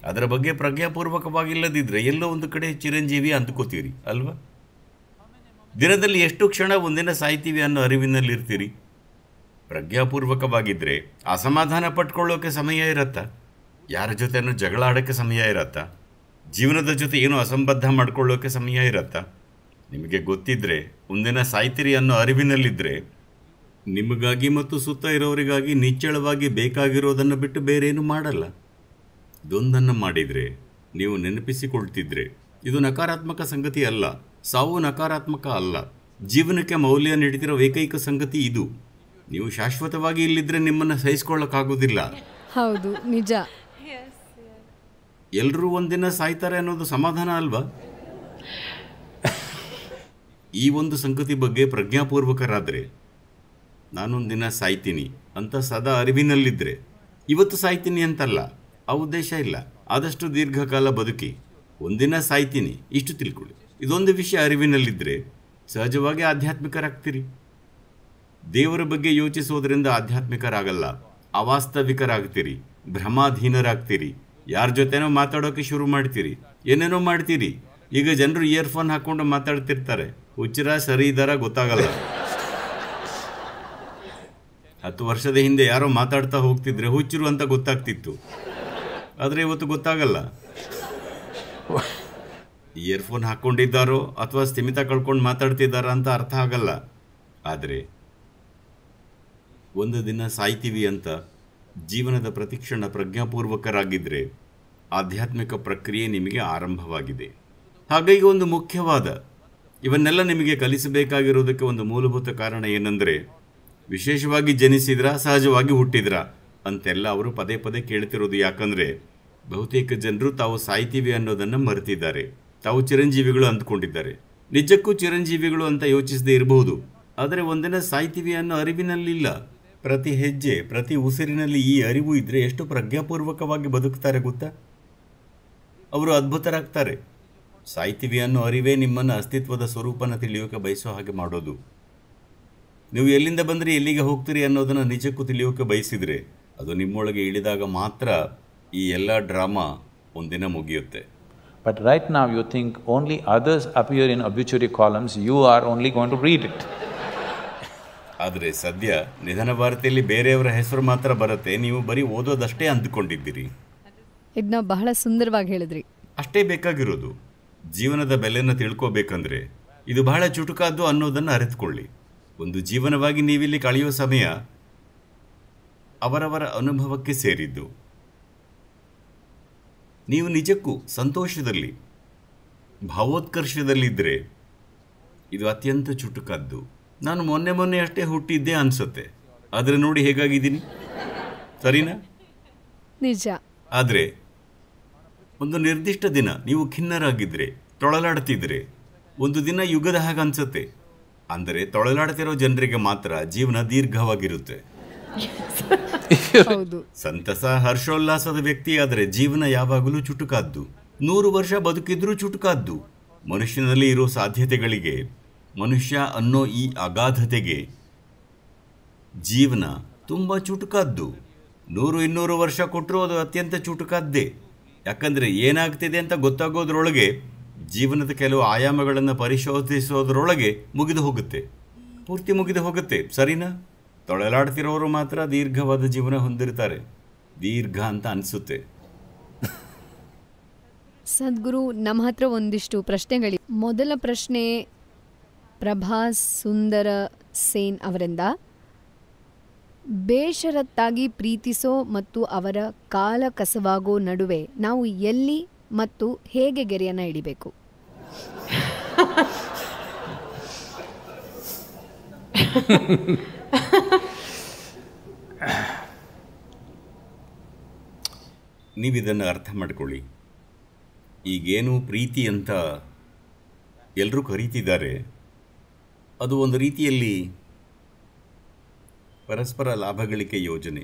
ಅದರ ಬಗ್ಗೆ ಪ್ರಜ್ಞಾಪೂರ್ವಕವಾಗಿಲ್ಲದಿದ್ದರೆ ಎಲ್ಲೋ ಒಂದು ಕಡೆ ಚಿರಂಜೀವಿ ಅಂದ್ಕೋತೀರಿ ಅಲ್ವಾ ದಿನದಲ್ಲಿ ಎಷ್ಟು ಕ್ಷಣ ಒಂದಿನ ಸಾಯ್ತೀವಿ ಅನ್ನೋ ಅರಿವಿನಲ್ಲಿರ್ತೀರಿ ಪ್ರಜ್ಞಾಪೂರ್ವಕವಾಗಿದ್ದರೆ ಅಸಮಾಧಾನ ಪಟ್ಕೊಳ್ಳೋಕೆ ಸಮಯ ಇರತ್ತಾ ಯಾರ ಜೊತೆನೂ ಜಗಳ ಆಡೋಕ್ಕೆ ಸಮಯ ಇರತ್ತಾ ಜೀವನದ ಜೊತೆ ಏನೋ ಅಸಂಬದ್ಧ ಮಾಡ್ಕೊಳ್ಳೋಕೆ ಸಮಯ ಇರತ್ತಾ ನಿಮಗೆ ಗೊತ್ತಿದ್ದರೆ ಒಂದಿನ ಸಾಯ್ತೀರಿ ಅನ್ನೋ ಅರಿವಿನಲ್ಲಿದ್ದರೆ ನಿಮಗಾಗಿ ಮತ್ತು ಸುತ್ತ ಇರೋರಿಗಾಗಿ ನಿಚ್ಚಳವಾಗಿ ಬೇಕಾಗಿರೋದನ್ನು ಬಿಟ್ಟು ಬೇರೇನು ಮಾಡಲ್ಲ ದೊಂದನ್ನು ಮಾಡಿದರೆ ನೀವು ನೆನಪಿಸಿಕೊಳ್ತಿದ್ರೆ ಇದು ನಕಾರಾತ್ಮಕ ಸಂಗತಿ ಅಲ್ಲ ಸಾವು ನಕಾರಾತ್ಮಕ ಅಲ್ಲ ಜೀವನಕ್ಕೆ ಮೌಲ್ಯ ನೀಡುತ್ತಿರೋ ಏಕೈಕ ಸಂಗತಿ ಇದು ನೀವು ಶಾಶ್ವತವಾಗಿ ಇಲ್ಲಿದ್ರೆ ನಿಮ್ಮನ್ನು ಸಹಿಸ್ಕೊಳ್ಳೋಕ್ಕಾಗೋದಿಲ್ಲ ಹೌದು ನಿಜ ಎಲ್ಲರೂ ಒಂದಿನ ಸಾಯ್ತಾರೆ ಅನ್ನೋದು ಸಮಾಧಾನ ಅಲ್ವಾ ಈ ಒಂದು ಸಂಗತಿ ಬಗ್ಗೆ ಪ್ರಜ್ಞಾಪೂರ್ವಕರಾದರೆ ನಾನೊಂದಿನ ಸಾಯ್ತೀನಿ ಅಂತ ಸದಾ ಅರಿವಿನಲ್ಲಿದ್ದರೆ ಇವತ್ತು ಸಾಯ್ತೀನಿ ಅಂತಲ್ಲ ಆ ಉದ್ದೇಶ ಇಲ್ಲ ಆದಷ್ಟು ದೀರ್ಘಕಾಲ ಬದುಕಿ ಒಂದಿನ ಸಾಯ್ತೀನಿ ಇಷ್ಟು ತಿಳ್ಕೊಳ್ಳಿ ಇದೊಂದು ವಿಷಯ ಅರಿವಿನಲ್ಲಿದ್ದರೆ ಸಹಜವಾಗಿ ಆಧ್ಯಾತ್ಮಿಕರಾಗ್ತೀರಿ ದೇವರ ಬಗ್ಗೆ ಯೋಚಿಸೋದ್ರಿಂದ ಆಧ್ಯಾತ್ಮಿಕರಾಗಲ್ಲ ಅವಾಸ್ತವಿಕರಾಗ್ತೀರಿ ಭ್ರಮಾಧೀನರಾಗ್ತೀರಿ ಯಾರ ಜೊತೆನೋ ಮಾತಾಡೋಕೆ ಶುರು ಮಾಡ್ತೀರಿ ಏನೇನೋ ಮಾಡ್ತೀರಿ ಈಗ ಜನರು ಇಯರ್ಫೋನ್ ಹಾಕ್ಕೊಂಡು ಮಾತಾಡ್ತಿರ್ತಾರೆ ಹುಚ್ಚಿರ ಸರಿ ಇದಾರ ಗೊತ್ತಾಗಲ್ಲ ಹತ್ತು ವರ್ಷದ ಹಿಂದೆ ಯಾರೋ ಮಾತಾಡ್ತಾ ಹೋಗ್ತಿದ್ರೆ ಹುಚ್ಚಿರು ಅಂತ ಗೊತ್ತಾಗ್ತಿತ್ತು ಆದರೆ ಇವತ್ತು ಗೊತ್ತಾಗಲ್ಲ ಇಯರ್ಫೋನ್ ಹಾಕ್ಕೊಂಡಿದ್ದಾರೋ ಅಥವಾ ಸ್ಥಿಮಿತ ಕಳ್ಕೊಂಡು ಮಾತಾಡ್ತಿದ್ದಾರಾ ಅಂತ ಅರ್ಥ ಆಗಲ್ಲ ಆದರೆ ಒಂದು ದಿನ ಸಾಯ್ತೀವಿ ಅಂತ ಜೀವನದ ಪ್ರತಿಕ್ಷಣ ಪ್ರಜ್ಞಾಪೂರ್ವಕರಾಗಿದ್ದರೆ ಆಧ್ಯಾತ್ಮಿಕ ಪ್ರಕ್ರಿಯೆ ನಿಮಗೆ ಆರಂಭವಾಗಿದೆ ಹಾಗಾಗಿ ಒಂದು ಮುಖ್ಯವಾದ ಇವನ್ನೆಲ್ಲ ನಿಮಗೆ ಕಲಿಸಬೇಕಾಗಿರೋದಕ್ಕೆ ಒಂದು ಮೂಲಭೂತ ಕಾರಣ ಏನಂದರೆ ವಿಶೇಷವಾಗಿ ಜನಿಸಿದ್ರಾ ಸಹಜವಾಗಿ ಹುಟ್ಟಿದ್ರಾ ಅಂತೆಲ್ಲ ಅವರು ಪದೇ ಪದೇ ಕೇಳ್ತಿರೋದು ಯಾಕಂದ್ರೆ ಬಹುತೇಕ ಜನರು ತಾವು ಸಾಯ್ತೀವಿ ಅನ್ನೋದನ್ನು ಮರೆತಿದ್ದಾರೆ ತಾವು ಚಿರಂಜೀವಿಗಳು ಅಂದ್ಕೊಂಡಿದ್ದಾರೆ ನಿಜಕ್ಕೂ ಚಿರಂಜೀವಿಗಳು ಅಂತ ಯೋಚಿಸದೇ ಇರಬಹುದು ಆದರೆ ಒಂದಿನ ಸಾಯ್ತೀವಿ ಅನ್ನೋ ಅರಿವಿನಲ್ಲಿಲ್ಲ ಪ್ರತಿ ಹೆಜ್ಜೆ ಪ್ರತಿ ಉಸಿರಿನಲ್ಲಿ ಈ ಅರಿವು ಇದ್ರೆ ಎಷ್ಟು ಪ್ರಜ್ಞಾಪೂರ್ವಕವಾಗಿ ಬದುಕ್ತಾರೆ ಗೊತ್ತಾ ಅವರು ಅದ್ಭುತರಾಗ್ತಾರೆ ಸಾಯ್ತೀವಿ ಅನ್ನೋ ಅರಿವೇ ನಿಮ್ಮನ್ನು ಅಸ್ತಿತ್ವದ ಸ್ವರೂಪನ ತಿಳಿಯೋಕೆ ಬಯಸೋ ಹಾಗೆ ಮಾಡೋದು ನೀವು ಎಲ್ಲಿಂದ ಬಂದರೆ ಎಲ್ಲಿಗೆ ಹೋಗ್ತೀರಿ ಅನ್ನೋದನ್ನು ನಿಜಕ್ಕೂ ತಿಳಿಯೋಕೆ ಬಯಸಿದರೆ ಅದು ನಿಮ್ಮೊಳಗೆ ಇಳಿದಾಗ ಮಾತ್ರ ಈ ಎಲ್ಲ ಡ್ರಾಮಾ ಒಂದಿನ ಮುಗಿಯುತ್ತೆ but right now you think only others appear in obituary columns you are only gonna read it ಆದರೆ ಸದ್ಯ ನಿಧನ ಭಾರತಿಯಲ್ಲಿ ಬೇರೆಯವರ ಹೆಸರು ಮಾತ್ರ ಬರುತ್ತೆ ನೀವು ಬರೀ ಓದೋದಷ್ಟೇ ಅಂದುಕೊಂಡಿದ್ದೀರಿ ಇದನ್ನ ಬಹಳ ಸುಂದರವಾಗಿ ಹೇಳಿದ್ರಿ ಅಷ್ಟೇ ಬೇಕಾಗಿರೋದು ಜೀವನದ ಬೆಲೆನ ತಿಳ್ಕೋಬೇಕಂದ್ರೆ ಇದು ಬಹಳ ಚುಟುಕಾದ್ದು ಅನ್ನೋದನ್ನು ಅರಿತುಕೊಳ್ಳಿ ಒಂದು ಜೀವನವಾಗಿ ನೀವಿಲ್ಲಿ ಕಳೆಯುವ ಸಮಯ ಅವರವರ ಅನುಭವಕ್ಕೆ ಸೇರಿದ್ದು ನೀವು ನಿಜಕ್ಕೂ ಸಂತೋಷದಲ್ಲಿ ಭಾವೋತ್ಕರ್ಷದಲ್ಲಿದ್ದರೆ ಇದು ಅತ್ಯಂತ ಚುಟುಕದ್ದು ನಾನು ಮೊನ್ನೆ ಮೊನ್ನೆ ಅಷ್ಟೇ ಹುಟ್ಟಿದ್ದೆ ಅನ್ಸುತ್ತೆ ಆದರೆ ನೋಡಿ ಹೇಗಾಗಿದ್ದೀನಿ ಸರಿನಾ ನಿಜ ಆದರೆ ಒಂದು ನಿರ್ದಿಷ್ಟ ದಿನ ನೀವು ಖಿನ್ನರಾಗಿದ್ದರೆ ತೊಳಲಾಡ್ತಿದ್ರೆ ಒಂದು ದಿನ ಯುಗದ ಹಾಗೆ ಅನ್ಸುತ್ತೆ ಅಂದರೆ ತೊಳಲಾಡ್ತಿರೋ ಜನರಿಗೆ ಮಾತ್ರ ಜೀವನ ದೀರ್ಘವಾಗಿರುತ್ತೆ ಸಂತಸ ಹರ್ಷೋಲ್ಲಾಸದ ಆದರೆ ಜೀವನ ಯಾವಾಗಲೂ ಚುಟುಕಾದ್ದು ನೂರು ವರ್ಷ ಬದುಕಿದ್ರೂ ಚುಟುಕಾದ್ದು ಮನುಷ್ಯನಲ್ಲಿ ಇರೋ ಸಾಧ್ಯತೆಗಳಿಗೆ ಮನುಷ್ಯ ಅನ್ನೋ ಈ ಅಗಾಧತೆಗೆ ಜೀವನ ತುಂಬ ಚುಟುಕಾದ್ದು ನೂರು ಇನ್ನೂರು ವರ್ಷ ಕೊಟ್ಟರು ಅದು ಅತ್ಯಂತ ಚುಟುಕಾದ್ದೇ ಯಾಕಂದರೆ ಏನಾಗ್ತಿದೆ ಅಂತ ಗೊತ್ತಾಗೋದ್ರೊಳಗೆ ಜೀವನದ ಕೆಲವು ಆಯಾಮಗಳನ್ನು ಪರಿಶೋಧಿಸೋದ್ರೊಳಗೆ ಮುಗಿದು ಹೋಗುತ್ತೆ ಪೂರ್ತಿ ಮುಗಿದು ಹೋಗುತ್ತೆ ಸರಿನಾ ತೊಳಲಾಡ್ತಿರೋರು ಮಾತ್ರ ದೀರ್ಘವಾದ ಜೀವನ ಹೊಂದಿರ್ತಾರೆ ದೀರ್ಘ ಅಂತ ಅನಿಸುತ್ತೆ ಸದ್ಗುರು ನಮ್ಮ ಹತ್ರ ಒಂದಿಷ್ಟು ಪ್ರಶ್ನೆಗಳಿವೆ ಮೊದಲ ಪ್ರಶ್ನೆ ಪ್ರಭಾಸ್ ಸುಂದರ ಸೇನ್ ಅವರಿಂದ ಬೇಷರತ್ತಾಗಿ ಪ್ರೀತಿಸೋ ಮತ್ತು ಅವರ ಕಾಲ ಕಸವಾಗೋ ನಡುವೆ ನಾವು ಎಲ್ಲಿ ಮತ್ತು ಹೇಗೆ ಗೆರೆಯನ್ನು ಇಡಿಬೇಕು ನೀವಿದನ್ನು ಅರ್ಥ ಮಾಡಿಕೊಳ್ಳಿ ಈಗೇನು ಪ್ರೀತಿ ಅಂತ ಎಲ್ಲರೂ ಕರೀತಿದ್ದಾರೆ ಅದು ಒಂದು ರೀತಿಯಲ್ಲಿ ಪರಸ್ಪರ ಲಾಭಗಳಿಕೆ ಯೋಜನೆ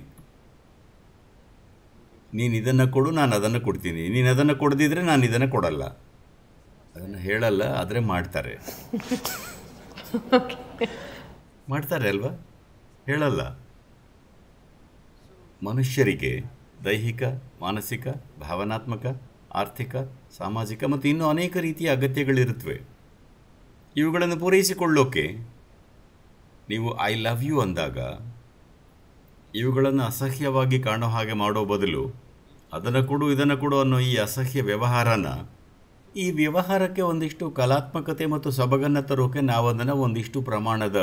ನೀನು ಇದನ್ನು ಕೊಡು ನಾನು ಅದನ್ನು ಕೊಡ್ತೀನಿ ನೀನು ಅದನ್ನು ಕೊಡದಿದ್ರೆ ನಾನು ಇದನ್ನು ಕೊಡಲ್ಲ ಅದನ್ನು ಹೇಳಲ್ಲ ಆದರೆ ಮಾಡ್ತಾರೆ ಮಾಡ್ತಾರೆ ಅಲ್ವಾ ಹೇಳಲ್ಲ ಮನುಷ್ಯರಿಗೆ ದೈಹಿಕ ಮಾನಸಿಕ ಭಾವನಾತ್ಮಕ ಆರ್ಥಿಕ ಸಾಮಾಜಿಕ ಮತ್ತು ಇನ್ನೂ ಅನೇಕ ರೀತಿಯ ಅಗತ್ಯಗಳಿರುತ್ತವೆ ಇವುಗಳನ್ನು ಪೂರೈಸಿಕೊಳ್ಳೋಕೆ ನೀವು ಐ ಲವ್ ಯು ಅಂದಾಗ ಇವುಗಳನ್ನು ಅಸಹ್ಯವಾಗಿ ಕಾಣೋ ಹಾಗೆ ಮಾಡೋ ಬದಲು ಅದನ್ನು ಕೊಡು ಇದನ್ನು ಕೊಡು ಅನ್ನೋ ಈ ಅಸಹ್ಯ ವ್ಯವಹಾರನ ಈ ವ್ಯವಹಾರಕ್ಕೆ ಒಂದಿಷ್ಟು ಕಲಾತ್ಮಕತೆ ಮತ್ತು ಸೊಬಗನ್ನು ತರೋಕೆ ನಾವದನ್ನು ಒಂದಿಷ್ಟು ಪ್ರಮಾಣದ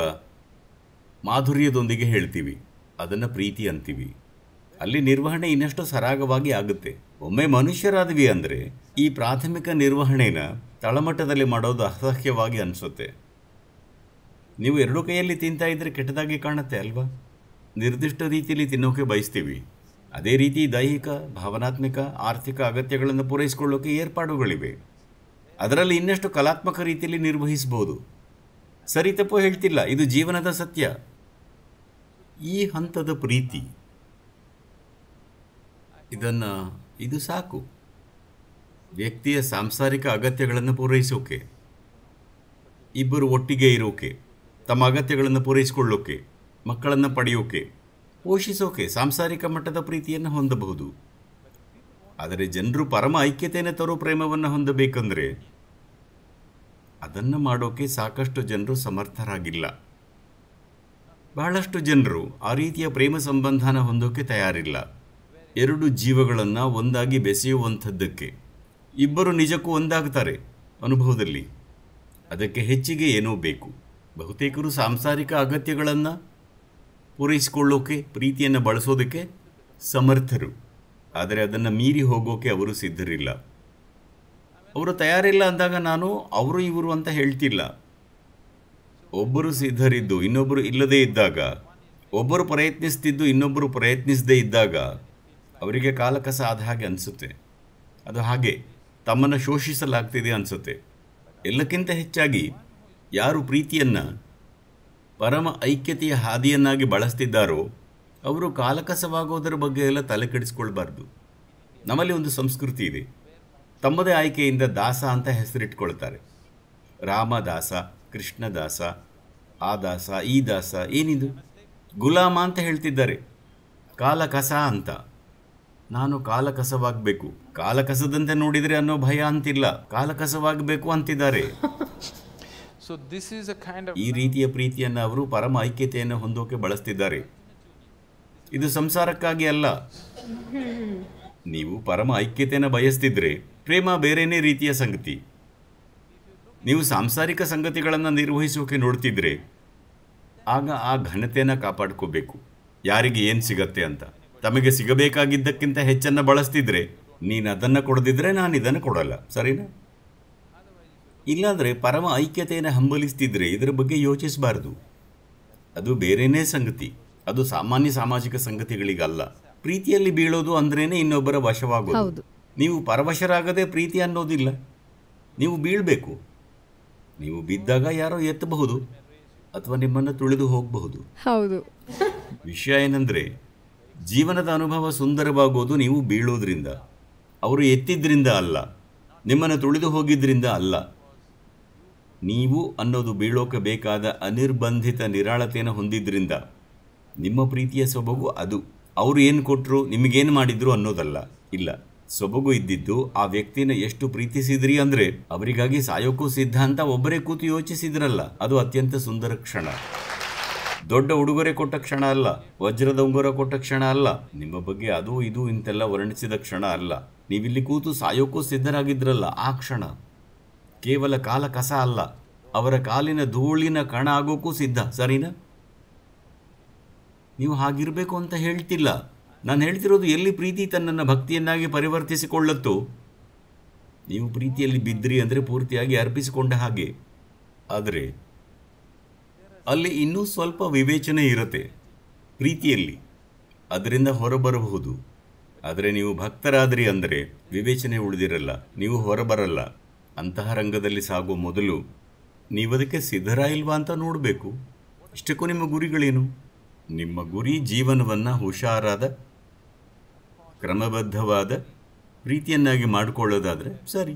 ಮಾಧುರ್ಯದೊಂದಿಗೆ ಹೇಳ್ತೀವಿ ಅದನ್ನು ಪ್ರೀತಿ ಅಂತೀವಿ ಅಲ್ಲಿ ನಿರ್ವಹಣೆ ಇನ್ನಷ್ಟು ಸರಾಗವಾಗಿ ಆಗುತ್ತೆ ಒಮ್ಮೆ ಮನುಷ್ಯರಾದ್ವಿ ಅಂದರೆ ಈ ಪ್ರಾಥಮಿಕ ನಿರ್ವಹಣೆನ ತಳಮಟ್ಟದಲ್ಲಿ ಮಾಡೋದು ಅಸಹ್ಯವಾಗಿ ಅನಿಸುತ್ತೆ ನೀವು ಎರಡು ಕೈಯಲ್ಲಿ ತಿಂತಾ ಇದ್ದರೆ ಕೆಟ್ಟದಾಗಿ ಕಾಣುತ್ತೆ ಅಲ್ವಾ ನಿರ್ದಿಷ್ಟ ರೀತಿಯಲ್ಲಿ ತಿನ್ನೋಕೆ ಬಯಸ್ತೀವಿ ಅದೇ ರೀತಿ ದೈಹಿಕ ಭಾವನಾತ್ಮಕ ಆರ್ಥಿಕ ಅಗತ್ಯಗಳನ್ನು ಪೂರೈಸಿಕೊಳ್ಳೋಕೆ ಏರ್ಪಾಡುಗಳಿವೆ ಅದರಲ್ಲಿ ಇನ್ನಷ್ಟು ಕಲಾತ್ಮಕ ರೀತಿಯಲ್ಲಿ ನಿರ್ವಹಿಸ್ಬೋದು ಸರಿ ತಪ್ಪು ಹೇಳ್ತಿಲ್ಲ ಇದು ಜೀವನದ ಸತ್ಯ ಈ ಹಂತದ ಪ್ರೀತಿ ಇದನ್ನು ಇದು ಸಾಕು ವ್ಯಕ್ತಿಯ ಸಾಂಸಾರಿಕ ಅಗತ್ಯಗಳನ್ನು ಪೂರೈಸೋಕೆ ಇಬ್ಬರು ಒಟ್ಟಿಗೆ ಇರೋಕೆ ತಮ್ಮ ಅಗತ್ಯಗಳನ್ನು ಪೂರೈಸಿಕೊಳ್ಳೋಕೆ ಮಕ್ಕಳನ್ನು ಪಡೆಯೋಕೆ ಪೋಷಿಸೋಕೆ ಸಾಂಸಾರಿಕ ಮಟ್ಟದ ಪ್ರೀತಿಯನ್ನು ಹೊಂದಬಹುದು ಆದರೆ ಜನರು ಪರಮ ಐಕ್ಯತೆಯನ್ನು ತರೋ ಪ್ರೇಮವನ್ನು ಹೊಂದಬೇಕಂದ್ರೆ ಅದನ್ನು ಮಾಡೋಕ್ಕೆ ಸಾಕಷ್ಟು ಜನರು ಸಮರ್ಥರಾಗಿಲ್ಲ ಬಹಳಷ್ಟು ಜನರು ಆ ರೀತಿಯ ಪ್ರೇಮ ಸಂಬಂಧನ ಹೊಂದೋಕೆ ತಯಾರಿಲ್ಲ ಎರಡು ಜೀವಗಳನ್ನು ಒಂದಾಗಿ ಬೆಸೆಯುವಂಥದ್ದಕ್ಕೆ ಇಬ್ಬರು ನಿಜಕ್ಕೂ ಒಂದಾಗ್ತಾರೆ ಅನುಭವದಲ್ಲಿ ಅದಕ್ಕೆ ಹೆಚ್ಚಿಗೆ ಏನೋ ಬೇಕು ಬಹುತೇಕರು ಸಾಂಸಾರಿಕ ಅಗತ್ಯಗಳನ್ನು ಪೂರೈಸಿಕೊಳ್ಳೋಕೆ ಪ್ರೀತಿಯನ್ನು ಬಳಸೋದಕ್ಕೆ ಸಮರ್ಥರು ಆದರೆ ಅದನ್ನು ಮೀರಿ ಹೋಗೋಕೆ ಅವರು ಸಿದ್ಧರಿಲ್ಲ ಅವರು ತಯಾರಿಲ್ಲ ಅಂದಾಗ ನಾನು ಅವರು ಇವರು ಅಂತ ಹೇಳ್ತಿಲ್ಲ ಒಬ್ಬರು ಸಿದ್ಧರಿದ್ದು ಇನ್ನೊಬ್ಬರು ಇಲ್ಲದೇ ಇದ್ದಾಗ ಒಬ್ಬರು ಪ್ರಯತ್ನಿಸ್ತಿದ್ದು ಇನ್ನೊಬ್ಬರು ಪ್ರಯತ್ನಿಸದೇ ಇದ್ದಾಗ ಅವರಿಗೆ ಕಾಲಕಸ ಆದ ಹಾಗೆ ಅನಿಸುತ್ತೆ ಅದು ಹಾಗೆ ತಮ್ಮನ್ನು ಶೋಷಿಸಲಾಗ್ತಿದೆ ಅನಿಸುತ್ತೆ ಎಲ್ಲಕ್ಕಿಂತ ಹೆಚ್ಚಾಗಿ ಯಾರು ಪ್ರೀತಿಯನ್ನು ಪರಮ ಐಕ್ಯತೆಯ ಹಾದಿಯನ್ನಾಗಿ ಬಳಸ್ತಿದ್ದಾರೋ ಅವರು ಕಾಲಕಸವಾಗೋದರ ಬಗ್ಗೆ ಎಲ್ಲ ತಲೆ ಕೆಡಿಸ್ಕೊಳ್ಬಾರ್ದು ನಮ್ಮಲ್ಲಿ ಒಂದು ಸಂಸ್ಕೃತಿ ಇದೆ ತಮ್ಮದೇ ಆಯ್ಕೆಯಿಂದ ದಾಸ ಅಂತ ಹೆಸರಿಟ್ಕೊಳ್ತಾರೆ ರಾಮದಾಸ ಕೃಷ್ಣದಾಸ ಆ ದಾಸ ಈ ದಾಸ ಏನಿದು ಗುಲಾಮ ಅಂತ ಹೇಳ್ತಿದ್ದಾರೆ ಕಾಲಕಸ ಅಂತ ನಾನು ಕಾಲಕಸವಾಗಬೇಕು ಕಾಲಕಸದಂತೆ ನೋಡಿದರೆ ಅನ್ನೋ ಭಯ ಅಂತಿಲ್ಲ ಕಾಲಕಸವಾಗಬೇಕು ಅಂತಿದ್ದಾರೆ ಈ ರೀತಿಯ ಪ್ರೀತಿಯನ್ನು ಅವರು ಪರಮ ಐಕ್ಯತೆಯನ್ನು ಹೊಂದೋಕೆ ಬಳಸ್ತಿದ್ದಾರೆ ಇದು ಸಂಸಾರಕ್ಕಾಗಿ ಅಲ್ಲ ನೀವು ಪರಮ ಐಕ್ಯತೆಯನ್ನು ಬಯಸ್ತಿದ್ರೆ ಪ್ರೇಮ ಬೇರೆಯೇ ರೀತಿಯ ಸಂಗತಿ ನೀವು ಸಾಂಸಾರಿಕ ಸಂಗತಿಗಳನ್ನು ನಿರ್ವಹಿಸೋಕೆ ನೋಡ್ತಿದ್ರೆ ಆಗ ಆ ಘನತೆಯನ್ನು ಕಾಪಾಡ್ಕೋಬೇಕು ಯಾರಿಗೆ ಏನು ಸಿಗತ್ತೆ ಅಂತ ತಮಗೆ ಸಿಗಬೇಕಾಗಿದ್ದಕ್ಕಿಂತ ಹೆಚ್ಚನ್ನು ಬಳಸ್ತಿದ್ರೆ ನೀನು ಅದನ್ನು ಕೊಡದಿದ್ರೆ ನಾನು ಇದನ್ನು ಕೊಡಲ್ಲ ಸರಿನಾ ಇಲ್ಲಾಂದರೆ ಪರಮ ಐಕ್ಯತೆಯನ್ನು ಹಂಬಲಿಸ್ತಿದ್ರೆ ಇದರ ಬಗ್ಗೆ ಯೋಚಿಸಬಾರ್ದು ಅದು ಬೇರೆಯೇ ಸಂಗತಿ ಅದು ಸಾಮಾನ್ಯ ಸಾಮಾಜಿಕ ಸಂಗತಿಗಳಿಗಲ್ಲ ಪ್ರೀತಿಯಲ್ಲಿ ಬೀಳೋದು ಅಂದ್ರೇನೆ ಇನ್ನೊಬ್ಬರ ವಶವಾಗೋದು ನೀವು ಪರವಶರಾಗದೆ ಪ್ರೀತಿ ಅನ್ನೋದಿಲ್ಲ ನೀವು ಬೀಳಬೇಕು ನೀವು ಬಿದ್ದಾಗ ಯಾರೋ ಎತ್ತಬಹುದು ಅಥವಾ ನಿಮ್ಮನ್ನು ತುಳಿದು ಹೋಗಬಹುದು ಹೌದು ವಿಷಯ ಏನಂದರೆ ಜೀವನದ ಅನುಭವ ಸುಂದರವಾಗೋದು ನೀವು ಬೀಳೋದ್ರಿಂದ ಅವರು ಎತ್ತಿದ್ರಿಂದ ಅಲ್ಲ ನಿಮ್ಮನ್ನು ತುಳಿದು ಹೋಗಿದ್ರಿಂದ ಅಲ್ಲ ನೀವು ಅನ್ನೋದು ಬೀಳೋಕೆ ಬೇಕಾದ ಅನಿರ್ಬಂಧಿತ ನಿರಾಳತೆಯನ್ನು ಹೊಂದಿದ್ರಿಂದ ನಿಮ್ಮ ಪ್ರೀತಿಯ ಸೊಬಗು ಅದು ಅವರು ಏನು ಕೊಟ್ಟರು ನಿಮಗೇನು ಮಾಡಿದ್ರು ಅನ್ನೋದಲ್ಲ ಇಲ್ಲ ಸೊಬಗು ಇದ್ದಿದ್ದು ಆ ವ್ಯಕ್ತಿನ ಎಷ್ಟು ಪ್ರೀತಿಸಿದ್ರಿ ಅಂದ್ರೆ ಅವರಿಗಾಗಿ ಸಾಯೋಕ್ಕೂ ಸಿದ್ಧ ಅಂತ ಒಬ್ಬರೇ ಕೂತು ಯೋಚಿಸಿದ್ರಲ್ಲ ಅದು ಅತ್ಯಂತ ಸುಂದರ ಕ್ಷಣ ದೊಡ್ಡ ಉಡುಗೊರೆ ಕೊಟ್ಟ ಕ್ಷಣ ಅಲ್ಲ ವಜ್ರದ ಉಂಗುರ ಕೊಟ್ಟ ಕ್ಷಣ ಅಲ್ಲ ನಿಮ್ಮ ಬಗ್ಗೆ ಅದು ಇದು ಇಂತೆಲ್ಲ ವರ್ಣಿಸಿದ ಕ್ಷಣ ಅಲ್ಲ ನೀವಿಲ್ಲಿ ಕೂತು ಸಾಯೋಕ್ಕೂ ಸಿದ್ಧರಾಗಿದ್ರಲ್ಲ ಆ ಕ್ಷಣ ಕೇವಲ ಕಾಲ ಕಸ ಅಲ್ಲ ಅವರ ಕಾಲಿನ ಧೂಳಿನ ಕಣ ಆಗೋಕ್ಕೂ ಸಿದ್ಧ ಸರಿನಾ ನೀವು ಹಾಗಿರಬೇಕು ಅಂತ ಹೇಳ್ತಿಲ್ಲ ನಾನು ಹೇಳ್ತಿರೋದು ಎಲ್ಲಿ ಪ್ರೀತಿ ತನ್ನನ್ನು ಭಕ್ತಿಯನ್ನಾಗಿ ಪರಿವರ್ತಿಸಿಕೊಳ್ಳುತ್ತೋ ನೀವು ಪ್ರೀತಿಯಲ್ಲಿ ಬಿದ್ದಿರಿ ಅಂದರೆ ಪೂರ್ತಿಯಾಗಿ ಅರ್ಪಿಸಿಕೊಂಡ ಹಾಗೆ ಆದರೆ ಅಲ್ಲಿ ಇನ್ನೂ ಸ್ವಲ್ಪ ವಿವೇಚನೆ ಇರುತ್ತೆ ಪ್ರೀತಿಯಲ್ಲಿ ಅದರಿಂದ ಹೊರಬರಬಹುದು ಆದರೆ ನೀವು ಭಕ್ತರಾದ್ರಿ ಅಂದರೆ ವಿವೇಚನೆ ಉಳಿದಿರಲ್ಲ ನೀವು ಹೊರಬರಲ್ಲ ಅಂತಹ ರಂಗದಲ್ಲಿ ಸಾಗುವ ಮೊದಲು ನೀವದಕ್ಕೆ ಸಿದ್ಧರ ಇಲ್ವಾ ಅಂತ ನೋಡಬೇಕು ಇಷ್ಟಕ್ಕೂ ನಿಮ್ಮ ಗುರಿಗಳೇನು ನಿಮ್ಮ ಗುರಿ ಜೀವನವನ್ನು ಹುಷಾರಾದ ಕ್ರಮಬದ್ಧವಾದ ರೀತಿಯನ್ನಾಗಿ ಮಾಡಿಕೊಳ್ಳೋದಾದರೆ ಸರಿ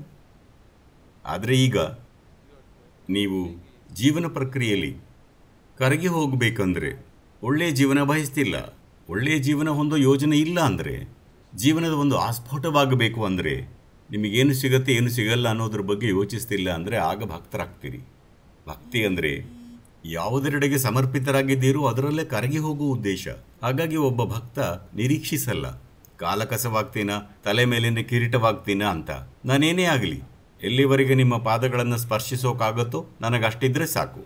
ಆದರೆ ಈಗ ನೀವು ಜೀವನ ಪ್ರಕ್ರಿಯೆಯಲ್ಲಿ ಕರಗಿ ಹೋಗಬೇಕಂದ್ರೆ ಒಳ್ಳೆಯ ಜೀವನ ಬಯಸ್ತಿಲ್ಲ ಒಳ್ಳೆಯ ಜೀವನ ಹೊಂದೋ ಯೋಜನೆ ಇಲ್ಲ ಅಂದರೆ ಜೀವನದ ಒಂದು ಆಸ್ಫೋಟವಾಗಬೇಕು ಅಂದರೆ ನಿಮಗೇನು ಸಿಗತ್ತೆ ಏನು ಸಿಗಲ್ಲ ಅನ್ನೋದ್ರ ಬಗ್ಗೆ ಯೋಚಿಸ್ತಿಲ್ಲ ಅಂದರೆ ಆಗ ಭಕ್ತರಾಗ್ತೀರಿ ಭಕ್ತಿ ಅಂದರೆ ಯಾವುದರೆಡೆಗೆ ಸಮರ್ಪಿತರಾಗಿದ್ದೀರೋ ಅದರಲ್ಲೇ ಕರಗಿ ಹೋಗುವ ಉದ್ದೇಶ ಹಾಗಾಗಿ ಒಬ್ಬ ಭಕ್ತ ನಿರೀಕ್ಷಿಸಲ್ಲ ಕಾಲಕಸವಾಗ್ತೀನಾ ತಲೆ ಮೇಲಿನ ಕಿರೀಟವಾಗ್ತೀನಾ ಅಂತ ನಾನೇನೇ ಆಗಲಿ ಎಲ್ಲಿವರೆಗೆ ನಿಮ್ಮ ಪಾದಗಳನ್ನು ಸ್ಪರ್ಶಿಸೋಕಾಗತ್ತೋ ನನಗಷ್ಟಿದ್ರೆ ಸಾಕು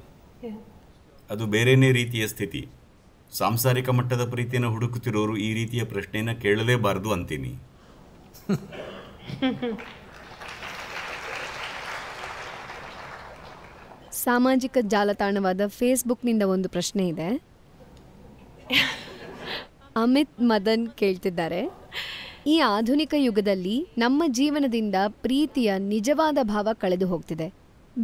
ಅದು ಬೇರೆನೇ ರೀತಿಯ ಸ್ಥಿತಿ ಸಾಂಸಾರಿಕ ಮಟ್ಟದ ಪ್ರೀತಿಯನ್ನು ಹುಡುಕುತ್ತಿರೋರು ಈ ರೀತಿಯ ಪ್ರಶ್ನೆಯನ್ನು ಕೇಳಲೇಬಾರದು ಅಂತೀನಿ ಸಾಮಾಜಿಕ ಜಾಲತಾಣವಾದ ಫೇಸ್ಬುಕ್ನಿಂದ ಒಂದು ಪ್ರಶ್ನೆ ಇದೆ ಅಮಿತ್ ಮದನ್ ಕೇಳ್ತಿದ್ದಾರೆ ಈ ಆಧುನಿಕ ಯುಗದಲ್ಲಿ ನಮ್ಮ ಜೀವನದಿಂದ ಪ್ರೀತಿಯ ನಿಜವಾದ ಭಾವ ಕಳೆದು ಹೋಗ್ತಿದೆ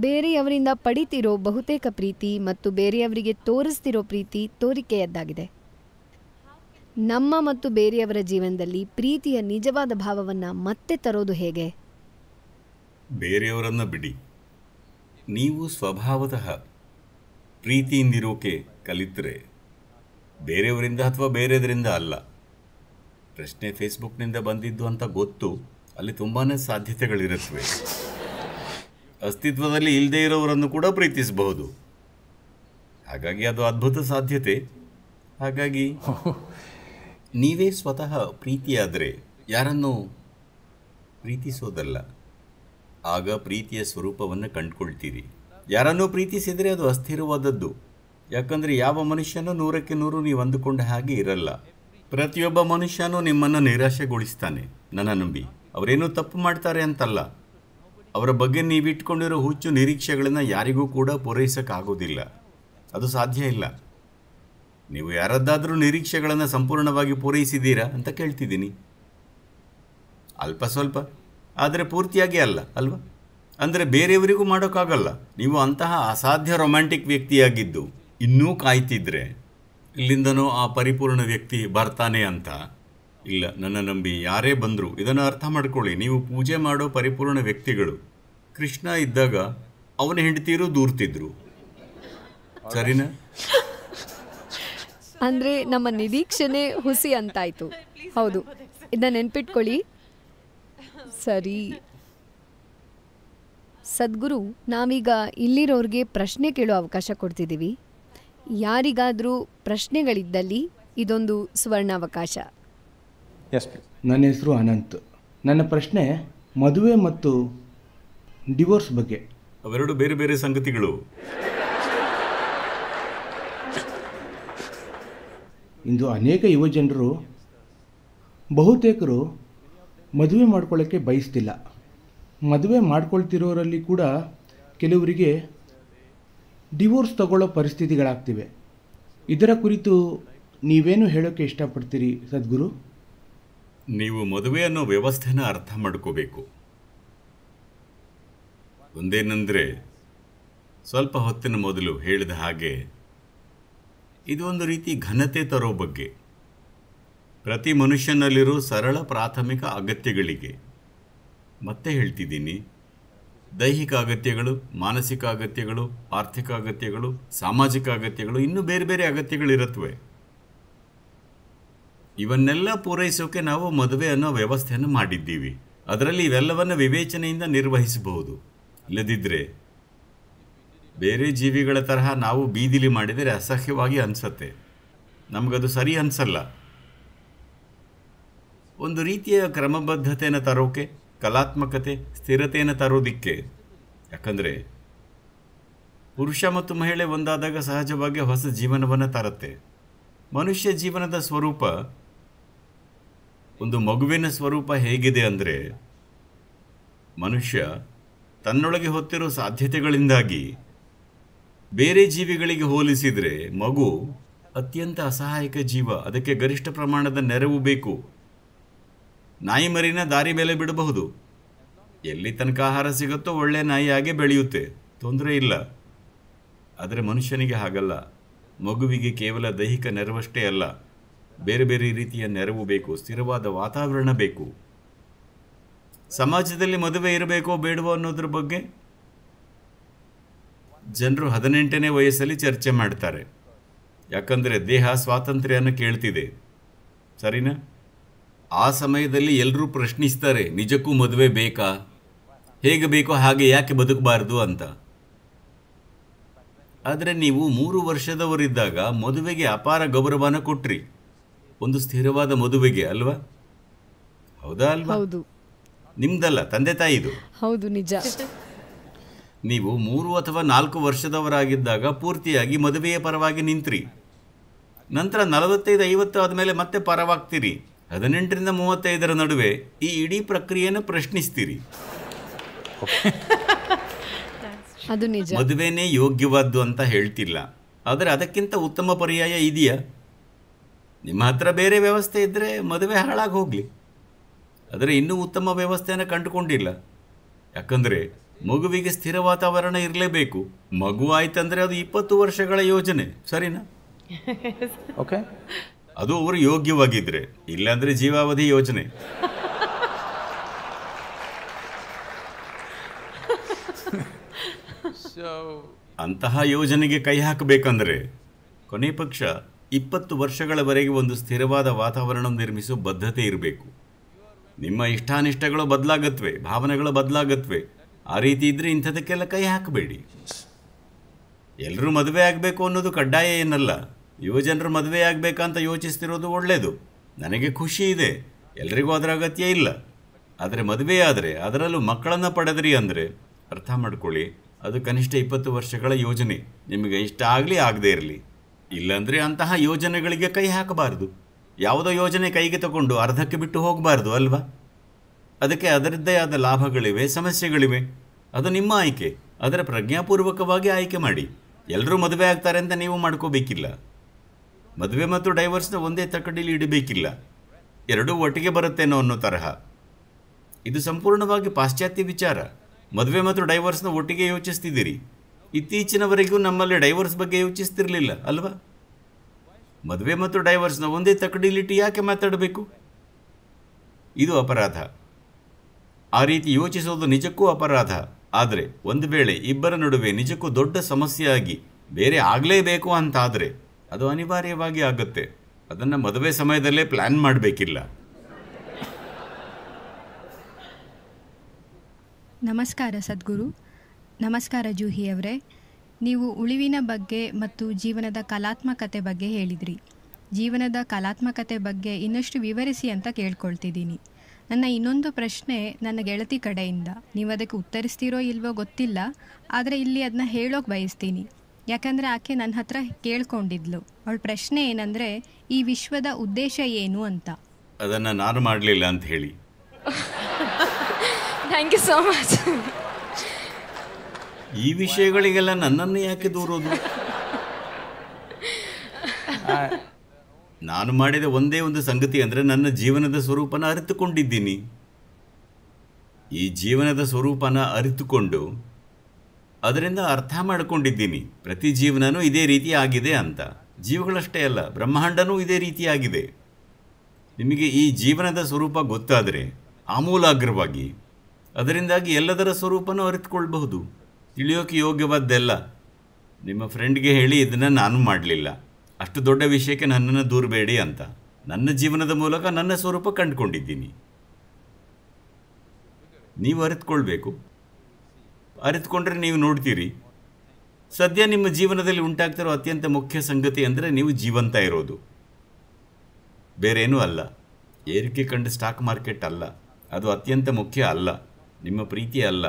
ಬೇರೆಯವರಿಂದ ಪಡಿತಿರೋ ಬಹುತೇಕ ಪ್ರೀತಿ ಮತ್ತು ಬೇರೆಯವರಿಗೆ ತೋರಿಸ್ತಿರೋ ಪ್ರೀತಿ ತೋರಿಕೆಯದ್ದಾಗಿದೆ ನಮ್ಮ ಮತ್ತು ಬೇರೆಯವರ ಜೀವನದಲ್ಲಿ ಪ್ರೀತಿಯ ನಿಜವಾದ ಭಾವವನ್ನು ಮತ್ತೆ ತರೋದು ಹೇಗೆ ಬೇರೆಯವರನ್ನ ಬಿಡಿ ನೀವು ಸ್ವಭಾವತಃ ಪ್ರೀತಿಯಿಂದಿರೋಕೆ ಕಲಿತರೆ ಬೇರೆಯವರಿಂದ ಅಥವಾ ಬೇರೆದರಿಂದ ಅಲ್ಲ ಪ್ರಶ್ನೆ ಫೇಸ್ಬುಕ್ನಿಂದ ಬಂದಿದ್ದು ಅಂತ ಗೊತ್ತು ಅಲ್ಲಿ ತುಂಬಾ ಸಾಧ್ಯತೆಗಳಿರುತ್ತವೆ ಅಸ್ತಿತ್ವದಲ್ಲಿ ಇಲ್ಲದೇ ಇರೋವರನ್ನು ಕೂಡ ಪ್ರೀತಿಸಬಹುದು ಹಾಗಾಗಿ ಅದು ಅದ್ಭುತ ಸಾಧ್ಯತೆ ಹಾಗಾಗಿ ನೀವೇ ಸ್ವತಃ ಪ್ರೀತಿಯಾದರೆ ಯಾರನ್ನು ಪ್ರೀತಿಸೋದಲ್ಲ ಆಗ ಪ್ರೀತಿಯ ಸ್ವರೂಪವನ್ನು ಕಂಡುಕೊಳ್ತೀರಿ ಯಾರನ್ನೂ ಪ್ರೀತಿಸಿದರೆ ಅದು ಅಸ್ಥಿರವಾದದ್ದು ಯಾಕಂದರೆ ಯಾವ ಮನುಷ್ಯನೂ ನೂರಕ್ಕೆ ನೂರು ನೀವು ಅಂದುಕೊಂಡ ಹಾಗೆ ಇರಲ್ಲ ಪ್ರತಿಯೊಬ್ಬ ಮನುಷ್ಯನೂ ನಿಮ್ಮನ್ನು ನಿರಾಶೆಗೊಳಿಸ್ತಾನೆ ನನ್ನ ನಂಬಿ ಅವರೇನೂ ತಪ್ಪು ಮಾಡ್ತಾರೆ ಅಂತಲ್ಲ ಅವರ ಬಗ್ಗೆ ನೀವು ಇಟ್ಕೊಂಡಿರೋ ಹುಚ್ಚು ನಿರೀಕ್ಷೆಗಳನ್ನು ಯಾರಿಗೂ ಕೂಡ ಪೂರೈಸೋಕ್ಕಾಗೋದಿಲ್ಲ ಅದು ಸಾಧ್ಯ ಇಲ್ಲ ನೀವು ಯಾರದ್ದಾದರೂ ನಿರೀಕ್ಷೆಗಳನ್ನು ಸಂಪೂರ್ಣವಾಗಿ ಪೂರೈಸಿದ್ದೀರಾ ಅಂತ ಕೇಳ್ತಿದ್ದೀನಿ ಅಲ್ಪ ಸ್ವಲ್ಪ ಆದರೆ ಪೂರ್ತಿಯಾಗಿ ಅಲ್ಲ ಅಲ್ವಾ ಅಂದರೆ ಬೇರೆಯವರಿಗೂ ಮಾಡೋಕ್ಕಾಗಲ್ಲ ನೀವು ಅಂತಹ ಅಸಾಧ್ಯ ರೊಮ್ಯಾಂಟಿಕ್ ವ್ಯಕ್ತಿಯಾಗಿದ್ದು ಇನ್ನೂ ಕಾಯ್ತಿದ್ರೆ ಇಲ್ಲಿಂದನೋ ಆ ಪರಿಪೂರ್ಣ ವ್ಯಕ್ತಿ ಬರ್ತಾನೆ ಅಂತ ಇಲ್ಲ ನನ್ನ ನಂಬಿ ಯಾರೇ ಬಂದರೂ ಇದನ್ನು ಅರ್ಥ ಮಾಡ್ಕೊಳ್ಳಿ ನೀವು ಪೂಜೆ ಮಾಡೋ ಪರಿಪೂರ್ಣ ವ್ಯಕ್ತಿಗಳು ಕೃಷ್ಣ ಇದ್ದಾಗ ಅವನ ಹೆಂಡತಿರು ದೂರ್ತಿದ್ರು ಸರಿನಾ ಅಂದರೆ ನಮ್ಮ ನಿರೀಕ್ಷೆನೆ ಹುಸಿ ಅಂತಾಯ್ತು ಹೌದು ಇದನ್ನ ನೆನ್ಪಿಟ್ಕೊಳ್ಳಿ ಸರಿ ಸದ್ಗುರು ನಾವೀಗ ಇಲ್ಲಿರೋರಿಗೆ ಪ್ರಶ್ನೆ ಕೇಳೋ ಅವಕಾಶ ಕೊಡ್ತಿದ್ದೀವಿ ಯಾರಿಗಾದರೂ ಪ್ರಶ್ನೆಗಳಿದ್ದಲ್ಲಿ ಇದೊಂದು ಸ್ವರ್ಣಾವಕಾಶ ಎಸ್ ನನ್ನ ಹೆಸರು ಅನಂತ್ ನನ್ನ ಪ್ರಶ್ನೆ ಮದುವೆ ಮತ್ತು ಡಿವೋರ್ಸ್ ಬಗ್ಗೆ ಅವೆರಡು ಬೇರೆ ಬೇರೆ ಸಂಗತಿಗಳು ಇಂದು ಅನೇಕ ಯುವಜನರು ಬಹುತೇಕರು ಮದುವೆ ಮಾಡ್ಕೊಳ್ಳೋಕ್ಕೆ ಬಯಸ್ತಿಲ್ಲ ಮದುವೆ ಮಾಡ್ಕೊಳ್ತಿರೋರಲ್ಲಿ ಕೂಡ ಕೆಲವರಿಗೆ ಡಿವೋರ್ಸ್ ತಗೊಳ್ಳೋ ಪರಿಸ್ಥಿತಿಗಳಾಗ್ತಿವೆ ಇದರ ಕುರಿತು ನೀವೇನು ಹೇಳೋಕ್ಕೆ ಇಷ್ಟಪಡ್ತೀರಿ ಸದ್ಗುರು ನೀವು ಮದುವೆ ಅನ್ನೋ ವ್ಯವಸ್ಥೆನ ಅರ್ಥ ಮಾಡ್ಕೋಬೇಕು ಒಂದೇನೆಂದರೆ ಸ್ವಲ್ಪ ಹೊತ್ತಿನ ಮೊದಲು ಹೇಳಿದ ಹಾಗೆ ಇದು ಒಂದು ರೀತಿ ಘನತೆ ತರೋ ಬಗ್ಗೆ ಪ್ರತಿ ಮನುಷ್ಯನಲ್ಲಿರೋ ಸರಳ ಪ್ರಾಥಮಿಕ ಅಗತ್ಯಗಳಿಗೆ ಮತ್ತೆ ಹೇಳ್ತಿದ್ದೀನಿ ದೈಹಿಕ ಅಗತ್ಯಗಳು ಮಾನಸಿಕ ಅಗತ್ಯಗಳು ಆರ್ಥಿಕ ಅಗತ್ಯಗಳು ಸಾಮಾಜಿಕ ಅಗತ್ಯಗಳು ಇನ್ನೂ ಬೇರೆ ಬೇರೆ ಅಗತ್ಯಗಳಿರುತ್ತವೆ ಇವನ್ನೆಲ್ಲ ಪೂರೈಸೋಕೆ ನಾವು ಮದುವೆ ಅನ್ನೋ ವ್ಯವಸ್ಥೆಯನ್ನು ಮಾಡಿದ್ದೀವಿ ಅದರಲ್ಲಿ ಇವೆಲ್ಲವನ್ನು ವಿವೇಚನೆಯಿಂದ ನಿರ್ವಹಿಸಬಹುದು ಇಲ್ಲದಿದ್ದರೆ ಬೇರೆ ಜೀವಿಗಳ ತರಹ ನಾವು ಬೀದಿಲಿ ಮಾಡಿದರೆ ಅಸಹ್ಯವಾಗಿ ಅನಿಸತ್ತೆ ನಮಗದು ಸರಿ ಅನಿಸಲ್ಲ ಒಂದು ರೀತಿಯ ಕ್ರಮಬದ್ಧತೆಯನ್ನು ತರೋಕೆ ಕಲಾತ್ಮಕತೆ ಸ್ಥಿರತೆಯನ್ನು ತರೋದಿಕ್ಕೆ ಯಾಕಂದರೆ ಪುರುಷ ಮತ್ತು ಮಹಿಳೆ ಒಂದಾದಾಗ ಸಹಜವಾಗಿ ಹೊಸ ಜೀವನವನ್ನು ತರುತ್ತೆ ಮನುಷ್ಯ ಜೀವನದ ಸ್ವರೂಪ ಒಂದು ಮಗುವಿನ ಸ್ವರೂಪ ಹೇಗಿದೆ ಅಂದರೆ ಮನುಷ್ಯ ತನ್ನೊಳಗೆ ಹೊತ್ತಿರೋ ಸಾಧ್ಯತೆಗಳಿಂದಾಗಿ ಬೇರೆ ಜೀವಿಗಳಿಗೆ ಹೋಲಿಸಿದರೆ ಮಗು ಅತ್ಯಂತ ಅಸಹಾಯಕ ಜೀವ ಅದಕ್ಕೆ ಗರಿಷ್ಠ ಪ್ರಮಾಣದ ನೆರವು ಬೇಕು ನಾಯಿ ಮರಿನ ದಾರಿ ಮೇಲೆ ಬಿಡಬಹುದು ಎಲ್ಲಿ ತನಕ ಆಹಾರ ಸಿಗುತ್ತೋ ಒಳ್ಳೆ ನಾಯಿಯಾಗೆ ಬೆಳೆಯುತ್ತೆ ತೊಂದರೆ ಇಲ್ಲ ಆದರೆ ಮನುಷ್ಯನಿಗೆ ಹಾಗಲ್ಲ ಮಗುವಿಗೆ ಕೇವಲ ದೈಹಿಕ ನೆರವಷ್ಟೇ ಅಲ್ಲ ಬೇರೆ ಬೇರೆ ರೀತಿಯ ನೆರವು ಬೇಕು ಸ್ಥಿರವಾದ ವಾತಾವರಣ ಬೇಕು ಸಮಾಜದಲ್ಲಿ ಮದುವೆ ಇರಬೇಕೋ ಬೇಡವೋ ಅನ್ನೋದ್ರ ಬಗ್ಗೆ ಜನರು ಹದಿನೆಂಟನೇ ವಯಸ್ಸಲ್ಲಿ ಚರ್ಚೆ ಮಾಡ್ತಾರೆ ಯಾಕಂದರೆ ದೇಹ ಸ್ವಾತಂತ್ರ್ಯನ ಕೇಳ್ತಿದೆ ಸರಿನಾ ಆ ಸಮಯದಲ್ಲಿ ಎಲ್ಲರೂ ಪ್ರಶ್ನಿಸ್ತಾರೆ ನಿಜಕ್ಕೂ ಮದುವೆ ಬೇಕಾ ಹೇಗೆ ಬೇಕೋ ಹಾಗೆ ಯಾಕೆ ಬದುಕಬಾರ್ದು ಅಂತ ಆದರೆ ನೀವು ಮೂರು ವರ್ಷದವರಿದ್ದಾಗ ಮದುವೆಗೆ ಅಪಾರ ಗೌರವನ ಕೊಟ್ರಿ ಒಂದು ಸ್ಥಿರವಾದ ಮದುವೆಗೆ ಅಲ್ವಾ ಹೌದಾ ಅಲ್ವಾ ನಿಮ್ದಲ್ಲ ತಂದೆ ತಾಯಿದು ಹೌದು ನಿಜ ನೀವು ಮೂರು ಅಥವಾ ನಾಲ್ಕು ವರ್ಷದವರಾಗಿದ್ದಾಗ ಪೂರ್ತಿಯಾಗಿ ಮದುವೆಯ ಪರವಾಗಿ ನಿಂತ್ರಿ ನಂತರ ನಲವತ್ತೈದು ಐವತ್ತು ಆದಮೇಲೆ ಮತ್ತೆ ಪರವಾಗ್ತೀರಿ ಹದಿನೆಂಟರಿಂದ ಮೂವತ್ತೈದರ ನಡುವೆ ಈ ಇಡೀ ಪ್ರಕ್ರಿಯೆಯನ್ನು ಪ್ರಶ್ನಿಸ್ತೀರಿ ಅದು ಮದುವೆನೇ ಯೋಗ್ಯವಾದ್ದು ಅಂತ ಹೇಳ್ತಿಲ್ಲ ಆದರೆ ಅದಕ್ಕಿಂತ ಉತ್ತಮ ಪರ್ಯಾಯ ಇದೆಯಾ ನಿಮ್ಮ ಹತ್ರ ಬೇರೆ ವ್ಯವಸ್ಥೆ ಇದ್ದರೆ ಮದುವೆ ಹಾಳಾಗಿ ಹೋಗ್ಲಿ ಆದರೆ ಇನ್ನೂ ಉತ್ತಮ ವ್ಯವಸ್ಥೆಯನ್ನು ಕಂಡುಕೊಂಡಿಲ್ಲ ಯಾಕಂದರೆ ಮಗುವಿಗೆ ಸ್ಥಿರ ವಾತಾವರಣ ಇರಲೇಬೇಕು ಮಗು ಆಯ್ತಂದ್ರೆ ಅದು ಇಪ್ಪತ್ತು ವರ್ಷಗಳ ಯೋಜನೆ ಸರಿನಾ ಓಕೆ ಅದು ಅವರು ಯೋಗ್ಯವಾಗಿದ್ರೆ ಇಲ್ಲಾಂದ್ರೆ ಜೀವಾವಧಿ ಯೋಜನೆ ಅಂತಹ ಯೋಜನೆಗೆ ಕೈ ಹಾಕಬೇಕಂದ್ರೆ ಕೊನೆ ಪಕ್ಷ ಇಪ್ಪತ್ತು ವರ್ಷಗಳವರೆಗೆ ಒಂದು ಸ್ಥಿರವಾದ ವಾತಾವರಣ ನಿರ್ಮಿಸೋ ಬದ್ಧತೆ ಇರಬೇಕು ನಿಮ್ಮ ಇಷ್ಟಾನಿಷ್ಟಗಳು ಬದಲಾಗತ್ವೆ ಭಾವನೆಗಳು ಬದಲಾಗತ್ವೆ ಆ ರೀತಿ ಇದ್ರೆ ಇಂಥದಕ್ಕೆಲ್ಲ ಕೈ ಹಾಕಬೇಡಿ ಎಲ್ಲರೂ ಮದುವೆ ಆಗಬೇಕು ಅನ್ನೋದು ಕಡ್ಡಾಯ ಏನಲ್ಲ ಯುವಜನರು ಮದುವೆ ಆಗಬೇಕಂತ ಯೋಚಿಸ್ತಿರೋದು ಒಳ್ಳೆಯದು ನನಗೆ ಖುಷಿ ಇದೆ ಎಲ್ರಿಗೂ ಅದರ ಅಗತ್ಯ ಇಲ್ಲ ಆದರೆ ಮದುವೆಯಾದರೆ ಅದರಲ್ಲೂ ಮಕ್ಕಳನ್ನು ಪಡೆದ್ರಿ ಅಂದರೆ ಅರ್ಥ ಮಾಡ್ಕೊಳ್ಳಿ ಅದು ಕನಿಷ್ಠ ಇಪ್ಪತ್ತು ವರ್ಷಗಳ ಯೋಜನೆ ನಿಮಗೆ ಇಷ್ಟ ಆಗಲಿ ಆಗದೇ ಇರಲಿ ಇಲ್ಲಾಂದರೆ ಅಂತಹ ಯೋಜನೆಗಳಿಗೆ ಕೈ ಹಾಕಬಾರ್ದು ಯಾವುದೋ ಯೋಜನೆ ಕೈಗೆ ತಗೊಂಡು ಅರ್ಧಕ್ಕೆ ಬಿಟ್ಟು ಹೋಗಬಾರ್ದು ಅಲ್ವಾ ಅದಕ್ಕೆ ಅದರದ್ದೇ ಆದ ಲಾಭಗಳಿವೆ ಸಮಸ್ಯೆಗಳಿವೆ ಅದು ನಿಮ್ಮ ಆಯ್ಕೆ ಅದರ ಪ್ರಜ್ಞಾಪೂರ್ವಕವಾಗಿ ಆಯ್ಕೆ ಮಾಡಿ ಎಲ್ಲರೂ ಮದುವೆ ಆಗ್ತಾರೆ ಅಂತ ನೀವು ಮಾಡ್ಕೋಬೇಕಿಲ್ಲ ಮದುವೆ ಮತ್ತು ಡೈವರ್ಸ್ನ ಒಂದೇ ತಕ್ಕಡಿಯಲ್ಲಿ ಇಡಬೇಕಿಲ್ಲ ಎರಡೂ ಒಟ್ಟಿಗೆ ಬರುತ್ತೇನೋ ಅನ್ನೋ ತರಹ ಇದು ಸಂಪೂರ್ಣವಾಗಿ ಪಾಶ್ಚಾತ್ಯ ವಿಚಾರ ಮದುವೆ ಮತ್ತು ಡೈವರ್ಸ್ನ ಒಟ್ಟಿಗೆ ಯೋಚಿಸ್ತಿದ್ದೀರಿ ಇತ್ತೀಚಿನವರೆಗೂ ನಮ್ಮಲ್ಲಿ ಡೈವರ್ಸ್ ಬಗ್ಗೆ ಯೋಚಿಸ್ತಿರಲಿಲ್ಲ ಅಲ್ವಾ ಮದುವೆ ಮತ್ತು ಡೈವರ್ಸ್ನ ಒಂದೇ ಇಟ್ಟು ಯಾಕೆ ಮಾತಾಡಬೇಕು ಇದು ಅಪರಾಧ ಆ ರೀತಿ ಯೋಚಿಸೋದು ನಿಜಕ್ಕೂ ಅಪರಾಧ ಆದರೆ ಒಂದು ವೇಳೆ ಇಬ್ಬರ ನಡುವೆ ನಿಜಕ್ಕೂ ದೊಡ್ಡ ಸಮಸ್ಯೆಯಾಗಿ ಬೇರೆ ಆಗಲೇಬೇಕು ಅಂತಾದರೆ ಅದು ಅನಿವಾರ್ಯವಾಗಿ ಆಗುತ್ತೆ ಅದನ್ನು ಮದುವೆ ಸಮಯದಲ್ಲೇ ಪ್ಲ್ಯಾನ್ ಮಾಡಬೇಕಿಲ್ಲ ನಮಸ್ಕಾರ ಸದ್ಗುರು ನಮಸ್ಕಾರ ಜೂಹಿ ಅವರೇ ನೀವು ಉಳಿವಿನ ಬಗ್ಗೆ ಮತ್ತು ಜೀವನದ ಕಲಾತ್ಮಕತೆ ಬಗ್ಗೆ ಹೇಳಿದ್ರಿ ಜೀವನದ ಕಲಾತ್ಮಕತೆ ಬಗ್ಗೆ ಇನ್ನಷ್ಟು ವಿವರಿಸಿ ಅಂತ ಕೇಳ್ಕೊಳ್ತಿದ್ದೀನಿ ನನ್ನ ಇನ್ನೊಂದು ಪ್ರಶ್ನೆ ನನ್ನ ಗೆಳತಿ ಕಡೆಯಿಂದ ನೀವು ಅದಕ್ಕೆ ಉತ್ತರಿಸ್ತೀರೋ ಇಲ್ವೋ ಗೊತ್ತಿಲ್ಲ ಆದರೆ ಇಲ್ಲಿ ಅದನ್ನ ಹೇಳೋಕೆ ಬಯಸ್ತೀನಿ ಯಾಕಂದ್ರೆ ಆಕೆ ನನ್ನ ಹತ್ರ ಕೇಳ್ಕೊಂಡಿದ್ಲು ಅವಳ ಪ್ರಶ್ನೆ ಏನಂದ್ರೆ ಈ ವಿಶ್ವದ ಉದ್ದೇಶ ಏನು ಅಂತ ಅದನ್ನು ನಾನು ಮಾಡಲಿಲ್ಲ ಅಂತ ಹೇಳಿ ಥ್ಯಾಂಕ್ ಯು ಸೋ ಮಚ್ ಈ ವಿಷಯಗಳಿಗೆಲ್ಲ ನನ್ನನ್ನು ಯಾಕೆ ದೂರೋದು ನಾನು ಮಾಡಿದ ಒಂದೇ ಒಂದು ಸಂಗತಿ ಅಂದರೆ ನನ್ನ ಜೀವನದ ಸ್ವರೂಪನ ಅರಿತುಕೊಂಡಿದ್ದೀನಿ ಈ ಜೀವನದ ಸ್ವರೂಪನ ಅರಿತುಕೊಂಡು ಅದರಿಂದ ಅರ್ಥ ಮಾಡಿಕೊಂಡಿದ್ದೀನಿ ಪ್ರತಿ ಜೀವನನೂ ಇದೇ ರೀತಿ ಆಗಿದೆ ಅಂತ ಜೀವಗಳಷ್ಟೇ ಅಲ್ಲ ಬ್ರಹ್ಮಾಂಡನೂ ಇದೇ ರೀತಿಯಾಗಿದೆ ನಿಮಗೆ ಈ ಜೀವನದ ಸ್ವರೂಪ ಗೊತ್ತಾದರೆ ಆಮೂಲಾಗ್ರವಾಗಿ ಅದರಿಂದಾಗಿ ಎಲ್ಲದರ ಸ್ವರೂಪನೂ ಅರಿತುಕೊಳ್ಬಹುದು ತಿಳಿಯೋಕೆ ಯೋಗ್ಯವಾದ್ದೆಲ್ಲ ನಿಮ್ಮ ಫ್ರೆಂಡ್ಗೆ ಹೇಳಿ ಇದನ್ನು ನಾನು ಮಾಡಲಿಲ್ಲ ಅಷ್ಟು ದೊಡ್ಡ ವಿಷಯಕ್ಕೆ ನನ್ನನ್ನು ದೂರಬೇಡಿ ಅಂತ ನನ್ನ ಜೀವನದ ಮೂಲಕ ನನ್ನ ಸ್ವರೂಪ ಕಂಡುಕೊಂಡಿದ್ದೀನಿ ನೀವು ಅರಿತುಕೊಳ್ಬೇಕು ಅರಿತುಕೊಂಡ್ರೆ ನೀವು ನೋಡ್ತೀರಿ ಸದ್ಯ ನಿಮ್ಮ ಜೀವನದಲ್ಲಿ ಉಂಟಾಗ್ತಿರೋ ಅತ್ಯಂತ ಮುಖ್ಯ ಸಂಗತಿ ಅಂದರೆ ನೀವು ಜೀವಂತ ಇರೋದು ಬೇರೇನೂ ಅಲ್ಲ ಏರಿಕೆ ಕಂಡು ಸ್ಟಾಕ್ ಮಾರ್ಕೆಟ್ ಅಲ್ಲ ಅದು ಅತ್ಯಂತ ಮುಖ್ಯ ಅಲ್ಲ ನಿಮ್ಮ ಪ್ರೀತಿ ಅಲ್ಲ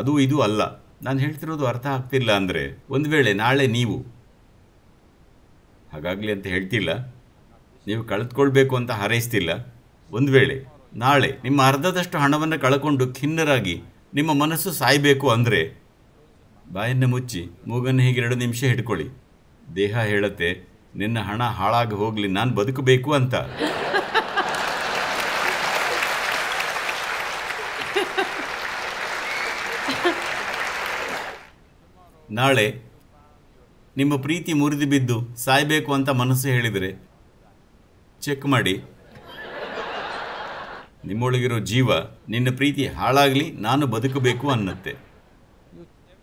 ಅದು ಇದು ಅಲ್ಲ ನಾನು ಹೇಳ್ತಿರೋದು ಅರ್ಥ ಆಗ್ತಿಲ್ಲ ಅಂದರೆ ಒಂದು ವೇಳೆ ನಾಳೆ ನೀವು ಹಾಗಾಗಲಿ ಅಂತ ಹೇಳ್ತಿಲ್ಲ ನೀವು ಕಳೆದುಕೊಳ್ಬೇಕು ಅಂತ ಹಾರೈಸ್ತಿಲ್ಲ ಒಂದು ವೇಳೆ ನಾಳೆ ನಿಮ್ಮ ಅರ್ಧದಷ್ಟು ಹಣವನ್ನು ಕಳ್ಕೊಂಡು ಖಿನ್ನರಾಗಿ ನಿಮ್ಮ ಮನಸ್ಸು ಸಾಯಬೇಕು ಅಂದರೆ ಬಾಯನ್ನು ಮುಚ್ಚಿ ಮೂಗನ್ನು ಹೀಗೆ ಎರಡು ನಿಮಿಷ ಹಿಡ್ಕೊಳ್ಳಿ ದೇಹ ಹೇಳುತ್ತೆ ನಿನ್ನ ಹಣ ಹಾಳಾಗಿ ಹೋಗಲಿ ನಾನು ಬದುಕಬೇಕು ಅಂತ ನಾಳೆ ನಿಮ್ಮ ಪ್ರೀತಿ ಮುರಿದು ಬಿದ್ದು ಸಾಯಬೇಕು ಅಂತ ಮನಸ್ಸು ಹೇಳಿದರೆ ಚೆಕ್ ಮಾಡಿ ನಿಮ್ಮೊಳಗಿರೋ ಜೀವ ನಿನ್ನ ಪ್ರೀತಿ ಹಾಳಾಗಲಿ ನಾನು ಬದುಕಬೇಕು ಅನ್ನತ್ತೆ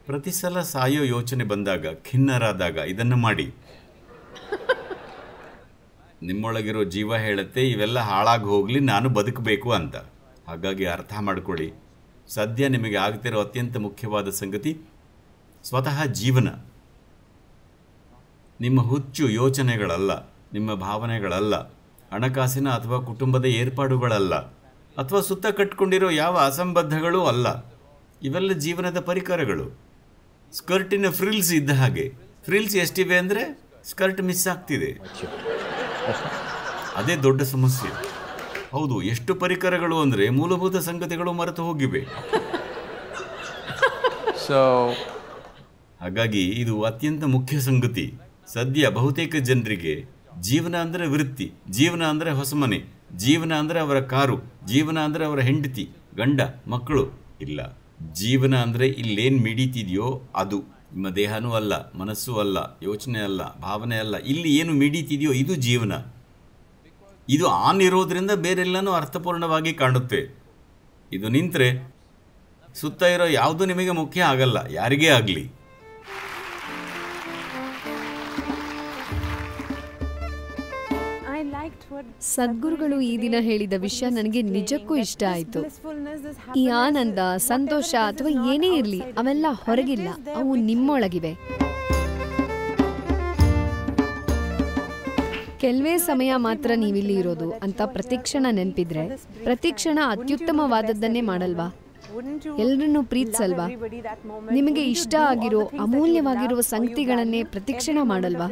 ಪ್ರತಿ ಸಲ ಸಾಯೋ ಯೋಚನೆ ಬಂದಾಗ ಖಿನ್ನರಾದಾಗ ಇದನ್ನು ಮಾಡಿ ನಿಮ್ಮೊಳಗಿರೋ ಜೀವ ಹೇಳುತ್ತೆ ಇವೆಲ್ಲ ಹಾಳಾಗಿ ಹೋಗಲಿ ನಾನು ಬದುಕಬೇಕು ಅಂತ ಹಾಗಾಗಿ ಅರ್ಥ ಮಾಡಿಕೊಳ್ಳಿ ಸದ್ಯ ನಿಮಗೆ ಆಗ್ತಿರೋ ಅತ್ಯಂತ ಮುಖ್ಯವಾದ ಸಂಗತಿ ಸ್ವತಃ ಜೀವನ ನಿಮ್ಮ ಹುಚ್ಚು ಯೋಚನೆಗಳಲ್ಲ ನಿಮ್ಮ ಭಾವನೆಗಳಲ್ಲ ಹಣಕಾಸಿನ ಅಥವಾ ಕುಟುಂಬದ ಏರ್ಪಾಡುಗಳಲ್ಲ ಅಥವಾ ಸುತ್ತ ಕಟ್ಕೊಂಡಿರೋ ಯಾವ ಅಸಂಬದ್ಧಗಳೂ ಅಲ್ಲ ಇವೆಲ್ಲ ಜೀವನದ ಪರಿಕರಗಳು ಸ್ಕರ್ಟಿನ ಫ್ರಿಲ್ಸ್ ಇದ್ದ ಹಾಗೆ ಫ್ರಿಲ್ಸ್ ಎಷ್ಟಿವೆ ಅಂದರೆ ಸ್ಕರ್ಟ್ ಮಿಸ್ ಆಗ್ತಿದೆ ಅದೇ ದೊಡ್ಡ ಸಮಸ್ಯೆ ಹೌದು ಎಷ್ಟು ಪರಿಕರಗಳು ಅಂದರೆ ಮೂಲಭೂತ ಸಂಗತಿಗಳು ಮರೆತು ಹೋಗಿವೆ ಸೊ ಹಾಗಾಗಿ ಇದು ಅತ್ಯಂತ ಮುಖ್ಯ ಸಂಗತಿ ಸದ್ಯ ಬಹುತೇಕ ಜನರಿಗೆ ಜೀವನ ಅಂದರೆ ವೃತ್ತಿ ಜೀವನ ಅಂದರೆ ಹೊಸ ಮನೆ ಜೀವನ ಅಂದರೆ ಅವರ ಕಾರು ಜೀವನ ಅಂದರೆ ಅವರ ಹೆಂಡತಿ ಗಂಡ ಮಕ್ಕಳು ಇಲ್ಲ ಜೀವನ ಅಂದರೆ ಇಲ್ಲೇನು ಮಿಡೀತಿದೆಯೋ ಅದು ನಿಮ್ಮ ದೇಹನೂ ಅಲ್ಲ ಮನಸ್ಸು ಅಲ್ಲ ಯೋಚನೆ ಅಲ್ಲ ಭಾವನೆ ಅಲ್ಲ ಇಲ್ಲಿ ಏನು ಮಿಡೀತಿದೆಯೋ ಇದು ಜೀವನ ಇದು ಆನ್ ಇರೋದ್ರಿಂದ ಬೇರೆಲ್ಲನೂ ಅರ್ಥಪೂರ್ಣವಾಗಿ ಕಾಣುತ್ತೆ ಇದು ನಿಂತರೆ ಸುತ್ತ ಇರೋ ಯಾವುದು ನಿಮಗೆ ಮುಖ್ಯ ಆಗಲ್ಲ ಯಾರಿಗೇ ಆಗಲಿ ಸದ್ಗುರುಗಳು ಈ ದಿನ ಹೇಳಿದ ವಿಷಯ ನನಗೆ ನಿಜಕ್ಕೂ ಇಷ್ಟ ಆಯ್ತು ಈ ಆನಂದ ಸಂತೋಷ ಅಥವಾ ಏನೇ ಇರಲಿ ಅವೆಲ್ಲ ಹೊರಗಿಲ್ಲ ಅವು ನಿಮ್ಮೊಳಗಿವೆ ಕೆಲವೇ ಸಮಯ ಮಾತ್ರ ನೀವಿಲ್ಲಿ ಇರೋದು ಅಂತ ಪ್ರತಿಕ್ಷಣ ನೆನಪಿದ್ರೆ ಪ್ರತಿಕ್ಷಣ ಅತ್ಯುತ್ತಮವಾದದ್ದನ್ನೇ ಮಾಡಲ್ವಾ ಎಲ್ಲರನ್ನೂ ಪ್ರೀತಿಸಲ್ವಾ ನಿಮಗೆ ಇಷ್ಟ ಆಗಿರೋ ಅಮೂಲ್ಯವಾಗಿರುವ ಸಂಗತಿಗಳನ್ನೇ ಪ್ರತಿಕ್ಷಣ ಮಾಡಲ್ವಾ